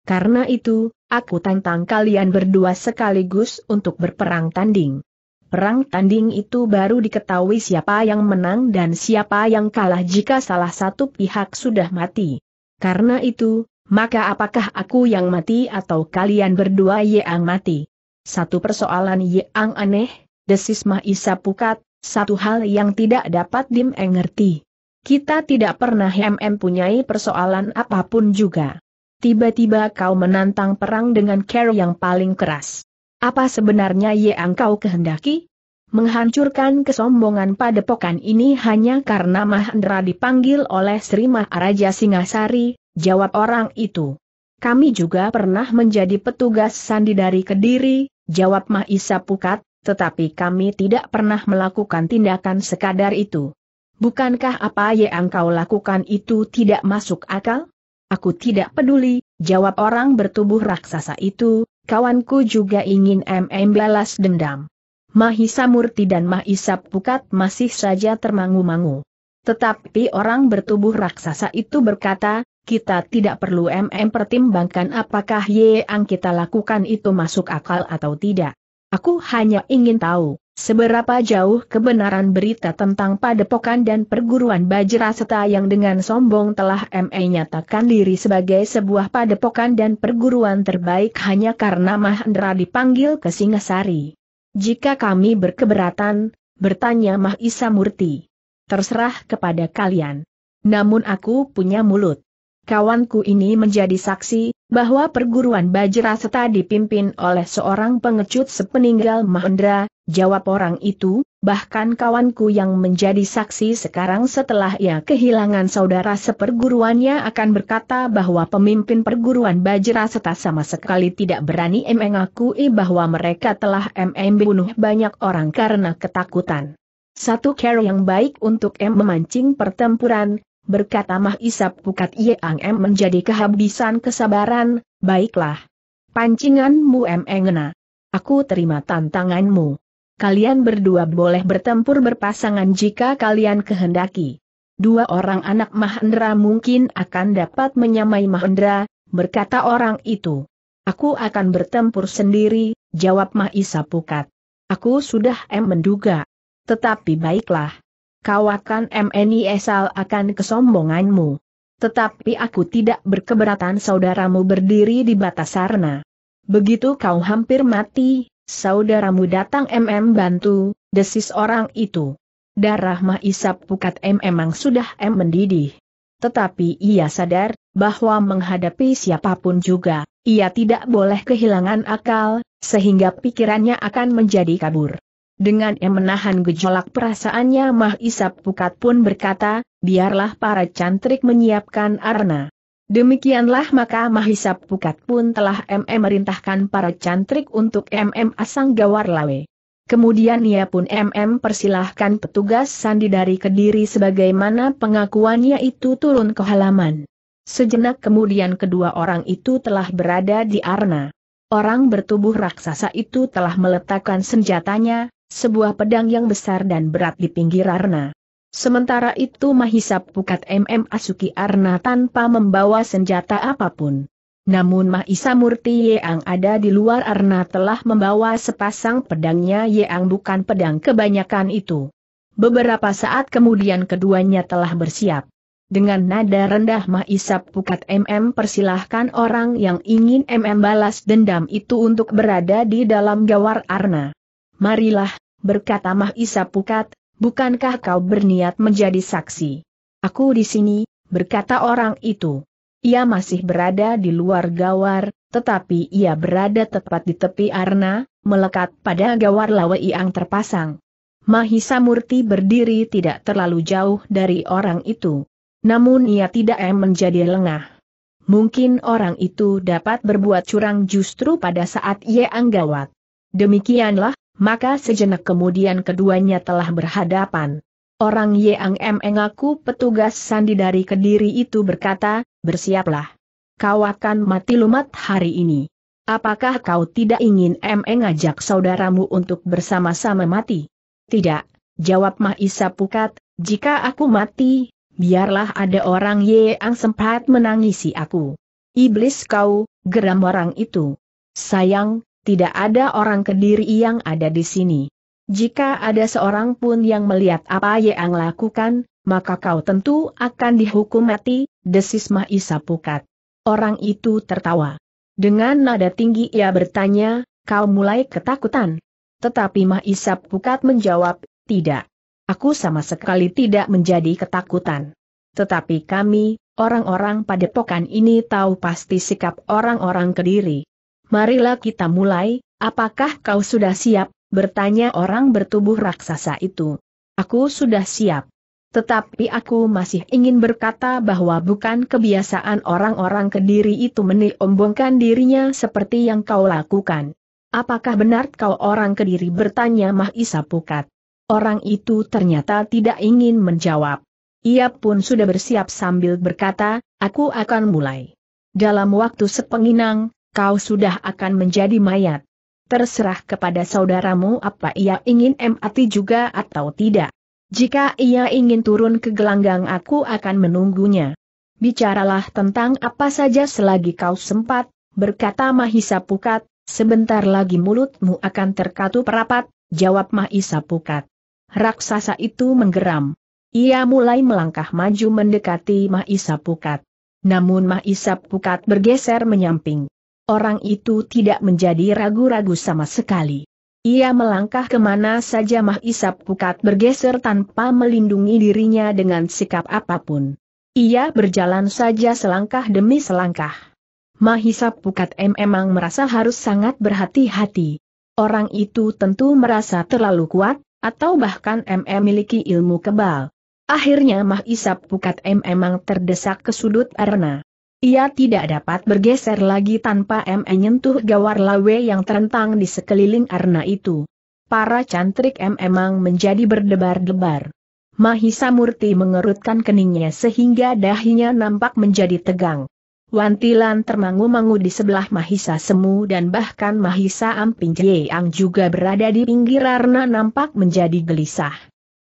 Speaker 1: Karena itu, aku tantang kalian berdua sekaligus untuk berperang tanding. Perang tanding itu baru diketahui siapa yang menang dan siapa yang kalah jika salah satu pihak sudah mati. Karena itu, maka apakah aku yang mati atau kalian berdua yang mati? Satu persoalan yang aneh, desis Mahisa Pukat, satu hal yang tidak dapat dimengerti. Kita tidak pernah mempunyai persoalan apapun juga tiba-tiba kau menantang perang dengan cara yang paling keras. Apa sebenarnya yang kau kehendaki? Menghancurkan kesombongan padepokan ini hanya karena Mahendra dipanggil oleh Sri Maharaja Singasari, jawab orang itu. Kami juga pernah menjadi petugas sandi dari Kediri, jawab Mahisa Pukat, tetapi kami tidak pernah melakukan tindakan sekadar itu. Bukankah apa yang kau lakukan itu tidak masuk akal? Aku tidak peduli, jawab orang bertubuh raksasa itu, kawanku juga ingin MM balas dendam. Mahisa Murti dan Mahisa Pukat masih saja termangu-mangu. Tetapi orang bertubuh raksasa itu berkata, kita tidak perlu MM pertimbangkan apakah yang kita lakukan itu masuk akal atau tidak. Aku hanya ingin tahu, Seberapa jauh kebenaran berita tentang padepokan dan perguruan Bajra Seta yang dengan sombong telah ME nyatakan diri sebagai sebuah padepokan dan perguruan terbaik hanya karena Mahendra dipanggil ke Singasari. Jika kami berkeberatan, bertanya Mah Isa Murti. Terserah kepada kalian. Namun aku punya mulut. Kawanku ini menjadi saksi, bahwa perguruan Seta dipimpin oleh seorang pengecut sepeninggal Mahendra, jawab orang itu, bahkan kawanku yang menjadi saksi sekarang setelah ia kehilangan saudara seperguruannya akan berkata bahwa pemimpin perguruan Seta sama sekali tidak berani mengakui bahwa mereka telah membunuh banyak orang karena ketakutan. Satu cara yang baik untuk M memancing pertempuran, berkata Mah Isap Pukat Yeang M menjadi kehabisan kesabaran, baiklah. Pancinganmu M Engena. Aku terima tantanganmu. Kalian berdua boleh bertempur berpasangan jika kalian kehendaki. Dua orang anak Mahendra mungkin akan dapat menyamai Mahendra, berkata orang itu. Aku akan bertempur sendiri, jawab Mahisa Pukat. Aku sudah M menduga. Tetapi baiklah, kau akan menyesal akan kesombonganmu. Tetapi aku tidak berkeberatan saudaramu berdiri di batas sarna. Begitu kau hampir mati, saudaramu datang MM bantu, desis orang itu. Darah Mahisap Pukat M emang sudah M mendidih. Tetapi ia sadar, bahwa menghadapi siapapun juga, ia tidak boleh kehilangan akal, sehingga pikirannya akan menjadi kabur. Dengan menahan gejolak perasaannya Mah Isap Pukat pun berkata, biarlah para cantrik menyiapkan arna. Demikianlah maka Mahisap Pukat pun telah MM merintahkan para cantrik untuk MM Asang Gawar Lawe. Kemudian ia pun MM persilahkan petugas sandi dari Kediri sebagaimana pengakuannya itu turun ke halaman. Sejenak kemudian kedua orang itu telah berada di Arna. Orang bertubuh raksasa itu telah meletakkan senjatanya, sebuah pedang yang besar dan berat di pinggir Arna. Sementara itu Mahisa Pukat MM Asuki Arna tanpa membawa senjata apapun. Namun Mahisa Murti Yeang ada di luar Arna telah membawa sepasang pedangnya Yeang bukan pedang kebanyakan itu. Beberapa saat kemudian keduanya telah bersiap. Dengan nada rendah Mahisa Pukat MM persilahkan orang yang ingin MM balas dendam itu untuk berada di dalam gawar Arna. Marilah, berkata Mahisa Pukat, bukankah kau berniat menjadi saksi? Aku di sini, berkata orang itu. Ia masih berada di luar gawar, tetapi ia berada tepat di tepi arna, melekat pada gawar lawa yang terpasang. Mahisa Murti berdiri tidak terlalu jauh dari orang itu. Namun ia tidak menjadi lengah. Mungkin orang itu dapat berbuat curang justru pada saat ia anggawat. Demikianlah, maka sejenak kemudian keduanya telah berhadapan. Orang Yang Mengaku petugas sandi dari Kediri itu berkata, bersiaplah. Kau akan mati lumat hari ini. Apakah kau tidak ingin M mengajak saudaramu untuk bersama-sama mati? Tidak, jawab Mahisa Pukat, jika aku mati, biarlah ada orang yang sempat menangisi aku. Iblis kau, geram orang itu. Sayang, tidak ada orang kediri yang ada di sini. Jika ada seorang pun yang melihat apa yang lakukan, maka kau tentu akan dihukum mati, desis Mahisa Pukat. Orang itu tertawa. Dengan nada tinggi ia bertanya, kau mulai ketakutan. Tetapi Mahisa Pukat menjawab, tidak. Aku sama sekali tidak menjadi ketakutan. Tetapi kami, orang-orang padepokan ini tahu pasti sikap orang-orang kediri. Marilah kita mulai, apakah kau sudah siap? Bertanya orang bertubuh raksasa itu. Aku sudah siap. Tetapi aku masih ingin berkata bahwa bukan kebiasaan orang-orang kediri itu meniombongkan dirinya seperti yang kau lakukan. Apakah benar kau orang kediri bertanya Mahisa Pukat? Orang itu ternyata tidak ingin menjawab. Ia pun sudah bersiap sambil berkata, aku akan mulai. Dalam waktu sepenginang, kau sudah akan menjadi mayat. Terserah kepada saudaramu apa ia ingin mati juga atau tidak. Jika ia ingin turun ke gelanggang aku akan menunggunya. Bicaralah tentang apa saja selagi kau sempat, berkata Mahisa Pukat, sebentar lagi mulutmu akan terkatup rapat, jawab Mahisa Pukat. Raksasa itu menggeram. Ia mulai melangkah maju mendekati Mahisa Pukat. Namun Mahisa Pukat bergeser menyamping orang itu tidak menjadi ragu-ragu sama sekali. Ia melangkah kemana saja Mah Pukat bergeser tanpa melindungi dirinya dengan sikap apapun. Ia berjalan saja selangkah demi selangkah. Mahisap Pukat M memang merasa harus sangat berhati-hati. Orang itu tentu merasa terlalu kuat, atau bahkan MM memiliki ilmu kebal. Akhirnya Mah Pukat M memang terdesak ke sudut arena. Ia tidak dapat bergeser lagi tanpa M menyentuh gawar lawe yang terentang di sekeliling arna itu. Para cantrik M emang menjadi berdebar-debar. Mahisa Murti mengerutkan keningnya sehingga dahinya nampak menjadi tegang. Wantilan termangu-mangu di sebelah Mahisa Semu dan bahkan Mahisa Amping Jeang juga berada di pinggir arna nampak menjadi gelisah.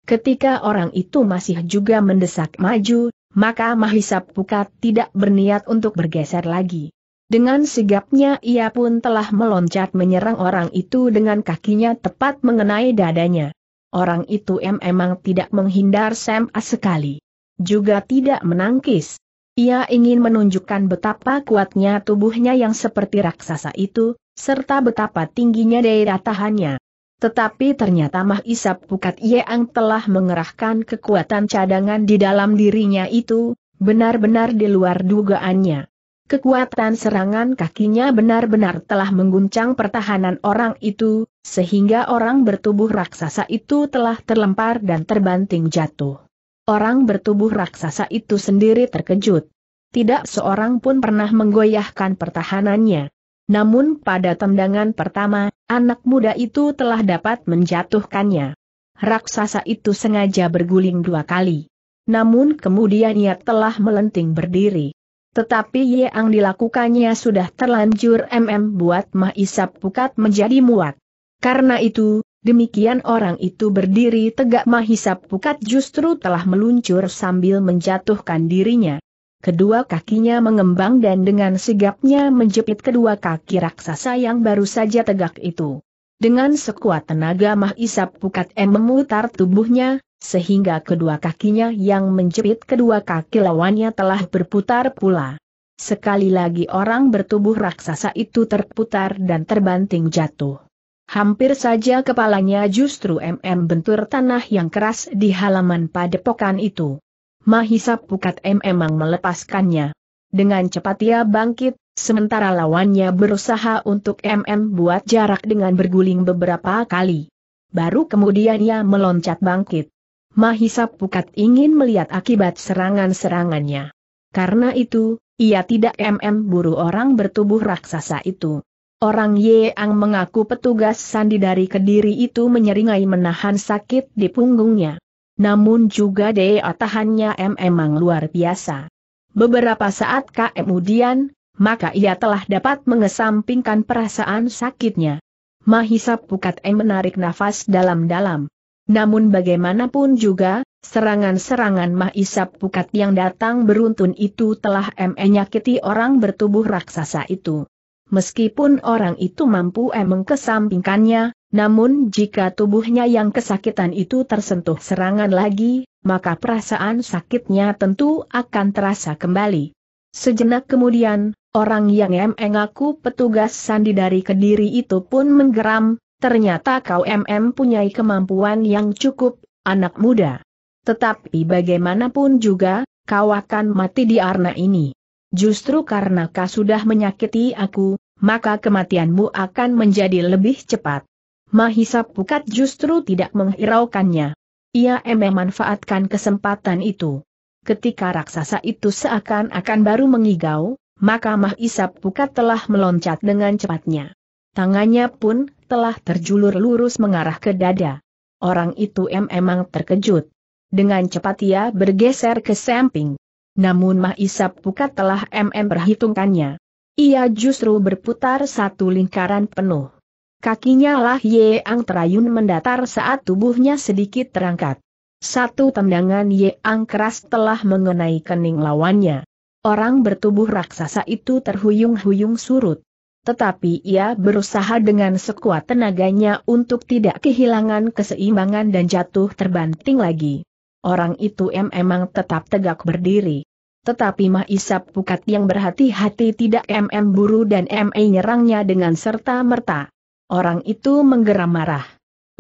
Speaker 1: Ketika orang itu masih juga mendesak maju, maka Mahisa Pukat tidak berniat untuk bergeser lagi. Dengan sigapnya ia pun telah meloncat menyerang orang itu dengan kakinya tepat mengenai dadanya. Orang itu emang tidak menghindar Sam sekali. Juga tidak menangkis. Ia ingin menunjukkan betapa kuatnya tubuhnya yang seperti raksasa itu, serta betapa tingginya daya tahannya. Tetapi ternyata Mah Isap Pukat Yeang telah mengerahkan kekuatan cadangan di dalam dirinya itu, benar-benar di luar dugaannya. Kekuatan serangan kakinya benar-benar telah mengguncang pertahanan orang itu, sehingga orang bertubuh raksasa itu telah terlempar dan terbanting jatuh. Orang bertubuh raksasa itu sendiri terkejut. Tidak seorang pun pernah menggoyahkan pertahanannya. Namun pada tendangan pertama, anak muda itu telah dapat menjatuhkannya. Raksasa itu sengaja berguling dua kali. Namun kemudian ia telah melenting berdiri. Tetapi yang dilakukannya sudah terlanjur MM buat Mahisap Pukat menjadi muak. Karena itu, demikian orang itu berdiri tegak Mahisap Pukat justru telah meluncur sambil menjatuhkan dirinya kedua kakinya mengembang dan dengan sigapnya menjepit kedua kaki raksasa yang baru saja tegak itu. Dengan sekuat tenaga Mahisap Pukat M memutar tubuhnya, sehingga kedua kakinya yang menjepit kedua kaki lawannya telah berputar pula. Sekali lagi orang bertubuh raksasa itu terputar dan terbanting jatuh. Hampir saja kepalanya justru MM bentur tanah yang keras di halaman padepokan itu. Mahisa Pukat M memang melepaskannya. Dengan cepat ia bangkit, sementara lawannya berusaha untuk MM buat jarak dengan berguling beberapa kali. Baru kemudian ia meloncat bangkit. Mahisa Pukat ingin melihat akibat serangan-serangannya. Karena itu, ia tidak MM buru orang bertubuh raksasa itu. Orang Yeang mengaku petugas sandi dari kediri itu menyeringai menahan sakit di punggungnya. Namun juga daya tahannya M memang luar biasa. Beberapa saat kemudian, maka ia telah dapat mengesampingkan perasaan sakitnya. Mahisa Pukat M menarik nafas dalam-dalam. Namun bagaimanapun juga, serangan-serangan Mahisa Pukat yang datang beruntun itu telah M menyakiti orang bertubuh raksasa itu. Meskipun orang itu mampu M mengkesampingkannya, namun jika tubuhnya yang kesakitan itu tersentuh serangan lagi, maka perasaan sakitnya tentu akan terasa kembali. Sejenak kemudian, orang yang MM aku petugas sandi dari Kediri itu pun menggeram, ternyata kau MM punyai kemampuan yang cukup, anak muda. Tetapi bagaimanapun juga, kau akan mati di arna ini. Justru karena kau sudah menyakiti aku, maka kematianmu akan menjadi lebih cepat. Mahisa Pukat justru tidak menghiraukannya. Ia manfaatkan kesempatan itu. Ketika raksasa itu seakan-akan baru mengigau, maka Mahisa Pukat telah meloncat dengan cepatnya. Tangannya pun telah terjulur lurus mengarah ke dada. Orang itu emang terkejut. Dengan cepat ia bergeser ke samping. Namun Mahisa Pukat telah emang perhitungkannya. Ia justru berputar satu lingkaran penuh. Kakinya lah Ye Ang terayun mendatar saat tubuhnya sedikit terangkat. Satu tendangan Ye Ang keras telah mengenai kening lawannya. Orang bertubuh raksasa itu terhuyung-huyung surut. Tetapi ia berusaha dengan sekuat tenaganya untuk tidak kehilangan keseimbangan dan jatuh terbanting lagi. Orang itu memang tetap tegak berdiri. Tetapi Mah Isap Pukat yang berhati-hati tidak MM buru dan ME nyerangnya dengan serta-merta. Orang itu menggeram marah.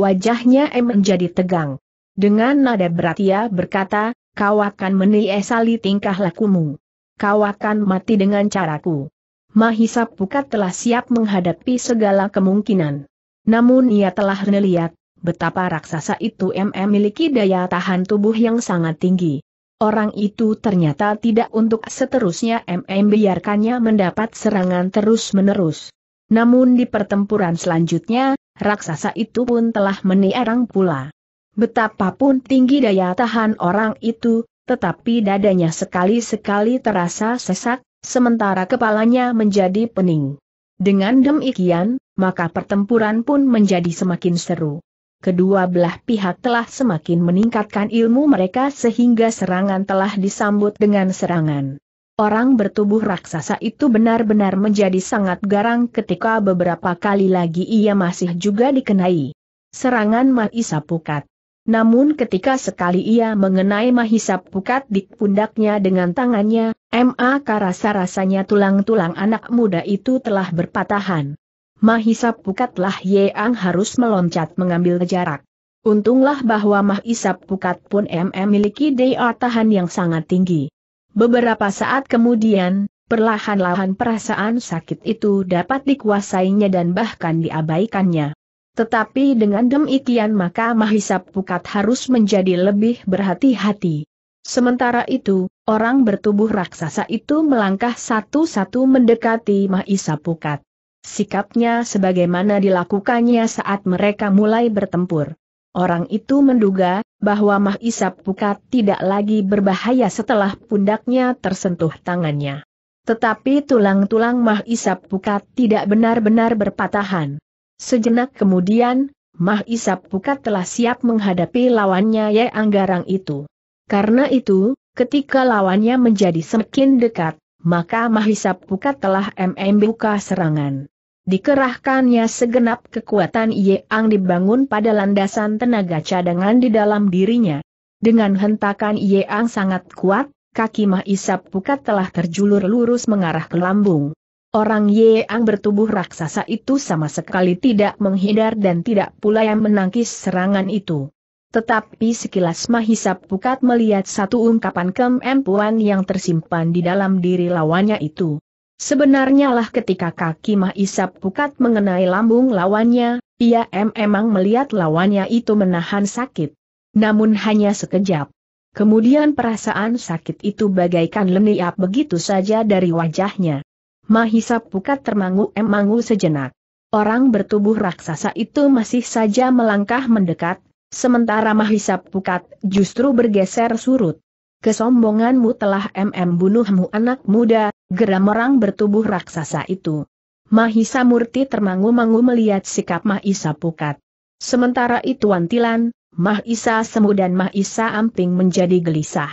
Speaker 1: Wajahnya M menjadi tegang. Dengan nada berat ia berkata, kau akan meniesali tingkah lakumu. Kau akan mati dengan caraku. Mahisa Pukat telah siap menghadapi segala kemungkinan. Namun ia telah melihat betapa raksasa itu M memiliki daya tahan tubuh yang sangat tinggi. Orang itu ternyata tidak untuk seterusnya MM biarkannya mendapat serangan terus-menerus. Namun di pertempuran selanjutnya, raksasa itu pun telah meniarang pula. Betapapun tinggi daya tahan orang itu, tetapi dadanya sekali-sekali terasa sesak, sementara kepalanya menjadi pening. Dengan demikian, maka pertempuran pun menjadi semakin seru. Kedua belah pihak telah semakin meningkatkan ilmu mereka sehingga serangan telah disambut dengan serangan orang bertubuh raksasa itu benar-benar menjadi sangat garang ketika beberapa kali lagi ia masih juga dikenai serangan Mahisa Pukat. Namun ketika sekali ia mengenai Mahisa Pukat di pundaknya dengan tangannya, M.A. Karasa rasanya tulang-tulang anak muda itu telah berpatahan. Mahisa Pukatlah Yeang harus meloncat mengambil jarak. Untunglah bahwa Mahisa Pukat pun MM miliki daya tahan yang sangat tinggi. Beberapa saat kemudian, perlahan-lahan perasaan sakit itu dapat dikuasainya dan bahkan diabaikannya. Tetapi dengan demikian maka Mahisa Pukat harus menjadi lebih berhati-hati. Sementara itu, orang bertubuh raksasa itu melangkah satu-satu mendekati Mahisa Pukat. Sikapnya sebagaimana dilakukannya saat mereka mulai bertempur. Orang itu menduga bahwa Mah Pukat tidak lagi berbahaya setelah pundaknya tersentuh tangannya. Tetapi tulang-tulang Mah Pukat tidak benar-benar berpatahan. Sejenak kemudian, Mah Pukat telah siap menghadapi lawannya Ye Anggarang itu. Karena itu, ketika lawannya menjadi semakin dekat, maka Mahisap Pukat telah membuka serangan. Dikerahkannya segenap kekuatan Ang dibangun pada landasan tenaga cadangan di dalam dirinya. Dengan hentakan Ang sangat kuat, kaki Mahisap Pukat telah terjulur lurus mengarah ke lambung. Orang yang bertubuh raksasa itu sama sekali tidak menghindar dan tidak pula yang menangkis serangan itu. Tetapi sekilas Mahisap Pukat melihat satu ungkapan kemampuan yang tersimpan di dalam diri lawannya itu. Sebenarnya lah ketika kaki Mahisap Pukat mengenai lambung lawannya, ia memang melihat lawannya itu menahan sakit. Namun hanya sekejap. Kemudian perasaan sakit itu bagaikan lenyap begitu saja dari wajahnya. Mahisap Pukat termangu-emangu sejenak. Orang bertubuh raksasa itu masih saja melangkah mendekat, sementara Mahisap Pukat justru bergeser surut. Kesombonganmu telah mm bunuhmu anak muda, geram orang bertubuh raksasa itu. Mahisa Murti termangu-mangu melihat sikap Mahisa Pukat. Sementara itu Antilan, Mahisa Semu dan Mahisa Amping menjadi gelisah.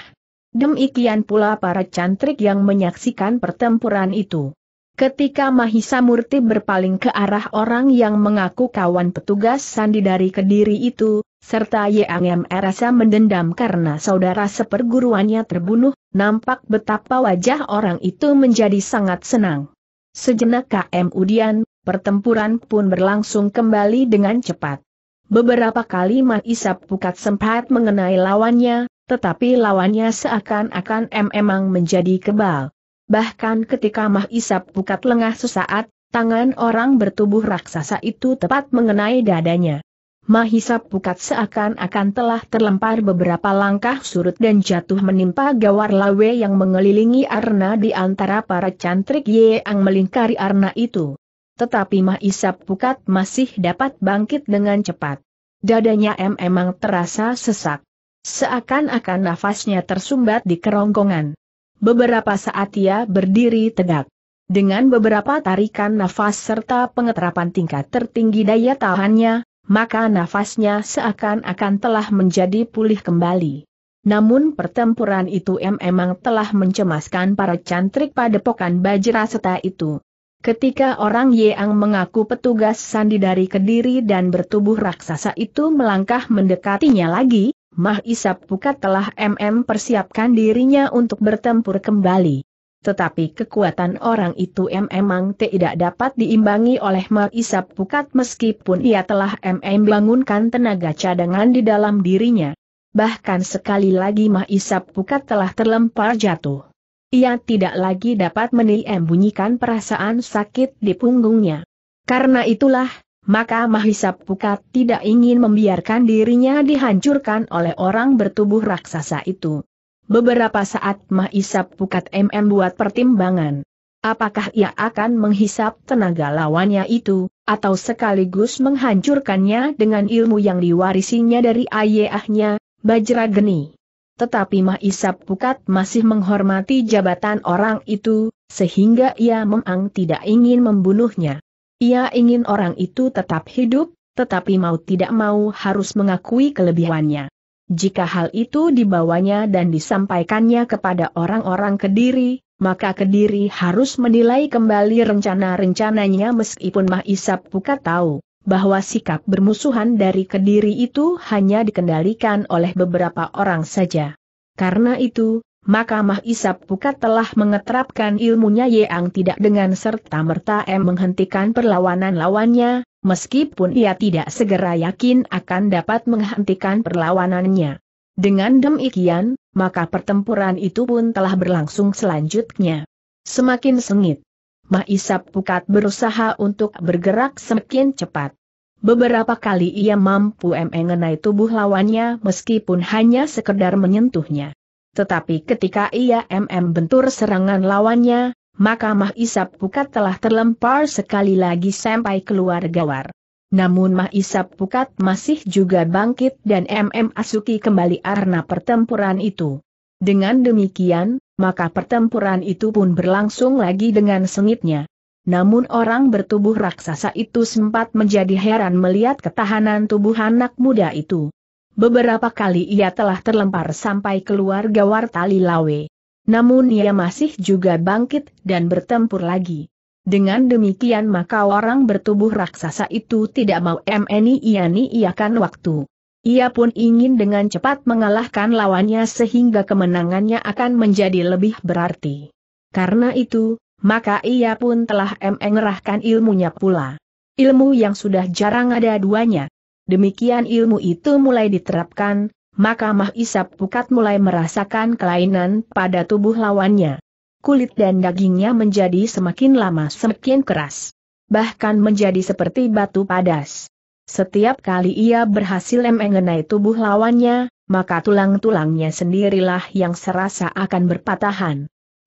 Speaker 1: Demikian pula para cantrik yang menyaksikan pertempuran itu. Ketika Mahisa Murti berpaling ke arah orang yang mengaku kawan petugas sandi dari Kediri itu, serta Yang Rasa mendendam karena saudara seperguruannya terbunuh, Nampak betapa wajah orang itu menjadi sangat senang. Sejenak KM Udian, pertempuran pun berlangsung kembali dengan cepat. Beberapa kali Isap Pukat sempat mengenai lawannya, tetapi lawannya seakan-akan memang menjadi kebal. Bahkan ketika Mah Isap Pukat lengah sesaat, tangan orang bertubuh raksasa itu tepat mengenai dadanya. Mahisa pukat seakan-akan telah terlempar beberapa langkah surut dan jatuh menimpa gawar lawe yang mengelilingi arna di antara para cantrik yang melingkari arna itu. Tetapi Mahisa pukat masih dapat bangkit dengan cepat. Dadanya em emang terasa sesak. Seakan-akan nafasnya tersumbat di kerongkongan. Beberapa saat ia berdiri tegak. Dengan beberapa tarikan nafas serta pengeterapan tingkat tertinggi daya tahannya, maka nafasnya seakan-akan telah menjadi pulih kembali. Namun pertempuran itu memang telah mencemaskan para cantrik padepokan Bajra seta itu. Ketika orang Yeang mengaku petugas sandi dari Kediri dan bertubuh raksasa itu melangkah mendekatinya lagi, Mah Isap Pukat telah MM persiapkan dirinya untuk bertempur kembali. Tetapi kekuatan orang itu memang tidak dapat diimbangi oleh Maisap Pukat meskipun ia telah MM bangunkan tenaga cadangan di dalam dirinya. Bahkan sekali lagi Mahisap Pukat telah terlempar jatuh. Ia tidak lagi dapat bunyikan perasaan sakit di punggungnya. Karena itulah, maka Mahisap Pukat tidak ingin membiarkan dirinya dihancurkan oleh orang bertubuh raksasa itu. Beberapa saat Mahisap Pukat MM buat pertimbangan. Apakah ia akan menghisap tenaga lawannya itu, atau sekaligus menghancurkannya dengan ilmu yang diwarisinya dari ayahnya, Bajra Geni. Tetapi Mahisap Pukat masih menghormati jabatan orang itu, sehingga ia memang tidak ingin membunuhnya. Ia ingin orang itu tetap hidup, tetapi mau tidak mau harus mengakui kelebihannya. Jika hal itu dibawanya dan disampaikannya kepada orang-orang Kediri, maka Kediri harus menilai kembali rencana-rencananya meskipun Mahisap Puka tahu bahwa sikap bermusuhan dari Kediri itu hanya dikendalikan oleh beberapa orang saja. Karena itu, maka Mahisap Puka telah mengeterapkan ilmunya Yeang tidak dengan serta-merta M menghentikan perlawanan lawannya, meskipun ia tidak segera yakin akan dapat menghentikan perlawanannya. Dengan demikian, maka pertempuran itu pun telah berlangsung selanjutnya. Semakin sengit, Maisap Pukat berusaha untuk bergerak semakin cepat. Beberapa kali ia mampu mengenai tubuh lawannya meskipun hanya sekedar menyentuhnya. Tetapi ketika ia MM bentur serangan lawannya, maka Mah Isap Pukat telah terlempar sekali lagi sampai keluar gawar. Namun Mah Isap Pukat masih juga bangkit dan MM Asuki kembali arna pertempuran itu. Dengan demikian, maka pertempuran itu pun berlangsung lagi dengan sengitnya. Namun orang bertubuh raksasa itu sempat menjadi heran melihat ketahanan tubuh anak muda itu. Beberapa kali ia telah terlempar sampai keluar gawar tali lawe. Namun ia masih juga bangkit dan bertempur lagi. Dengan demikian maka orang bertubuh raksasa itu tidak mau mni iani iakan waktu. Ia pun ingin dengan cepat mengalahkan lawannya sehingga kemenangannya akan menjadi lebih berarti. Karena itu, maka ia pun telah mengerahkan ilmunya pula. Ilmu yang sudah jarang ada duanya. Demikian ilmu itu mulai diterapkan, maka Isap Pukat mulai merasakan kelainan pada tubuh lawannya. Kulit dan dagingnya menjadi semakin lama semakin keras. Bahkan menjadi seperti batu padas. Setiap kali ia berhasil mengenai tubuh lawannya, maka tulang-tulangnya sendirilah yang serasa akan berpatahan.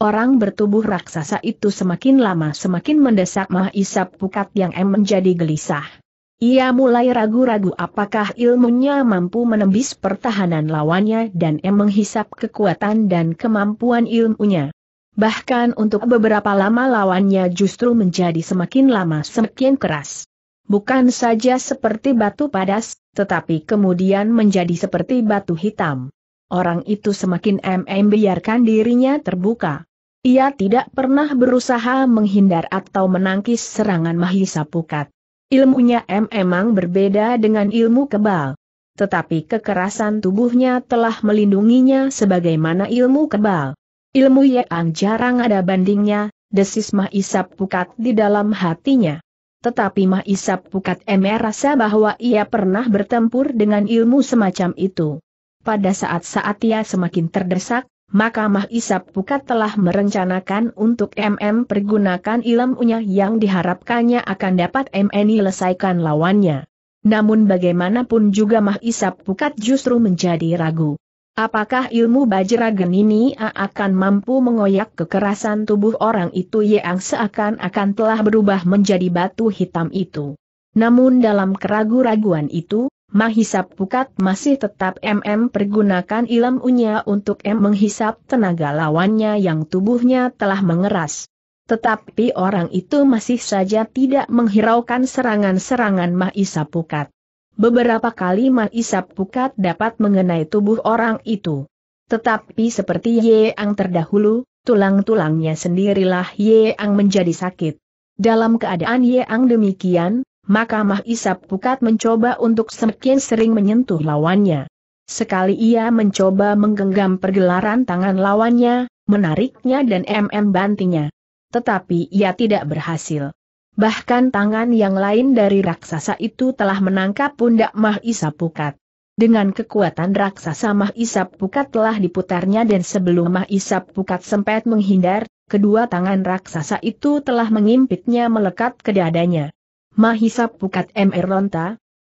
Speaker 1: Orang bertubuh raksasa itu semakin lama semakin mendesak Mah Isap Pukat yang em menjadi gelisah. Ia mulai ragu-ragu apakah ilmunya mampu menembus pertahanan lawannya dan em menghisap kekuatan dan kemampuan ilmunya. Bahkan untuk beberapa lama lawannya justru menjadi semakin lama semakin keras. Bukan saja seperti batu padas, tetapi kemudian menjadi seperti batu hitam. Orang itu semakin em-em biarkan dirinya terbuka. Ia tidak pernah berusaha menghindar atau menangkis serangan Mahisa Pukat. Ilmunya M emang berbeda dengan ilmu kebal. Tetapi kekerasan tubuhnya telah melindunginya sebagaimana ilmu kebal. Ilmu Yang jarang ada bandingnya, desis Mah Isap Pukat di dalam hatinya. Tetapi Mah Isap Pukat M merasa bahwa ia pernah bertempur dengan ilmu semacam itu. Pada saat-saat ia semakin terdesak, maka Mahisa Pukat telah merencanakan untuk MM pergunakan ilmunya yang diharapkannya akan dapat MNI lesaikan lawannya. Namun bagaimanapun juga Mahisa Pukat justru menjadi ragu. Apakah ilmu Bajragen ini akan mampu mengoyak kekerasan tubuh orang itu yang seakan-akan telah berubah menjadi batu hitam itu? Namun dalam keraguan raguan itu, Mahisap Pukat masih tetap MM pergunakan ilmunya untuk M menghisap tenaga lawannya yang tubuhnya telah mengeras. Tetapi orang itu masih saja tidak menghiraukan serangan-serangan Mahisap Pukat. Beberapa kali Mahisap Pukat dapat mengenai tubuh orang itu. Tetapi seperti Ye Yeang terdahulu, tulang-tulangnya sendirilah Ye Yeang menjadi sakit. Dalam keadaan Ye Yeang demikian, maka Mahisa Pukat mencoba untuk semakin sering menyentuh lawannya. Sekali ia mencoba menggenggam pergelaran tangan lawannya, menariknya dan MM bantingnya. Tetapi ia tidak berhasil. Bahkan tangan yang lain dari raksasa itu telah menangkap pundak Mahisa Pukat. Dengan kekuatan raksasa Mahisa Pukat telah diputarnya dan sebelum Mahisa Pukat sempat menghindar, kedua tangan raksasa itu telah mengimpitnya melekat ke dadanya. Mahisa Pukat MR Ronta,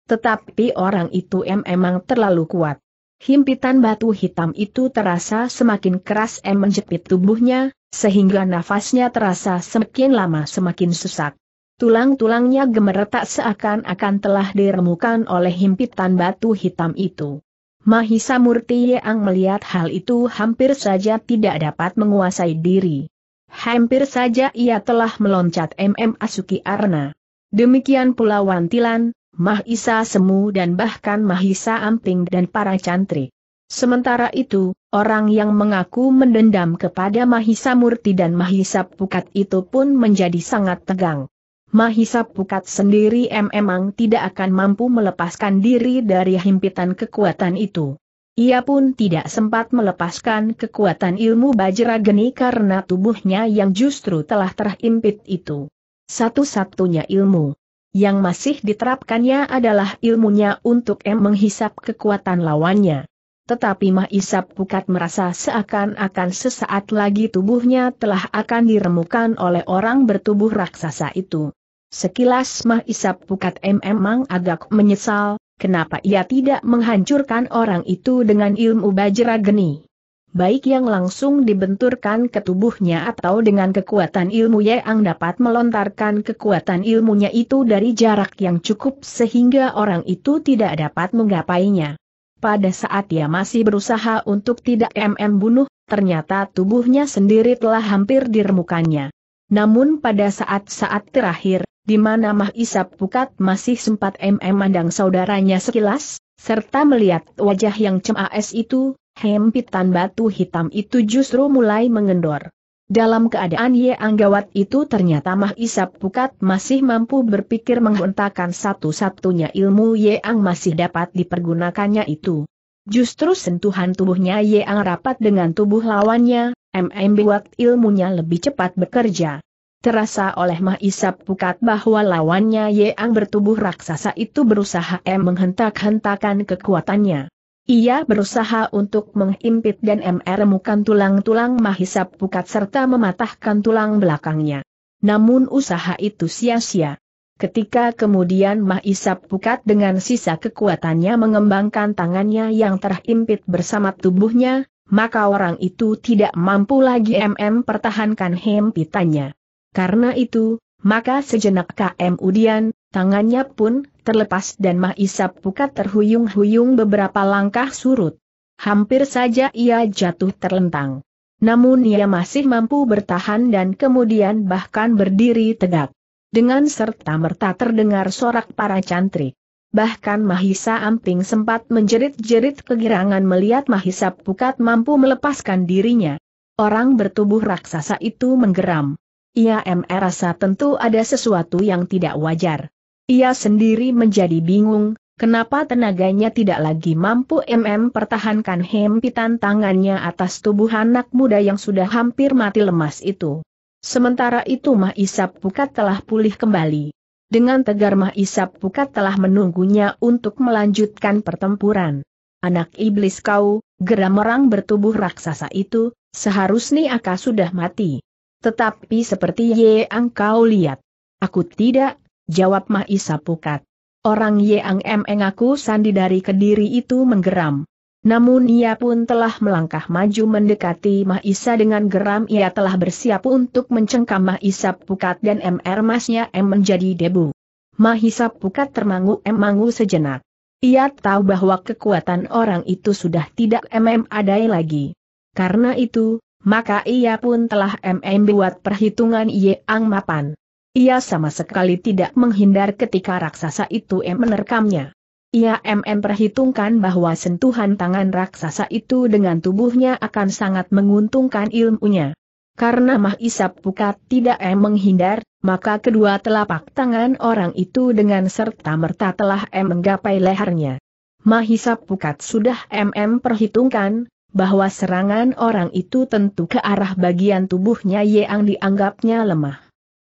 Speaker 1: tetapi orang itu M memang terlalu kuat. Himpitan batu hitam itu terasa semakin keras M menjepit tubuhnya, sehingga nafasnya terasa semakin lama semakin sesak. Tulang-tulangnya gemeretak seakan-akan telah diremukan oleh himpitan batu hitam itu. Mahisa Murti yang melihat hal itu hampir saja tidak dapat menguasai diri. Hampir saja ia telah meloncat MM Asuki Arna. Demikian pula Wantilan, Mahisa Semu dan bahkan Mahisa Amping dan para cantri. Sementara itu, orang yang mengaku mendendam kepada Mahisa Murti dan Mahisa Pukat itu pun menjadi sangat tegang. Mahisa Pukat sendiri memang tidak akan mampu melepaskan diri dari himpitan kekuatan itu. Ia pun tidak sempat melepaskan kekuatan ilmu Bajra Geni karena tubuhnya yang justru telah terhimpit itu. Satu-satunya ilmu yang masih diterapkannya adalah ilmunya untuk M menghisap kekuatan lawannya. Tetapi Mahisap Pukat merasa seakan-akan sesaat lagi tubuhnya telah akan diremukan oleh orang bertubuh raksasa itu. Sekilas Mahisap Pukat M memang agak menyesal, kenapa ia tidak menghancurkan orang itu dengan ilmu bajra geni baik yang langsung dibenturkan ke tubuhnya atau dengan kekuatan ilmu yang dapat melontarkan kekuatan ilmunya itu dari jarak yang cukup sehingga orang itu tidak dapat menggapainya. Pada saat dia masih berusaha untuk tidak MM bunuh, ternyata tubuhnya sendiri telah hampir diremukannya. Namun pada saat-saat terakhir, di mana Mah Isap Pukat masih sempat MM mandang saudaranya sekilas, serta melihat wajah yang cemas itu, hempitan batu hitam itu justru mulai mengendor. Dalam keadaan Ye Anggawat itu ternyata Mah Isap Pukat masih mampu berpikir menghentakan satu-satunya ilmu Ye Ang masih dapat dipergunakannya itu. Justru sentuhan tubuhnya Ye Ang rapat dengan tubuh lawannya, MM buat ilmunya lebih cepat bekerja. Terasa oleh Mahisap Pukat bahwa lawannya Yeang bertubuh raksasa itu berusaha M menghentak-hentakan kekuatannya. Ia berusaha untuk menghimpit dan MR mukan tulang-tulang Mahisap Pukat serta mematahkan tulang belakangnya. Namun usaha itu sia-sia. Ketika kemudian Mahisap Pukat dengan sisa kekuatannya mengembangkan tangannya yang terhimpit bersama tubuhnya, maka orang itu tidak mampu lagi MM pertahankan hempitannya. Karena itu, maka sejenak KM Udian, tangannya pun terlepas dan Mahisap Pukat terhuyung-huyung beberapa langkah surut. Hampir saja ia jatuh terlentang. Namun ia masih mampu bertahan dan kemudian bahkan berdiri tegak. Dengan serta-merta terdengar sorak para cantrik. Bahkan Mahisa Amping sempat menjerit-jerit kegirangan melihat Mahisa Pukat mampu melepaskan dirinya. Orang bertubuh raksasa itu menggeram. Ia merasa tentu ada sesuatu yang tidak wajar. Ia sendiri menjadi bingung, kenapa tenaganya tidak lagi mampu MM pertahankan hempitan tangannya atas tubuh anak muda yang sudah hampir mati lemas itu. Sementara itu Mah Isap Pukat telah pulih kembali. Dengan tegar Mah Isap Pukat telah menunggunya untuk melanjutkan pertempuran. Anak iblis kau, geram orang bertubuh raksasa itu, seharusnya akan sudah mati. Tetapi seperti Yang kau lihat. Aku tidak, jawab Mahisa Pukat. Orang Yang Meng aku sandi dari kediri itu menggeram. Namun ia pun telah melangkah maju mendekati Mahisa dengan geram ia telah bersiap untuk mencengkam Mahisa Pukat dan MR Masnya M menjadi debu. Mahisa Pukat termangu-emangu sejenak. Ia tahu bahwa kekuatan orang itu sudah tidak MM adai lagi. Karena itu, maka ia pun telah MM buat perhitungan ia Mapan. Ia sama sekali tidak menghindar ketika raksasa itu M menerkamnya. Ia MM perhitungkan bahwa sentuhan tangan raksasa itu dengan tubuhnya akan sangat menguntungkan ilmunya. Karena Mah Isap Pukat tidak M menghindar, maka kedua telapak tangan orang itu dengan serta merta telah M menggapai lehernya. Mahisap Pukat sudah MM perhitungkan, bahwa serangan orang itu tentu ke arah bagian tubuhnya yang dianggapnya lemah.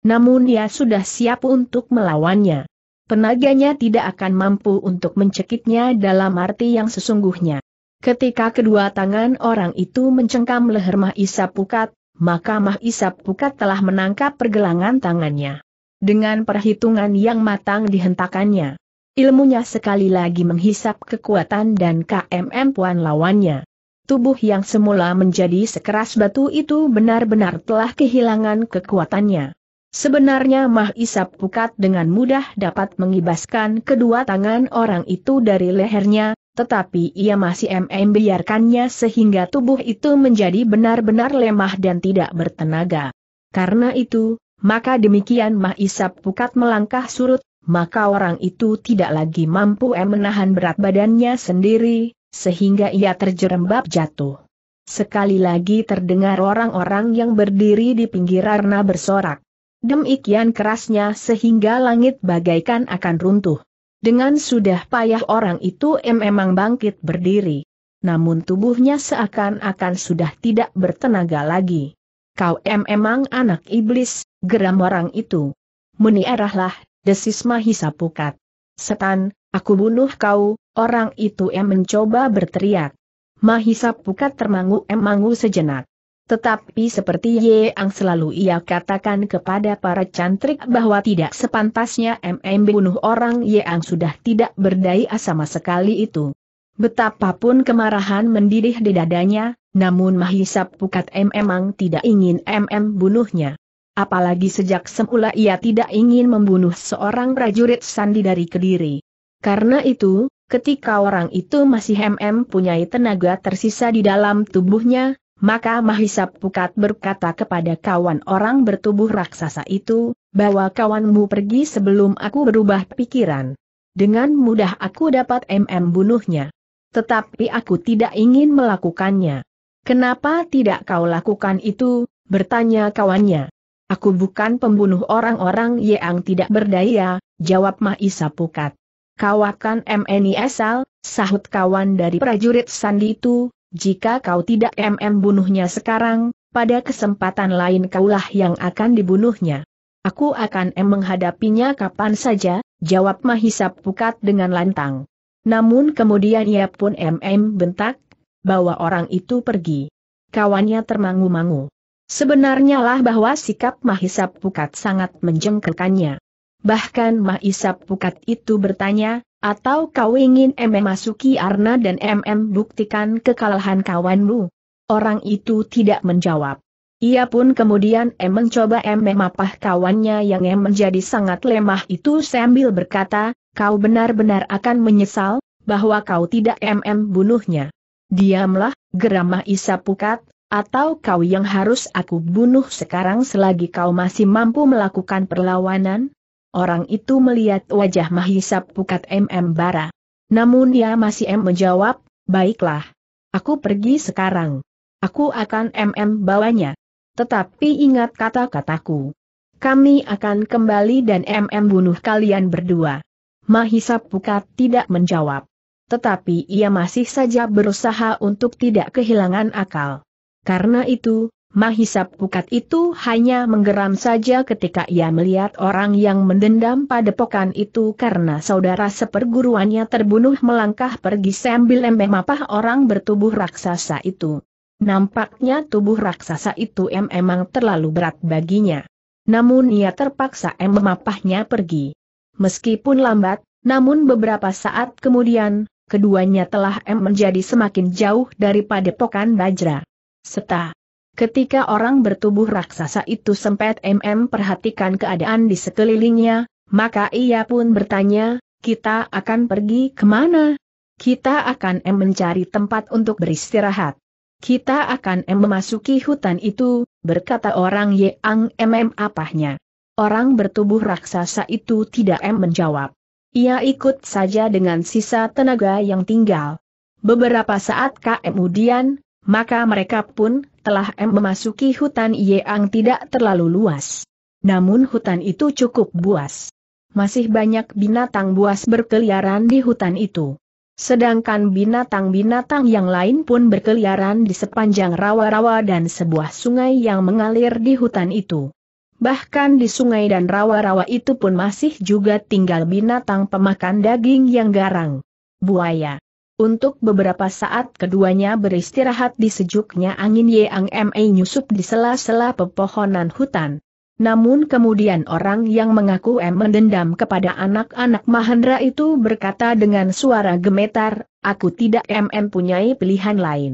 Speaker 1: Namun ia sudah siap untuk melawannya. Tenaganya tidak akan mampu untuk mencekiknya dalam arti yang sesungguhnya. Ketika kedua tangan orang itu mencengkam leher Mahisa Pukat, maka Mahisa Pukat telah menangkap pergelangan tangannya. Dengan perhitungan yang matang dihentakannya. Ilmunya sekali lagi menghisap kekuatan dan KMM puan lawannya tubuh yang semula menjadi sekeras batu itu benar-benar telah kehilangan kekuatannya. Sebenarnya Mah Isap Pukat dengan mudah dapat mengibaskan kedua tangan orang itu dari lehernya, tetapi ia masih MM biarkannya sehingga tubuh itu menjadi benar-benar lemah dan tidak bertenaga. Karena itu, maka demikian Mah Isap Pukat melangkah surut, maka orang itu tidak lagi mampu menahan berat badannya sendiri, sehingga ia terjerembab jatuh. Sekali lagi terdengar orang-orang yang berdiri di pinggir arna bersorak. Demikian kerasnya sehingga langit bagaikan akan runtuh. Dengan sudah payah orang itu memang bangkit berdiri. Namun tubuhnya seakan-akan sudah tidak bertenaga lagi. Kau memang anak iblis, geram orang itu. Meniarahlah, desis Mahisa Pukat. Setan, aku bunuh kau, Orang itu M mencoba berteriak. Mahisa Pukat termangu-emangu sejenak. Tetapi seperti yang selalu ia katakan kepada para cantrik bahwa tidak sepantasnya MM bunuh orang yang sudah tidak berdaya sama sekali itu. Betapapun kemarahan mendidih di dadanya, namun Mahisa Pukat M emang tidak ingin MM bunuhnya. Apalagi sejak semula ia tidak ingin membunuh seorang prajurit sandi dari Kediri. Karena itu, Ketika orang itu masih MM punyai tenaga tersisa di dalam tubuhnya, maka Mahisa Pukat berkata kepada kawan orang bertubuh raksasa itu, bahwa kawanmu pergi sebelum aku berubah pikiran. Dengan mudah aku dapat MM bunuhnya. Tetapi aku tidak ingin melakukannya. Kenapa tidak kau lakukan itu? bertanya kawannya. Aku bukan pembunuh orang-orang yang tidak berdaya, jawab Mahisa Pukat. Kau akan MNI esal, sahut kawan dari prajurit Sandi itu, jika kau tidak MM bunuhnya sekarang, pada kesempatan lain kaulah yang akan dibunuhnya. Aku akan M menghadapinya kapan saja, jawab Mahisap Pukat dengan lantang. Namun kemudian ia pun MM bentak, bawa orang itu pergi. Kawannya termangu-mangu. Sebenarnya lah bahwa sikap Mahisap Pukat sangat menjengkelkannya. Bahkan Mah Isap Pukat itu bertanya, atau kau ingin MM masuki Arna dan MM buktikan kekalahan kawanmu? Orang itu tidak menjawab. Ia pun kemudian M mencoba M memapah kawannya yang M menjadi sangat lemah itu sambil berkata, kau benar-benar akan menyesal, bahwa kau tidak MM bunuhnya. Diamlah, geramah Isa Pukat, atau kau yang harus aku bunuh sekarang selagi kau masih mampu melakukan perlawanan, Orang itu melihat wajah Mahisa pukat MM Bara. Namun dia masih M menjawab, baiklah. Aku pergi sekarang. Aku akan MM bawanya. Tetapi ingat kata-kataku. Kami akan kembali dan MM bunuh kalian berdua. Mahisa pukat tidak menjawab. Tetapi ia masih saja berusaha untuk tidak kehilangan akal. Karena itu, Mahisa pukat itu hanya menggeram saja ketika ia melihat orang yang mendendam pada Pokan itu karena saudara seperguruannya terbunuh melangkah pergi sambil emeh mapah orang bertubuh raksasa itu. Nampaknya tubuh raksasa itu em emang terlalu berat baginya. Namun ia terpaksa em memapahnya pergi. Meskipun lambat, namun beberapa saat kemudian, keduanya telah em menjadi semakin jauh daripada pokan Bajra. Setah. Ketika orang bertubuh raksasa itu sempat MM perhatikan keadaan di sekelilingnya, maka ia pun bertanya, kita akan pergi kemana? Kita akan M mencari tempat untuk beristirahat. Kita akan M memasuki hutan itu, berkata orang Yang MM apahnya. Orang bertubuh raksasa itu tidak M menjawab. Ia ikut saja dengan sisa tenaga yang tinggal. Beberapa saat kemudian, maka mereka pun telah memasuki hutan Yeang tidak terlalu luas. Namun hutan itu cukup buas. Masih banyak binatang buas berkeliaran di hutan itu. Sedangkan binatang-binatang yang lain pun berkeliaran di sepanjang rawa-rawa dan sebuah sungai yang mengalir di hutan itu. Bahkan di sungai dan rawa-rawa itu pun masih juga tinggal binatang pemakan daging yang garang. Buaya. Untuk beberapa saat keduanya beristirahat di sejuknya angin Yang Me nyusup di sela-sela pepohonan hutan. Namun kemudian orang yang mengaku M mendendam kepada anak-anak Mahendra itu berkata dengan suara gemetar, aku tidak M mempunyai pilihan lain.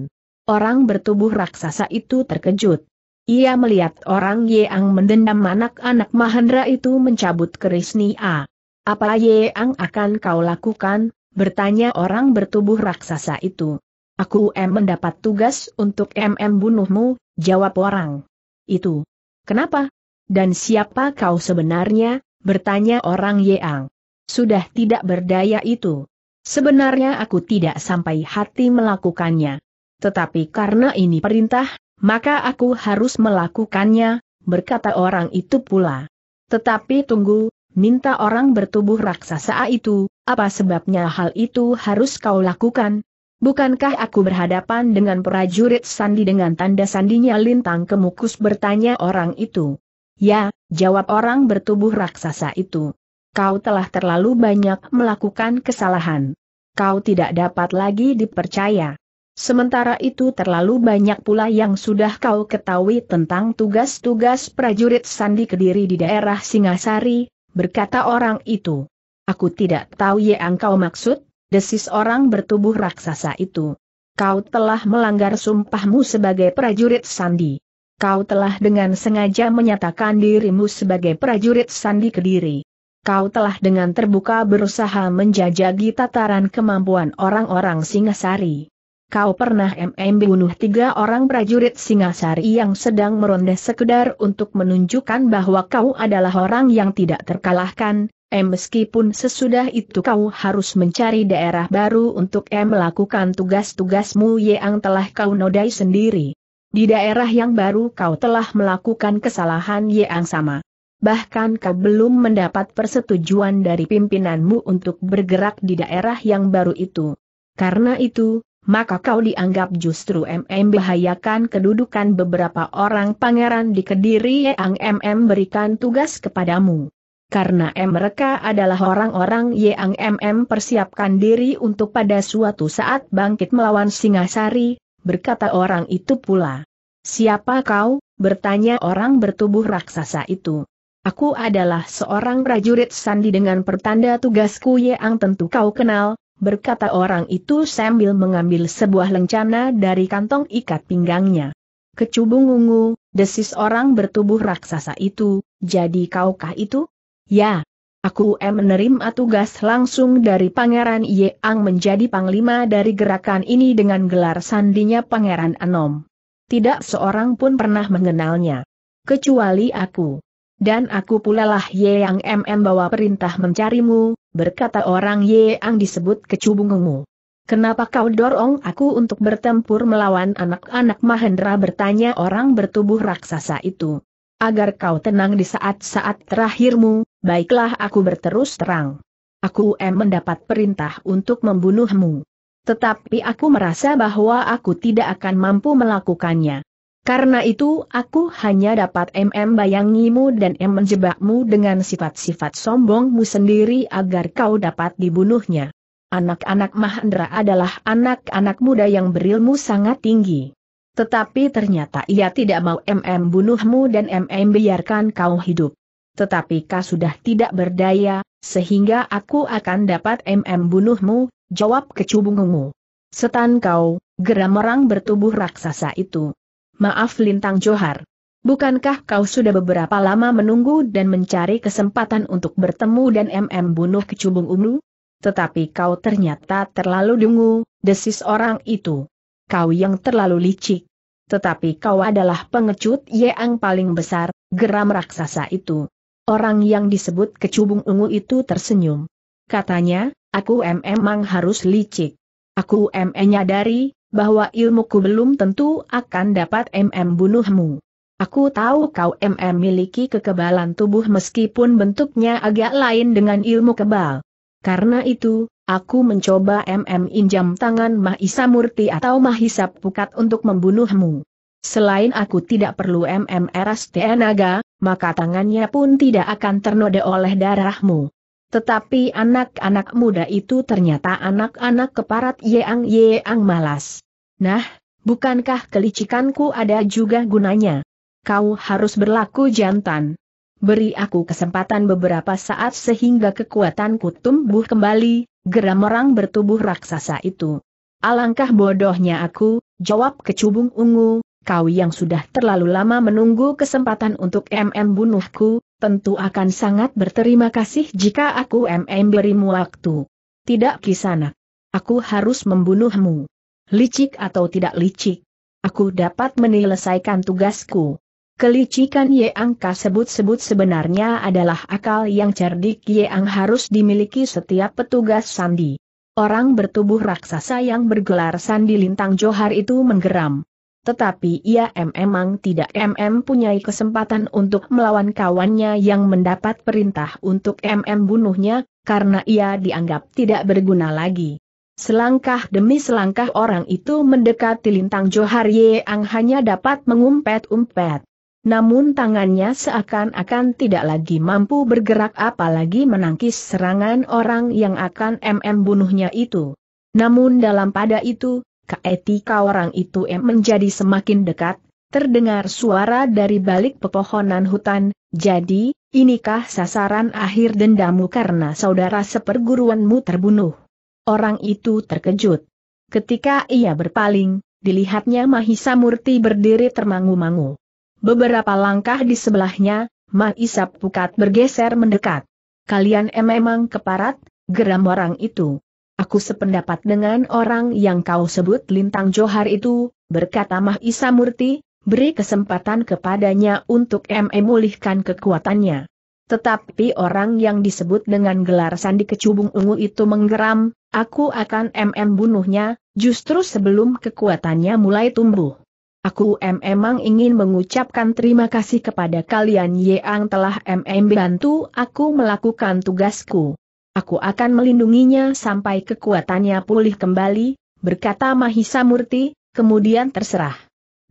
Speaker 1: Orang bertubuh raksasa itu terkejut. Ia melihat orang Yang mendendam anak-anak Mahendra itu mencabut keris Nia. Apa Yang akan kau lakukan? Bertanya orang bertubuh raksasa itu. Aku M mendapat tugas untuk MM bunuhmu, jawab orang. Itu. Kenapa? Dan siapa kau sebenarnya? Bertanya orang Yeang. Sudah tidak berdaya itu. Sebenarnya aku tidak sampai hati melakukannya. Tetapi karena ini perintah, maka aku harus melakukannya, berkata orang itu pula. Tetapi tunggu, minta orang bertubuh raksasa itu, apa sebabnya hal itu harus kau lakukan? Bukankah aku berhadapan dengan prajurit sandi dengan tanda sandinya lintang kemukus bertanya orang itu? Ya, jawab orang bertubuh raksasa itu. Kau telah terlalu banyak melakukan kesalahan. Kau tidak dapat lagi dipercaya. Sementara itu terlalu banyak pula yang sudah kau ketahui tentang tugas-tugas prajurit Sandi Kediri di daerah Singasari, berkata orang itu. Aku tidak tahu yang kau maksud, desis orang bertubuh raksasa itu. Kau telah melanggar sumpahmu sebagai prajurit Sandi. Kau telah dengan sengaja menyatakan dirimu sebagai prajurit Sandi Kediri. Kau telah dengan terbuka berusaha menjajagi tataran kemampuan orang-orang Singasari kau pernah MM bunuh tiga orang prajurit Singasari yang sedang meronda sekedar untuk menunjukkan bahwa kau adalah orang yang tidak terkalahkan, M meskipun sesudah itu kau harus mencari daerah baru untuk M melakukan tugas-tugasmu yang telah kau nodai sendiri. Di daerah yang baru kau telah melakukan kesalahan yang sama. Bahkan kau belum mendapat persetujuan dari pimpinanmu untuk bergerak di daerah yang baru itu. Karena itu, maka kau dianggap justru MM bahayakan kedudukan beberapa orang pangeran di kediri yang MM berikan tugas kepadamu. Karena mereka adalah orang-orang yang MM persiapkan diri untuk pada suatu saat bangkit melawan Singasari, berkata orang itu pula. Siapa kau? bertanya orang bertubuh raksasa itu. Aku adalah seorang prajurit sandi dengan pertanda tugasku yang tentu kau kenal, berkata orang itu sambil mengambil sebuah lencana dari kantong ikat pinggangnya. Kecubung ungu, desis orang bertubuh raksasa itu, jadi kaukah itu? Ya. Aku em menerima tugas langsung dari Pangeran Yeang menjadi panglima dari gerakan ini dengan gelar sandinya Pangeran Anom. Tidak seorang pun pernah mengenalnya. Kecuali aku. Dan aku pula lah Ye yang MM bawa perintah mencarimu, berkata orang Ye yang disebut kecubungmu. Kenapa kau dorong aku untuk bertempur melawan anak-anak Mahendra bertanya orang bertubuh raksasa itu. Agar kau tenang di saat-saat terakhirmu, baiklah aku berterus terang. Aku em mendapat perintah untuk membunuhmu. Tetapi aku merasa bahwa aku tidak akan mampu melakukannya. Karena itu aku hanya dapat mm bayangimu dan em menjebakmu dengan sifat-sifat sombongmu sendiri agar kau dapat dibunuhnya. Anak-anak Mahendra adalah anak-anak muda yang berilmu sangat tinggi. Tetapi ternyata ia tidak mau mm bunuhmu dan mm biarkan kau hidup. Tetapi kau sudah tidak berdaya, sehingga aku akan dapat mm bunuhmu, jawab kecubungmu. Setan kau, geram orang bertubuh raksasa itu. Maaf Lintang Johar. Bukankah kau sudah beberapa lama menunggu dan mencari kesempatan untuk bertemu dan MM bunuh kecubung ungu? Tetapi kau ternyata terlalu dungu, desis orang itu. Kau yang terlalu licik. Tetapi kau adalah pengecut yang paling besar, geram raksasa itu. Orang yang disebut kecubung ungu itu tersenyum. Katanya, aku memang harus licik. Aku nyadari, bahwa ilmuku belum tentu akan dapat MM bunuhmu. Aku tahu kau MM miliki kekebalan tubuh meskipun bentuknya agak lain dengan ilmu kebal. Karena itu, aku mencoba MM injam tangan Mahisa Murti atau Mahisa Pukat untuk membunuhmu. Selain aku tidak perlu MM Eras Tenaga, maka tangannya pun tidak akan ternoda oleh darahmu. Tetapi anak-anak muda itu ternyata anak-anak keparat yeang-yeang malas. Nah, bukankah kelicikanku ada juga gunanya? Kau harus berlaku jantan. Beri aku kesempatan beberapa saat sehingga kekuatanku tumbuh kembali, geram orang bertubuh raksasa itu. Alangkah bodohnya aku, jawab kecubung ungu, kau yang sudah terlalu lama menunggu kesempatan untuk MM bunuhku, tentu akan sangat berterima kasih jika aku MM berimu waktu. Tidak kisana, Aku harus membunuhmu. Licik atau tidak licik. Aku dapat menyelesaikan tugasku. Kelicikan Ye Yeang sebut-sebut sebenarnya adalah akal yang cerdik Ye Ang harus dimiliki setiap petugas sandi. Orang bertubuh raksasa yang bergelar sandi lintang johar itu menggeram. Tetapi ia memang tidak MM punyai kesempatan untuk melawan kawannya yang mendapat perintah untuk MM bunuhnya, karena ia dianggap tidak berguna lagi. Selangkah demi selangkah orang itu mendekati lintang Johar Yeang hanya dapat mengumpet-umpet. Namun tangannya seakan-akan tidak lagi mampu bergerak apalagi menangkis serangan orang yang akan MM bunuhnya itu. Namun dalam pada itu, Keetika orang itu menjadi semakin dekat, terdengar suara dari balik pepohonan hutan, jadi, inikah sasaran akhir dendamu karena saudara seperguruanmu terbunuh? Orang itu terkejut. Ketika ia berpaling, dilihatnya Mahisa Murti berdiri termangu-mangu. Beberapa langkah di sebelahnya, Mahisa Pukat bergeser mendekat. Kalian memang keparat, geram orang itu. Aku sependapat dengan orang yang kau sebut Lintang Johar itu, berkata Mahisa Murti, beri kesempatan kepadanya untuk memulihkan kekuatannya. Tetapi orang yang disebut dengan gelar sandi kecubung ungu itu menggeram, aku akan MM bunuhnya, justru sebelum kekuatannya mulai tumbuh. Aku memang ingin mengucapkan terima kasih kepada kalian yang telah MM bantu aku melakukan tugasku. Aku akan melindunginya sampai kekuatannya pulih kembali, berkata Mahisa Murti, kemudian terserah.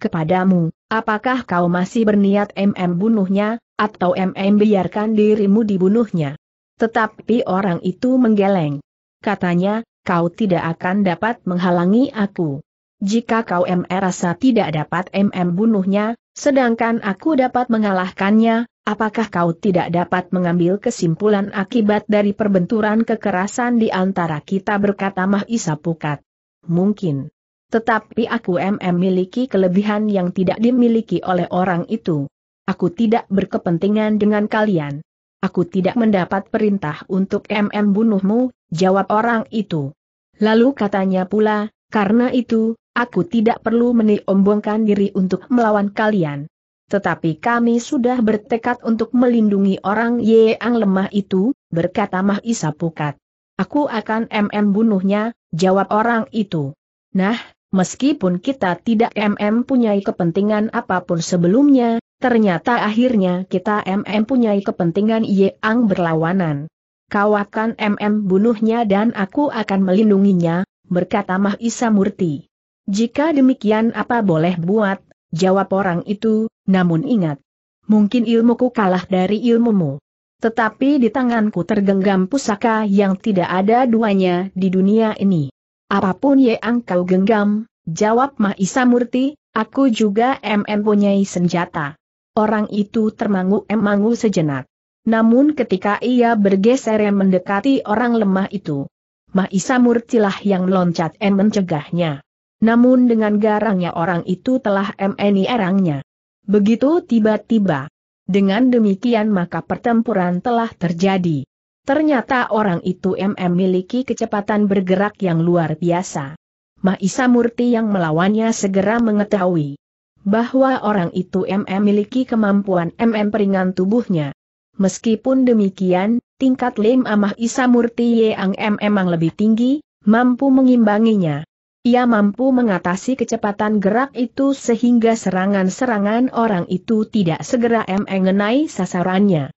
Speaker 1: Kepadamu, apakah kau masih berniat MM bunuhnya, atau MM biarkan dirimu dibunuhnya? Tetapi orang itu menggeleng. Katanya, kau tidak akan dapat menghalangi aku. Jika kau MR rasa tidak dapat MM bunuhnya, sedangkan aku dapat mengalahkannya, apakah kau tidak dapat mengambil kesimpulan akibat dari perbenturan kekerasan di antara kita berkata Mahisa Pukat? Mungkin. Tetapi aku MM memiliki kelebihan yang tidak dimiliki oleh orang itu. Aku tidak berkepentingan dengan kalian. Aku tidak mendapat perintah untuk MM bunuhmu, jawab orang itu. Lalu katanya pula, karena itu, aku tidak perlu meniombongkan diri untuk melawan kalian. Tetapi kami sudah bertekad untuk melindungi orang yang lemah itu, berkata Mahisa Pukat. Aku akan MM bunuhnya, jawab orang itu. Nah, meskipun kita tidak MM punyai kepentingan apapun sebelumnya, ternyata akhirnya kita MM punyai kepentingan yang berlawanan. Kau akan MM bunuhnya dan aku akan melindunginya, berkata Mahisa Murti. Jika demikian apa boleh buat, Jawab orang itu, namun ingat. Mungkin ilmuku kalah dari ilmumu. Tetapi di tanganku tergenggam pusaka yang tidak ada duanya di dunia ini. Apapun yang kau genggam, jawab Mahisa Murti, aku juga mempunyai senjata. Orang itu termangu-emangu sejenak. Namun ketika ia bergeser mendekati orang lemah itu, Mahisa Murtilah yang loncat dan mencegahnya. Namun dengan garangnya orang itu telah MNI erangnya. Begitu tiba-tiba. Dengan demikian maka pertempuran telah terjadi. Ternyata orang itu MM miliki kecepatan bergerak yang luar biasa. Maisa Murti yang melawannya segera mengetahui bahwa orang itu MM miliki kemampuan MM peringan tubuhnya. Meskipun demikian, tingkat lem amah Murti yang MM memang lebih tinggi, mampu mengimbanginya. Ia mampu mengatasi kecepatan gerak itu sehingga serangan-serangan orang itu tidak segera mengenai sasarannya.